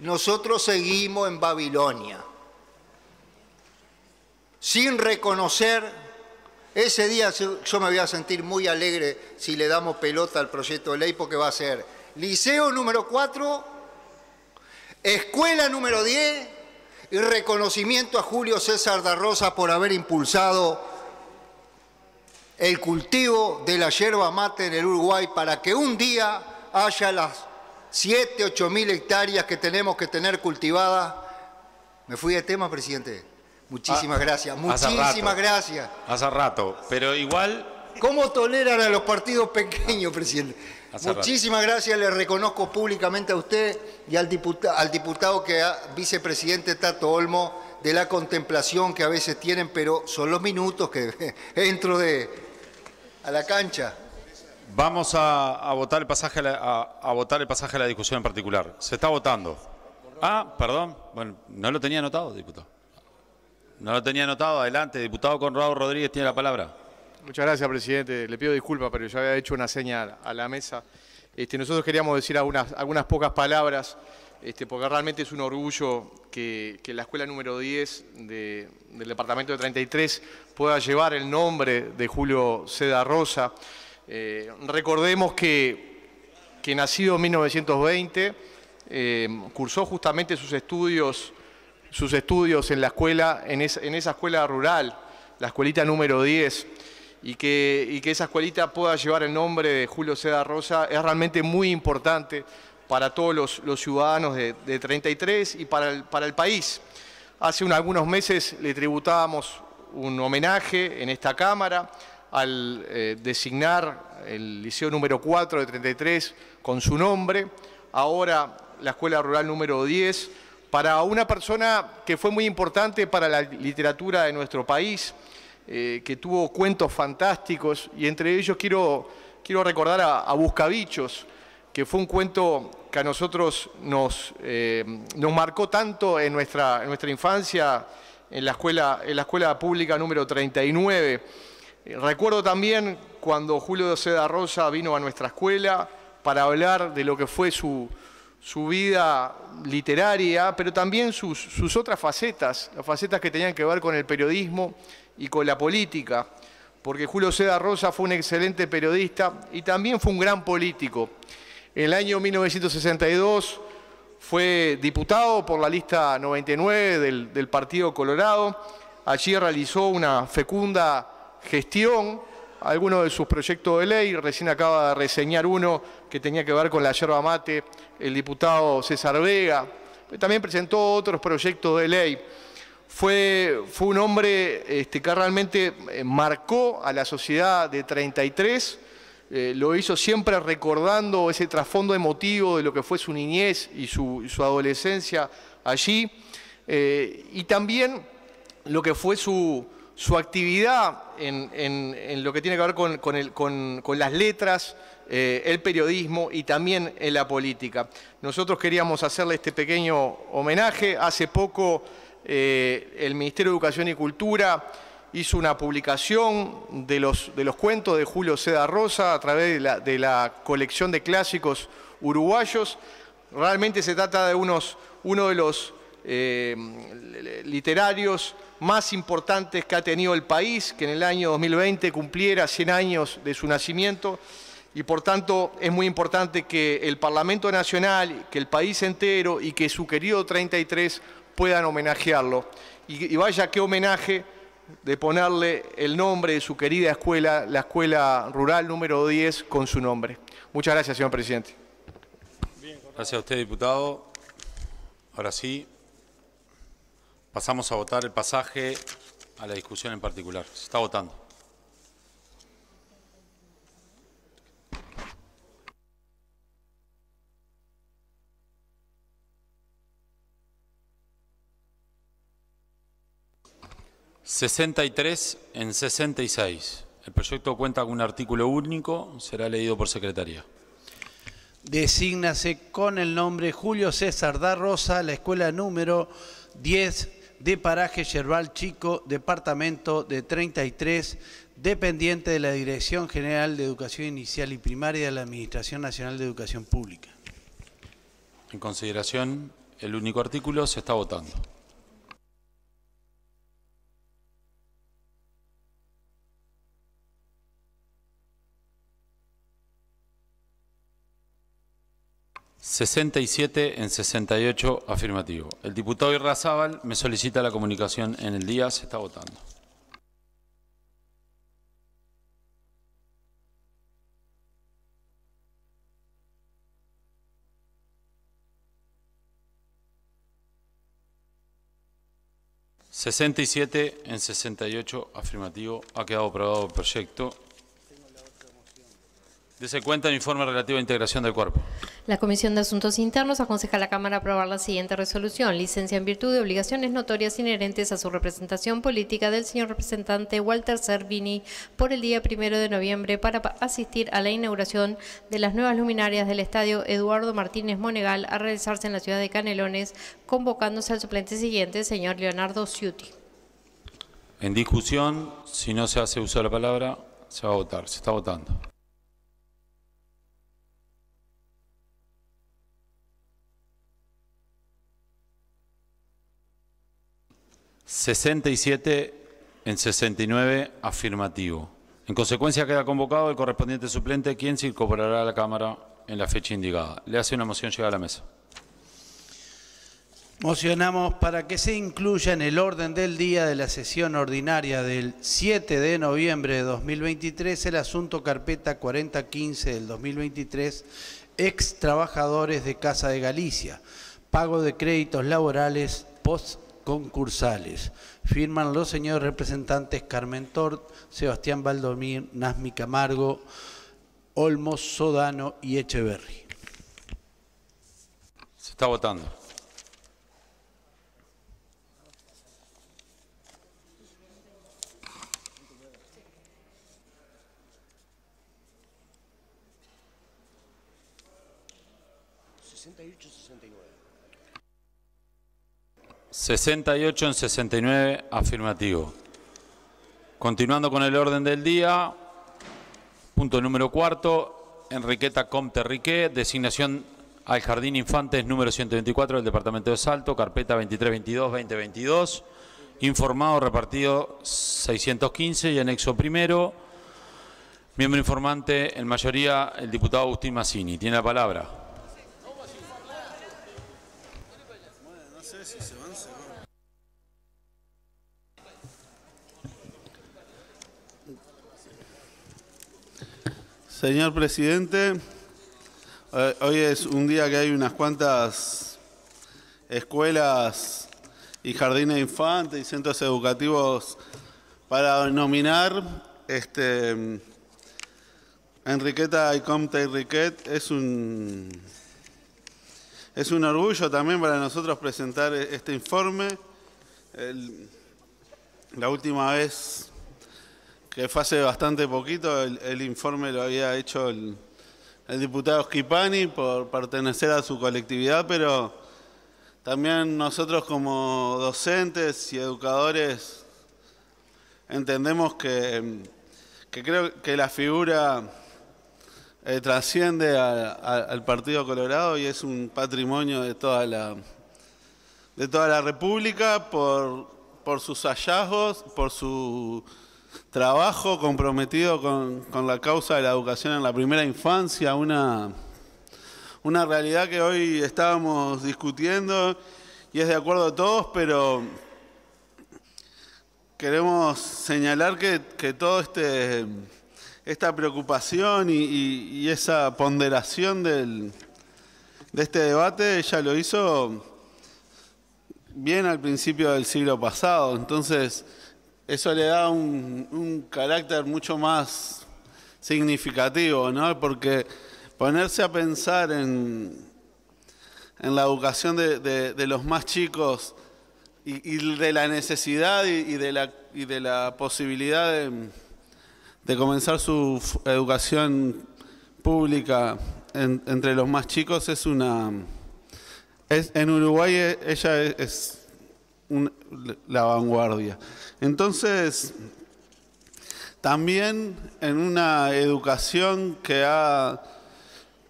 Nosotros seguimos en Babilonia, sin reconocer, ese día yo me voy a sentir muy alegre si le damos pelota al proyecto de ley, porque va a ser liceo número 4, Escuela número 10 y reconocimiento a Julio César da Rosa por haber impulsado el cultivo de la yerba mate en el Uruguay para que un día haya las 7, 8 mil hectáreas que tenemos que tener cultivadas. Me fui de tema, presidente. Muchísimas ah, gracias. Muchísimas gracias. Hace rato, pero igual... ¿Cómo toleran a los partidos pequeños, presidente? Muchísimas gracias, le reconozco públicamente a usted y al, diputado, al diputado que ha, vicepresidente Tato Olmo de la contemplación que a veces tienen, pero son los minutos que [LAUGHS] entro de, a la cancha. Vamos a, votar el pasaje a, a, votar el pasaje a la discusión en particular. Se está votando. Ah, perdón. Bueno, no lo tenía anotado, diputado. No lo tenía anotado. Adelante, diputado Conrado Rodríguez tiene la palabra. Muchas gracias, presidente. Le pido disculpas, pero yo había hecho una seña a la mesa. Este, nosotros queríamos decir algunas, algunas pocas palabras, este, porque realmente es un orgullo que, la escuela número 10 del departamento de 33 pueda llevar el nombre de Julio Seda Rosa. Eh, recordemos que, que, nacido en 1920, eh, cursó justamente sus estudios, sus estudios en la escuela, en esa escuela rural, la escuelita número 10 y que, esa escuelita pueda llevar el nombre de Julio Seda Rosa es realmente muy importante para todos los, ciudadanos de, 33 y para el, país. Hace unos algunos meses le tributábamos un homenaje en esta Cámara al eh, designar el liceo número 4 de 33 con su nombre, ahora la escuela rural número 10, para una persona que fue muy importante para la literatura de nuestro país, eh, que tuvo cuentos fantásticos y entre ellos quiero, quiero recordar a, a Buscabichos, que fue un cuento que a nosotros nos, eh, nos marcó tanto en nuestra, en nuestra infancia, en la, escuela, en la escuela pública número 39. Eh, recuerdo también cuando Julio de Seda Rosa vino a nuestra escuela para hablar de lo que fue su, vida literaria, pero también sus, sus, otras facetas, las facetas que tenían que ver con el periodismo y con la política, porque Julio Seda Rosa fue un excelente periodista y también fue un gran político. En el año 1962 fue diputado por la lista 99 del, del Partido Colorado. Allí realizó una fecunda gestión, algunos de sus proyectos de ley. Recién acaba de reseñar uno que tenía que ver con la yerba mate, el diputado César Vega. También presentó otros proyectos de ley fue, fue un hombre este, que realmente eh, marcó a la sociedad de 33, eh, lo hizo siempre recordando ese trasfondo emotivo de lo que fue su niñez y su, adolescencia allí, eh, y también lo que fue su, actividad en, lo que tiene que ver con, con, las letras, el periodismo y también en la política. Nosotros queríamos hacerle este pequeño homenaje. Hace poco eh, el Ministerio de Educación y Cultura hizo una publicación de los, cuentos de Julio Seda Rosa a través de la, colección de clásicos uruguayos. Realmente se trata de uno de los eh, literarios más importantes que ha tenido el país, que en el año 2020 cumpliera 100 años de su nacimiento. Y por tanto es muy importante que el Parlamento Nacional, que el país entero y que su querido 33 puedan homenajearlo. Y, vaya qué homenaje de ponerle el nombre de su querida escuela, la Escuela Rural número 10, con su nombre. Muchas gracias, señor presidente. Gracias a usted, diputado. Ahora sí, pasamos a votar el pasaje a la discusión en particular. Se está votando. 63 en 66. El proyecto cuenta con un artículo único, será leído por secretaría. Desígnase con el nombre Julio César da Rosa, la escuela número 10 de Paraje Yerbal Chico, departamento de 33, dependiente de la Dirección General de Educación Inicial y Primaria de la Administración Nacional de Educación Pública. En consideración, el único artículo se está votando. 67 en 68, afirmativo. El diputado Irrazábal me solicita la comunicación en el día, se está votando. ¿67 en 68 afirmativo? Ha quedado aprobado el proyecto. Dese cuenta el informe relativo a integración del cuerpo. La Comisión de Asuntos Internos aconseja a la Cámara aprobar la siguiente resolución. Licencia en virtud de obligaciones notorias inherentes a su representación política del señor representante Walter Servini por el día primero de noviembre para asistir a la inauguración de las nuevas luminarias del Estadio Eduardo Martínez Monegal a realizarse en la ciudad de Canelones, convocándose al suplente siguiente, señor Leonardo Ciuti. En discusión, si no se hace uso de la palabra, se va a votar, se está votando. 67 en 69, afirmativo. En consecuencia queda convocado el correspondiente suplente, quien se incorporará a la Cámara en la fecha indicada. Le hace una moción llega a la mesa. Mocionamos para que se incluya en el orden del día de la sesión ordinaria del 7 de noviembre de 2023 el asunto carpeta 4015 del 2023, ex trabajadores de Casa de Galicia, pago de créditos laborales post concursales. Firman los señores representantes Carmen Tort, Sebastián Valdomir, Nazmi Camargo, Olmos, Sodano y Echeverry. Se está votando. 68 en 69, afirmativo. Continuando con el orden del día, punto número cuarto, Enriqueta Comte Riquet, designación al Jardín Infantes número 124 del Departamento de Salto, carpeta 2322-2022, informado repartido 615 y anexo primero. Miembro informante, en mayoría, el diputado Agustín Massini. Tiene la palabra. Señor presidente, eh, hoy es un día que hay unas cuantas escuelas y jardines de infantes y centros educativos para nominar. Este, Enriqueta y Comte Enriquet es un, es un orgullo también para nosotros presentar este informe. la última vez que fue hace bastante poquito, el, informe lo había hecho el, diputado Schipani por pertenecer a su colectividad, pero también nosotros como docentes y educadores entendemos que, creo que la figura eh, trasciende al Partido Colorado y es un patrimonio de toda la, de toda la República por, por sus hallazgos, por su trabajo comprometido con, la causa de la educación en la primera infancia, una, una realidad que hoy estábamos discutiendo y es de acuerdo a todos, pero queremos señalar que, que toda este, esta preocupación y, esa ponderación de este debate ella lo hizo bien al principio del siglo pasado. Entonces, eso le da un, carácter mucho más significativo, ¿no? Porque ponerse a pensar en, en la educación de, los más chicos y, de la necesidad y, de la, posibilidad de, comenzar su educación pública entre los más chicos es una... Es, en Uruguay eh, ella es, la vanguardia. Entonces, también en una educación que ha,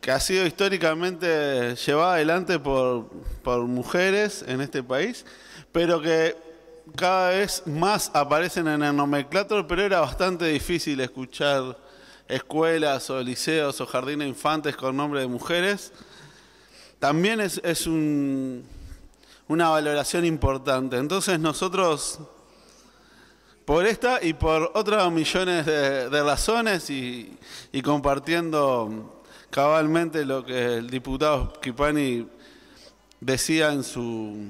que ha sido históricamente llevada adelante por, mujeres en este país, pero que cada vez más aparecen en el nomenclátor, pero era bastante difícil escuchar escuelas o liceos o jardines infantes con nombre de mujeres. También es, es un, una valoración importante. Entonces nosotros por esta y por otras millones de, razones y, compartiendo cabalmente lo que el diputado Kipani decía en su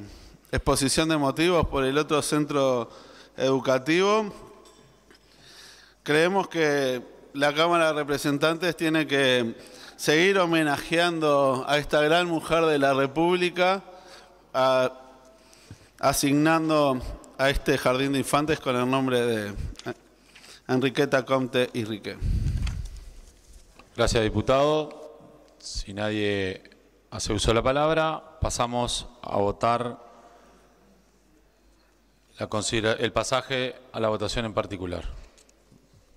exposición de motivos por el otro centro educativo. Creemos que la Cámara de Representantes tiene que seguir homenajeando a esta gran mujer de la República, asignando a este jardín de infantes con el nombre de Enriqueta Comte y Rique. Gracias, diputado. Si nadie hace uso de la palabra, pasamos a votar la el pasaje a la votación en particular.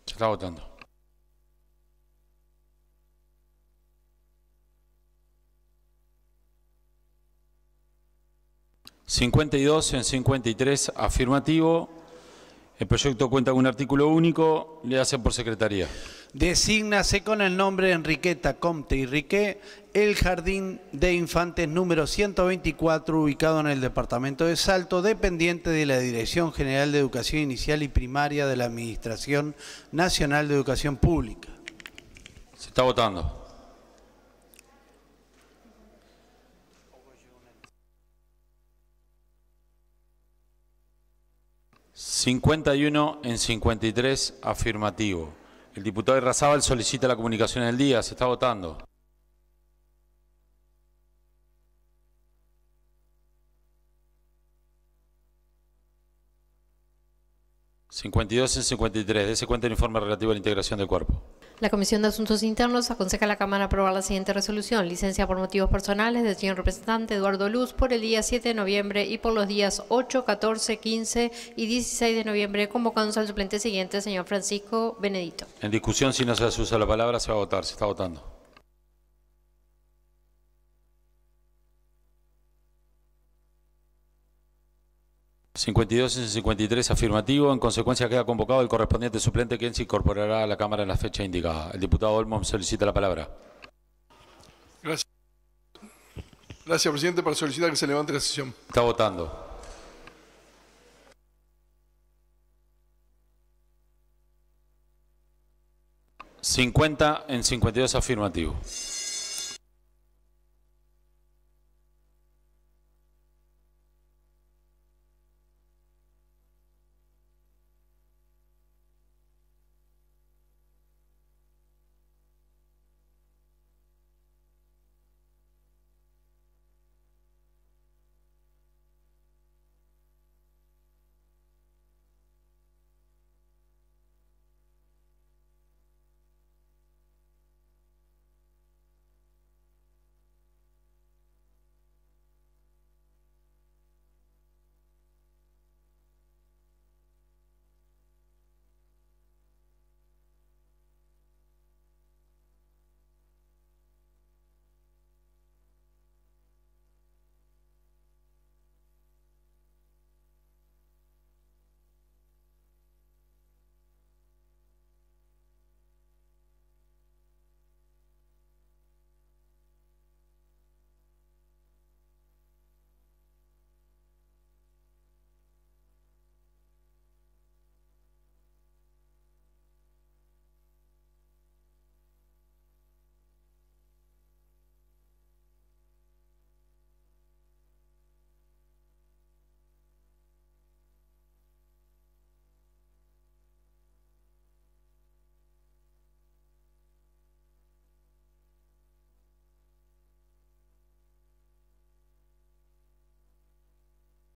Se está votando. 52 en 53, afirmativo. El proyecto cuenta con un artículo único, le hacen por secretaría. Desígnase con el nombre Enriqueta Comte y Riquet el Jardín de Infantes número 124, ubicado en el departamento de Salto, dependiente de la Dirección General de Educación Inicial y Primaria de la Administración Nacional de Educación Pública. Se está votando. 51 en 53, afirmativo. El diputado Razabal solicita la comunicación del día. Se está votando. 52 en 53. ese cuenta el informe relativo a la integración del cuerpo. La Comisión de Asuntos Internos aconseja a la Cámara aprobar la siguiente resolución. Licencia por motivos personales del señor representante Eduardo Luz por el día 7 de noviembre y por los días 8, 14, 15 y 16 de noviembre, convocándose al suplente siguiente, señor Francisco Benedito. En discusión, si no se usa la palabra, se va a votar. Se está votando. 52 en 53 afirmativo. En consecuencia queda convocado el correspondiente suplente quien se incorporará a la Cámara en la fecha indicada. El diputado Olmos solicita la palabra. Gracias. Gracias, presidente, para solicitar que se levante la sesión. Está votando. ¿50 en 52 afirmativo?